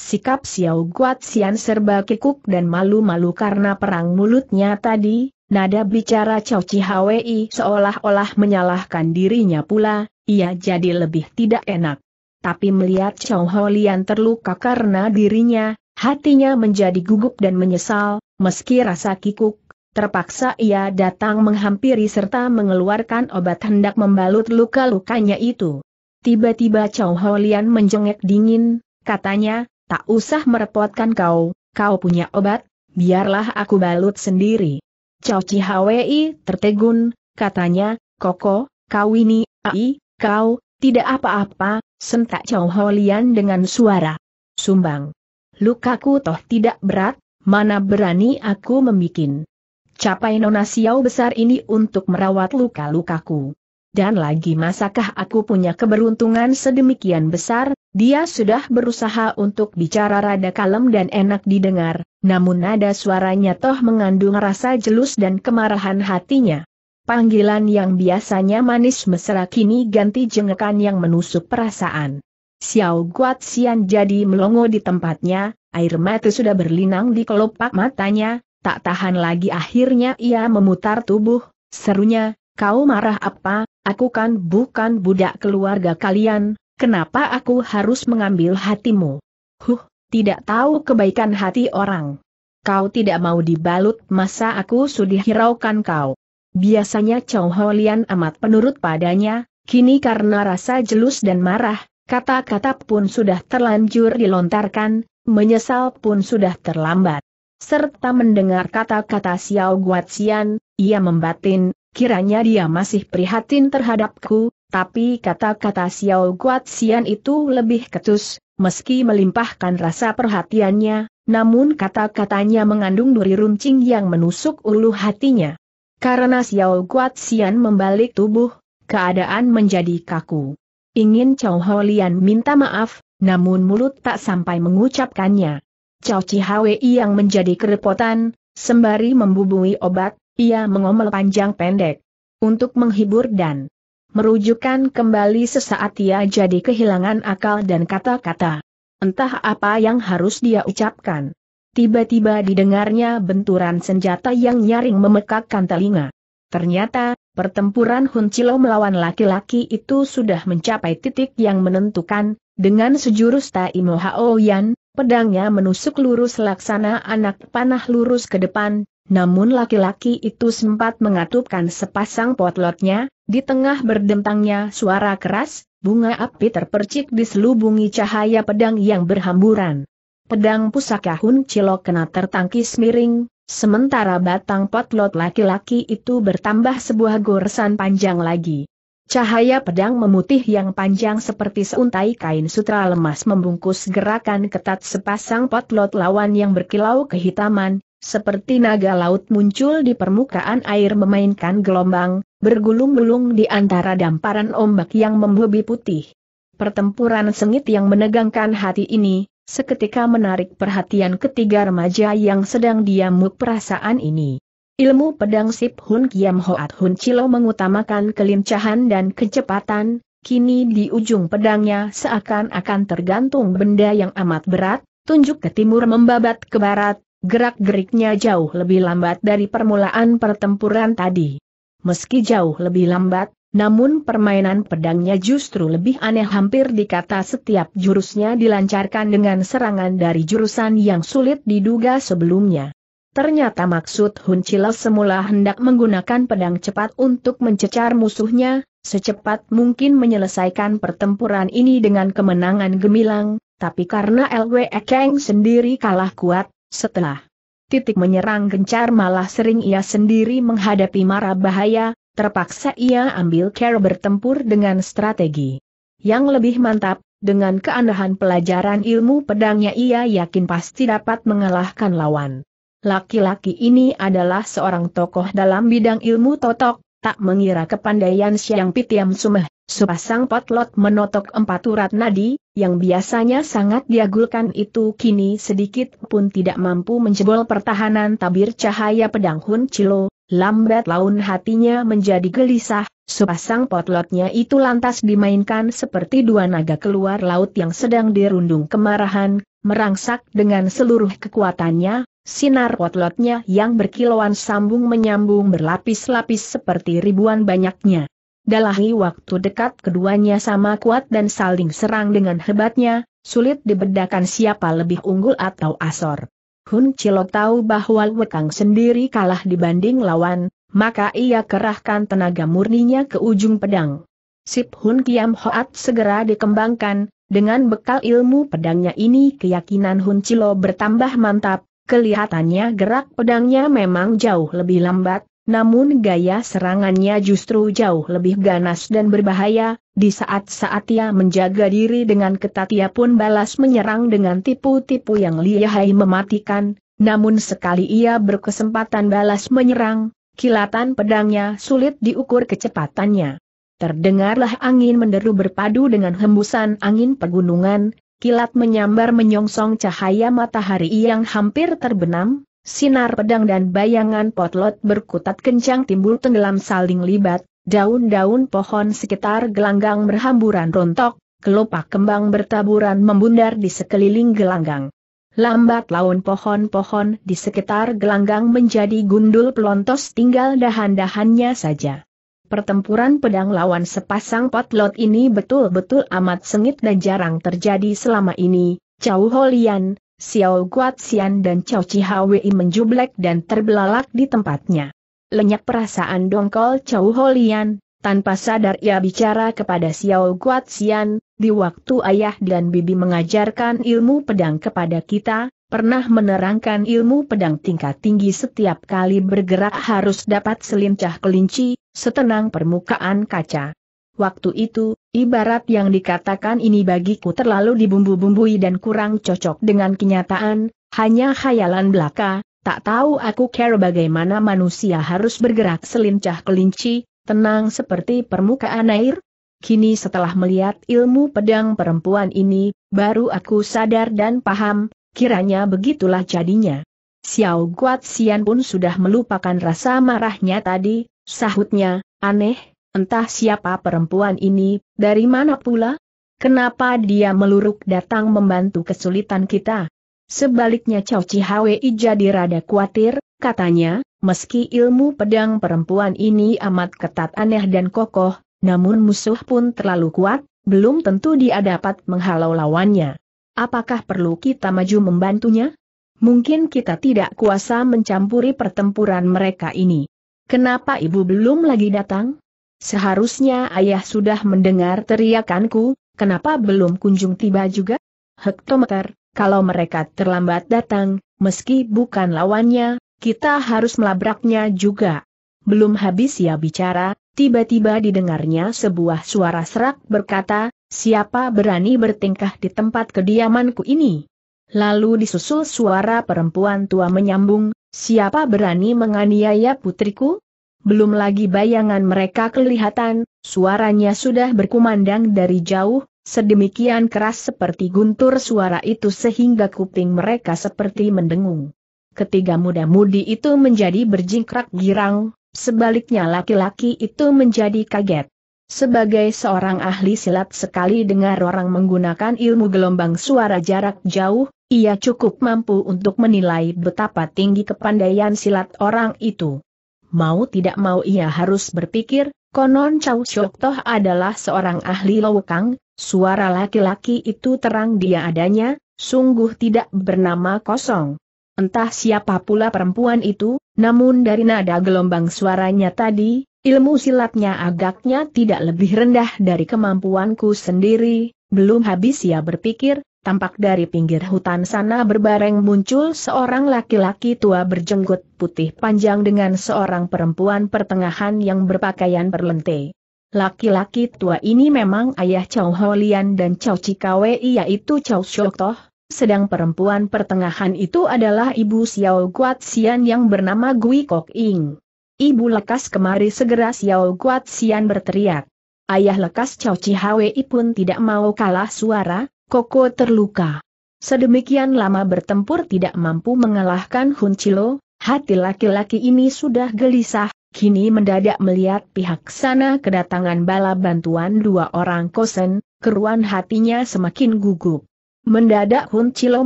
Sikap Xiao Guat Xian serba kikuk dan malu-malu karena perang mulutnya tadi, nada bicara Cao Hwi seolah-olah menyalahkan dirinya pula, ia jadi lebih tidak enak. Tapi melihat Cao Holian terluka karena dirinya, hatinya menjadi gugup dan menyesal, meski rasa kikuk, terpaksa ia datang menghampiri serta mengeluarkan obat hendak membalut luka-lukanya itu. Tiba-tiba Cao Holian menjengek dingin, katanya, tak usah merepotkan kau, kau punya obat, biarlah aku balut sendiri. Cao Hwi tertegun, katanya, Koko, kau ini, ai, kau, tidak apa-apa, sentak Cao Holian dengan suara. Sumbang. Lukaku toh tidak berat, mana berani aku membikin. Capai nona siau besar ini untuk merawat luka-lukaku dan lagi masakah aku punya keberuntungan sedemikian besar, dia sudah berusaha untuk bicara rada kalem dan enak didengar, namun nada suaranya toh mengandung rasa jelus dan kemarahan hatinya. Panggilan yang biasanya manis mesra kini ganti jengekan yang menusuk perasaan. Xiao Guat Xian jadi melongo di tempatnya, air mata sudah berlinang di kelopak matanya, tak tahan lagi akhirnya ia memutar tubuh, serunya, kau marah apa, Aku kan bukan budak keluarga kalian, kenapa aku harus mengambil hatimu? Huh, tidak tahu kebaikan hati orang. Kau tidak mau dibalut masa aku sudah hiraukan kau. Biasanya Chow Holian amat penurut padanya, kini karena rasa jelus dan marah, kata-kata pun sudah terlanjur dilontarkan, menyesal pun sudah terlambat serta mendengar kata-kata Xiao Guatian, ia membatin, kiranya dia masih prihatin terhadapku, tapi kata-kata Xiao Guat Xian itu lebih ketus, meski melimpahkan rasa perhatiannya, namun kata-katanya mengandung duri runcing yang menusuk ulu hatinya. Karena Xiao Guat Xian membalik tubuh, keadaan menjadi kaku. Ingin Chow Holian minta maaf, namun mulut tak sampai mengucapkannya. Chow Chi yang menjadi kerepotan, sembari membubui obat, ia mengomel panjang pendek. Untuk menghibur dan merujukan kembali sesaat ia jadi kehilangan akal dan kata-kata. Entah apa yang harus dia ucapkan. Tiba-tiba didengarnya benturan senjata yang nyaring memekakkan telinga. Ternyata, pertempuran Hun Chilo melawan laki-laki itu sudah mencapai titik yang menentukan, dengan sejurus Tai Mo Hao Yan, pedangnya menusuk lurus laksana anak panah lurus ke depan, namun laki-laki itu sempat mengatupkan sepasang potlotnya, di tengah berdentangnya suara keras, bunga api terpercik diselubungi cahaya pedang yang berhamburan. Pedang pusaka Hun Cilok kena tertangkis miring, sementara batang potlot laki-laki itu bertambah sebuah goresan panjang lagi. Cahaya pedang memutih yang panjang seperti seuntai kain sutra lemas membungkus gerakan ketat sepasang potlot lawan yang berkilau kehitaman, seperti naga laut muncul di permukaan air memainkan gelombang, bergulung-gulung di antara damparan ombak yang membubi putih. Pertempuran sengit yang menegangkan hati ini, seketika menarik perhatian ketiga remaja yang sedang diamuk perasaan ini. Ilmu pedang Sip Hun Kiam Hoat Hun Chilo mengutamakan kelincahan dan kecepatan, kini di ujung pedangnya seakan-akan tergantung benda yang amat berat, tunjuk ke timur membabat ke barat, Gerak-geriknya jauh lebih lambat dari permulaan pertempuran tadi. Meski jauh lebih lambat, namun permainan pedangnya justru lebih aneh hampir dikata setiap jurusnya dilancarkan dengan serangan dari jurusan yang sulit diduga sebelumnya. Ternyata maksud Hun Chile semula hendak menggunakan pedang cepat untuk mencecar musuhnya, secepat mungkin menyelesaikan pertempuran ini dengan kemenangan gemilang, tapi karena LWE Kang sendiri kalah kuat, setelah titik menyerang gencar malah sering ia sendiri menghadapi mara bahaya, terpaksa ia ambil care bertempur dengan strategi. Yang lebih mantap, dengan keandahan pelajaran ilmu pedangnya ia yakin pasti dapat mengalahkan lawan. Laki-laki ini adalah seorang tokoh dalam bidang ilmu totok, tak mengira kepandaian Siang Pitiam Sumeh, sepasang potlot menotok empat urat nadi, yang biasanya sangat diagulkan itu kini sedikit pun tidak mampu menjebol pertahanan tabir cahaya pedang Hun Cilo, lambat laun hatinya menjadi gelisah, sepasang potlotnya itu lantas dimainkan seperti dua naga keluar laut yang sedang dirundung kemarahan, merangsak dengan seluruh kekuatannya, Sinar potlotnya yang berkilauan sambung menyambung berlapis-lapis seperti ribuan banyaknya. Dalahi waktu dekat keduanya sama kuat dan saling serang dengan hebatnya, sulit dibedakan siapa lebih unggul atau asor. Hun Cilok tahu bahwa Wekang sendiri kalah dibanding lawan, maka ia kerahkan tenaga murninya ke ujung pedang. Sip Hun Kiam Hoat segera dikembangkan, dengan bekal ilmu pedangnya ini keyakinan Hun Chilo bertambah mantap, Kelihatannya gerak pedangnya memang jauh lebih lambat, namun gaya serangannya justru jauh lebih ganas dan berbahaya, di saat-saat ia menjaga diri dengan ketat ia pun balas menyerang dengan tipu-tipu yang lihai mematikan, namun sekali ia berkesempatan balas menyerang, kilatan pedangnya sulit diukur kecepatannya. Terdengarlah angin menderu berpadu dengan hembusan angin pegunungan, kilat menyambar menyongsong cahaya matahari yang hampir terbenam, sinar pedang dan bayangan potlot berkutat kencang timbul tenggelam saling libat, daun-daun pohon sekitar gelanggang berhamburan rontok, kelopak kembang bertaburan membundar di sekeliling gelanggang. Lambat laun pohon-pohon di sekitar gelanggang menjadi gundul pelontos tinggal dahan-dahannya saja pertempuran pedang lawan sepasang potlot ini betul-betul amat sengit dan jarang terjadi selama ini, Cao Holian, Xiao Guaxian dan Cao Chihawi menjublek dan terbelalak di tempatnya. Lenyap perasaan dongkol Cao Holian, tanpa sadar ia bicara kepada Xiao Guaxian, di waktu ayah dan bibi mengajarkan ilmu pedang kepada kita, pernah menerangkan ilmu pedang tingkat tinggi setiap kali bergerak harus dapat selincah kelinci, setenang permukaan kaca. Waktu itu, ibarat yang dikatakan ini bagiku terlalu dibumbu-bumbui dan kurang cocok dengan kenyataan, hanya khayalan belaka, tak tahu aku care bagaimana manusia harus bergerak selincah kelinci, tenang seperti permukaan air. Kini setelah melihat ilmu pedang perempuan ini, baru aku sadar dan paham, kiranya begitulah jadinya. Xiao Guat Xian pun sudah melupakan rasa marahnya tadi, Sahutnya, aneh, entah siapa perempuan ini, dari mana pula? Kenapa dia meluruk datang membantu kesulitan kita? Sebaliknya Cao Chihawi jadi rada khawatir, katanya, meski ilmu pedang perempuan ini amat ketat aneh dan kokoh, namun musuh pun terlalu kuat, belum tentu dia dapat menghalau lawannya. Apakah perlu kita maju membantunya? Mungkin kita tidak kuasa mencampuri pertempuran mereka ini. Kenapa ibu belum lagi datang? Seharusnya ayah sudah mendengar teriakanku, kenapa belum kunjung tiba juga? Hektometer, kalau mereka terlambat datang, meski bukan lawannya, kita harus melabraknya juga. Belum habis ia bicara, tiba-tiba didengarnya sebuah suara serak berkata, siapa berani bertingkah di tempat kediamanku ini? Lalu disusul suara perempuan tua menyambung, Siapa berani menganiaya putriku? Belum lagi bayangan mereka kelihatan, suaranya sudah berkumandang dari jauh, sedemikian keras seperti guntur suara itu sehingga kuping mereka seperti mendengung. Ketiga muda-mudi itu menjadi berjingkrak girang, sebaliknya laki-laki itu menjadi kaget. Sebagai seorang ahli silat sekali dengar orang menggunakan ilmu gelombang suara jarak jauh, ia cukup mampu untuk menilai betapa tinggi kepandaian silat orang itu. Mau tidak mau ia harus berpikir, konon Chow Shok Toh adalah seorang ahli lowkang, suara laki-laki itu terang dia adanya, sungguh tidak bernama kosong. Entah siapa pula perempuan itu, namun dari nada gelombang suaranya tadi, Ilmu silatnya agaknya tidak lebih rendah dari kemampuanku sendiri, belum habis ia berpikir, tampak dari pinggir hutan sana berbareng muncul seorang laki-laki tua berjenggot putih panjang dengan seorang perempuan pertengahan yang berpakaian berlente. Laki-laki tua ini memang ayah Chow Holian dan Chow Chikawe yaitu Chow Shoktoh, sedang perempuan pertengahan itu adalah ibu Xiao Xian yang bernama Gui Kok Ing. Ibu lekas kemari segera Xiao Guat Sian berteriak. Ayah lekas Cao Chihawei pun tidak mau kalah suara, Koko terluka. Sedemikian lama bertempur tidak mampu mengalahkan Hun Chilo, hati laki-laki ini sudah gelisah, kini mendadak melihat pihak sana kedatangan bala bantuan dua orang kosen, keruan hatinya semakin gugup. Mendadak Hun Chilo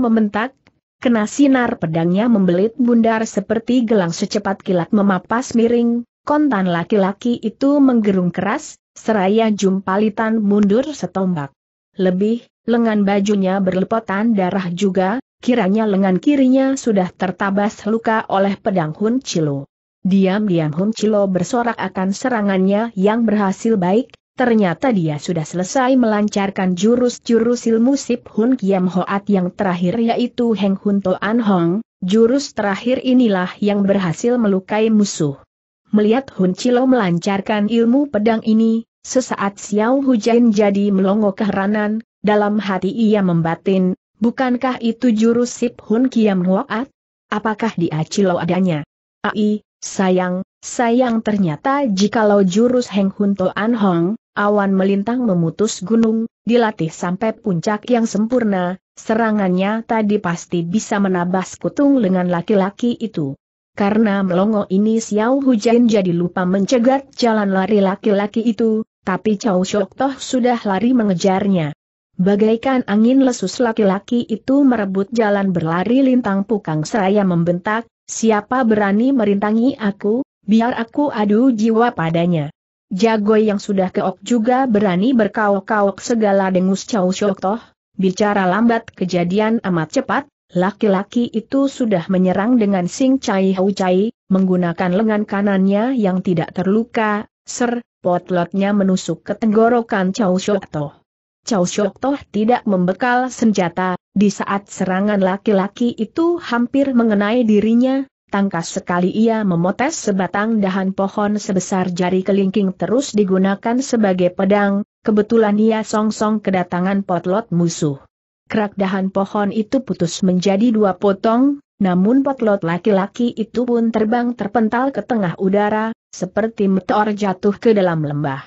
membentak, Kena sinar pedangnya membelit bundar seperti gelang secepat kilat memapas miring, kontan laki-laki itu menggerung keras, seraya jumpalitan mundur setombak. Lebih, lengan bajunya berlepotan darah juga, kiranya lengan kirinya sudah tertabas luka oleh pedang Hun Chilo. Diam-diam Hun Chilo bersorak akan serangannya yang berhasil baik, Ternyata dia sudah selesai melancarkan jurus-jurus ilmu Sip Hun Kiam Hoat yang terakhir yaitu Heng Hun To An Hong, jurus terakhir inilah yang berhasil melukai musuh. Melihat Hun Chilo melancarkan ilmu pedang ini, sesaat Xiao Hujan jadi melongo keheranan, dalam hati ia membatin, bukankah itu jurus Sip Hun Kiam Hoat? Apakah dia Chilo adanya? Ai, sayang, Sayang ternyata jikalau jurus Heng Hun An Hong, awan melintang memutus gunung, dilatih sampai puncak yang sempurna, serangannya tadi pasti bisa menabas kutung lengan laki-laki itu. Karena melongo ini Xiao Hujan jadi lupa mencegat jalan lari laki-laki itu, tapi Chow Shok Toh sudah lari mengejarnya. Bagaikan angin lesus laki-laki itu merebut jalan berlari lintang pukang seraya membentak, siapa berani merintangi aku, Biar aku adu jiwa padanya. Jago yang sudah keok juga berani berkaok-kaok segala dengus Chow Shok Toh, bicara lambat kejadian amat cepat, laki-laki itu sudah menyerang dengan Sing cai Hau cai, menggunakan lengan kanannya yang tidak terluka, ser, potlotnya menusuk ke tenggorokan Chow Shok Toh. Chow Shok Toh tidak membekal senjata, di saat serangan laki-laki itu hampir mengenai dirinya, Tangkas sekali ia memotes sebatang dahan pohon sebesar jari kelingking terus digunakan sebagai pedang, kebetulan ia song -song kedatangan potlot musuh. Kerak dahan pohon itu putus menjadi dua potong, namun potlot laki-laki itu pun terbang terpental ke tengah udara, seperti meteor jatuh ke dalam lembah.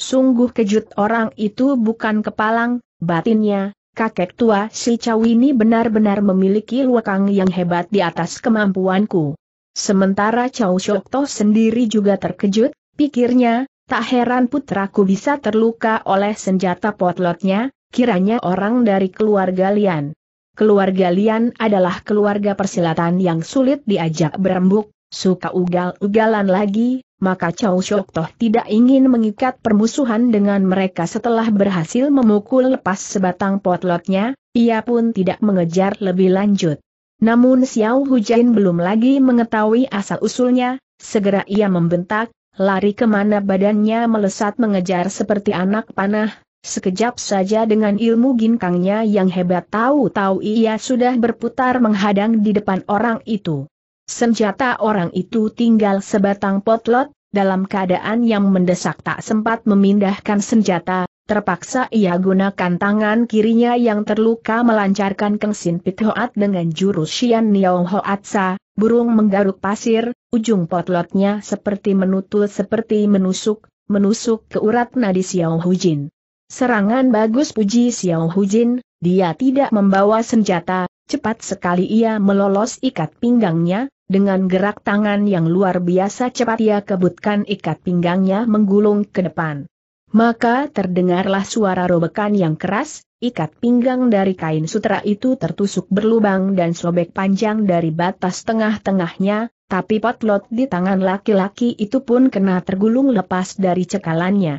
Sungguh kejut orang itu bukan kepalang, batinnya, kakek tua si ini benar-benar memiliki luakang yang hebat di atas kemampuanku. Sementara Chow Toh sendiri juga terkejut, pikirnya, tak heran putraku bisa terluka oleh senjata potlotnya, kiranya orang dari keluarga Lian. Keluarga Lian adalah keluarga persilatan yang sulit diajak berembuk, suka ugal-ugalan lagi, maka Chow Shok Toh tidak ingin mengikat permusuhan dengan mereka setelah berhasil memukul lepas sebatang potlotnya, ia pun tidak mengejar lebih lanjut. Namun Xiao Hujain belum lagi mengetahui asal-usulnya, segera ia membentak, lari kemana badannya melesat mengejar seperti anak panah, sekejap saja dengan ilmu ginkangnya yang hebat tahu-tahu ia sudah berputar menghadang di depan orang itu. Senjata orang itu tinggal sebatang potlot, dalam keadaan yang mendesak tak sempat memindahkan senjata, terpaksa ia gunakan tangan kirinya yang terluka melancarkan kengsin pithoat dengan jurus Xian Niao Hoatsa, burung menggaruk pasir, ujung potlotnya seperti menutul seperti menusuk, menusuk ke urat nadi Xiao Hu Jin. Serangan bagus puji Xiao Hu Jin. Dia tidak membawa senjata, cepat sekali ia melolos ikat pinggangnya, dengan gerak tangan yang luar biasa cepat ia kebutkan ikat pinggangnya menggulung ke depan. Maka terdengarlah suara robekan yang keras, ikat pinggang dari kain sutra itu tertusuk berlubang dan sobek panjang dari batas tengah-tengahnya, tapi potlot di tangan laki-laki itu pun kena tergulung lepas dari cekalannya.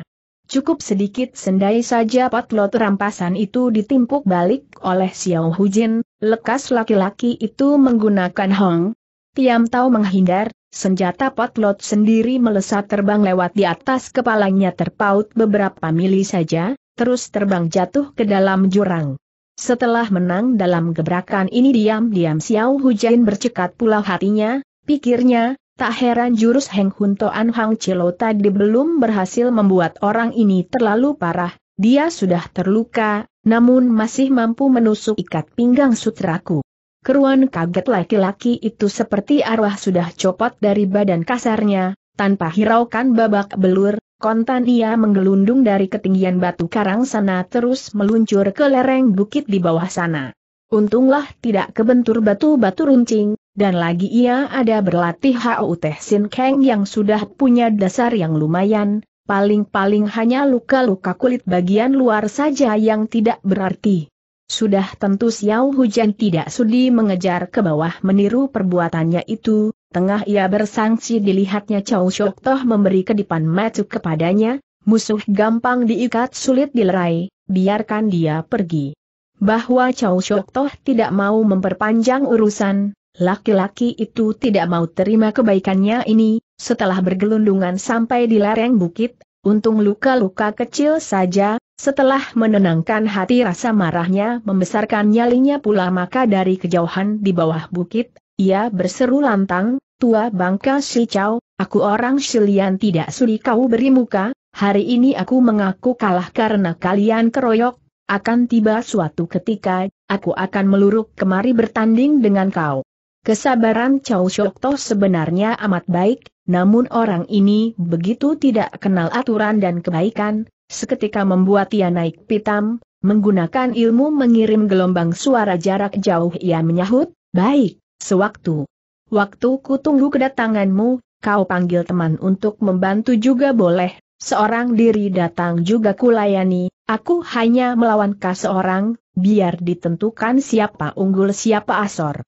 Cukup sedikit sendai saja potlot rampasan itu ditimpuk balik oleh Xiao Hu Jin, lekas laki-laki itu menggunakan hong. Tiam Tao menghindar, senjata potlot sendiri melesat terbang lewat di atas kepalanya terpaut beberapa mili saja, terus terbang jatuh ke dalam jurang. Setelah menang dalam gebrakan ini diam-diam Xiao Hu Jin bercekat pula hatinya, pikirnya, Tak heran jurus Heng Hun Toan Hang Chilo tadi belum berhasil membuat orang ini terlalu parah, dia sudah terluka, namun masih mampu menusuk ikat pinggang sutraku. Keruan kaget laki-laki itu seperti arwah sudah copot dari badan kasarnya, tanpa hiraukan babak belur, kontan ia menggelundung dari ketinggian batu karang sana terus meluncur ke lereng bukit di bawah sana. Untunglah tidak kebentur batu-batu runcing, dan lagi ia ada berlatih Hau Teh Sin Kang yang sudah punya dasar yang lumayan, paling-paling hanya luka-luka kulit bagian luar saja yang tidak berarti. Sudah tentu Xiao Hujan tidak sudi mengejar ke bawah meniru perbuatannya itu, tengah ia bersangsi dilihatnya Chow Shok Toh memberi kedipan matuk kepadanya, musuh gampang diikat sulit dilerai, biarkan dia pergi. Bahwa Chow Shok Toh tidak mau memperpanjang urusan, Laki-laki itu tidak mau terima kebaikannya ini, setelah bergelundungan sampai di lereng bukit, untung luka-luka kecil saja, setelah menenangkan hati rasa marahnya membesarkan nyalinya pula maka dari kejauhan di bawah bukit, ia berseru lantang, tua bangka Chow, aku orang silian tidak sudi kau beri muka, hari ini aku mengaku kalah karena kalian keroyok, akan tiba suatu ketika, aku akan meluruk kemari bertanding dengan kau. Kesabaran Chow Shok Toh sebenarnya amat baik, namun orang ini begitu tidak kenal aturan dan kebaikan, seketika membuat ia naik pitam, menggunakan ilmu mengirim gelombang suara jarak jauh ia menyahut, baik, sewaktu. Waktu ku tunggu kedatanganmu, kau panggil teman untuk membantu juga boleh, seorang diri datang juga kulayani, aku hanya melawan seorang, biar ditentukan siapa unggul siapa asor.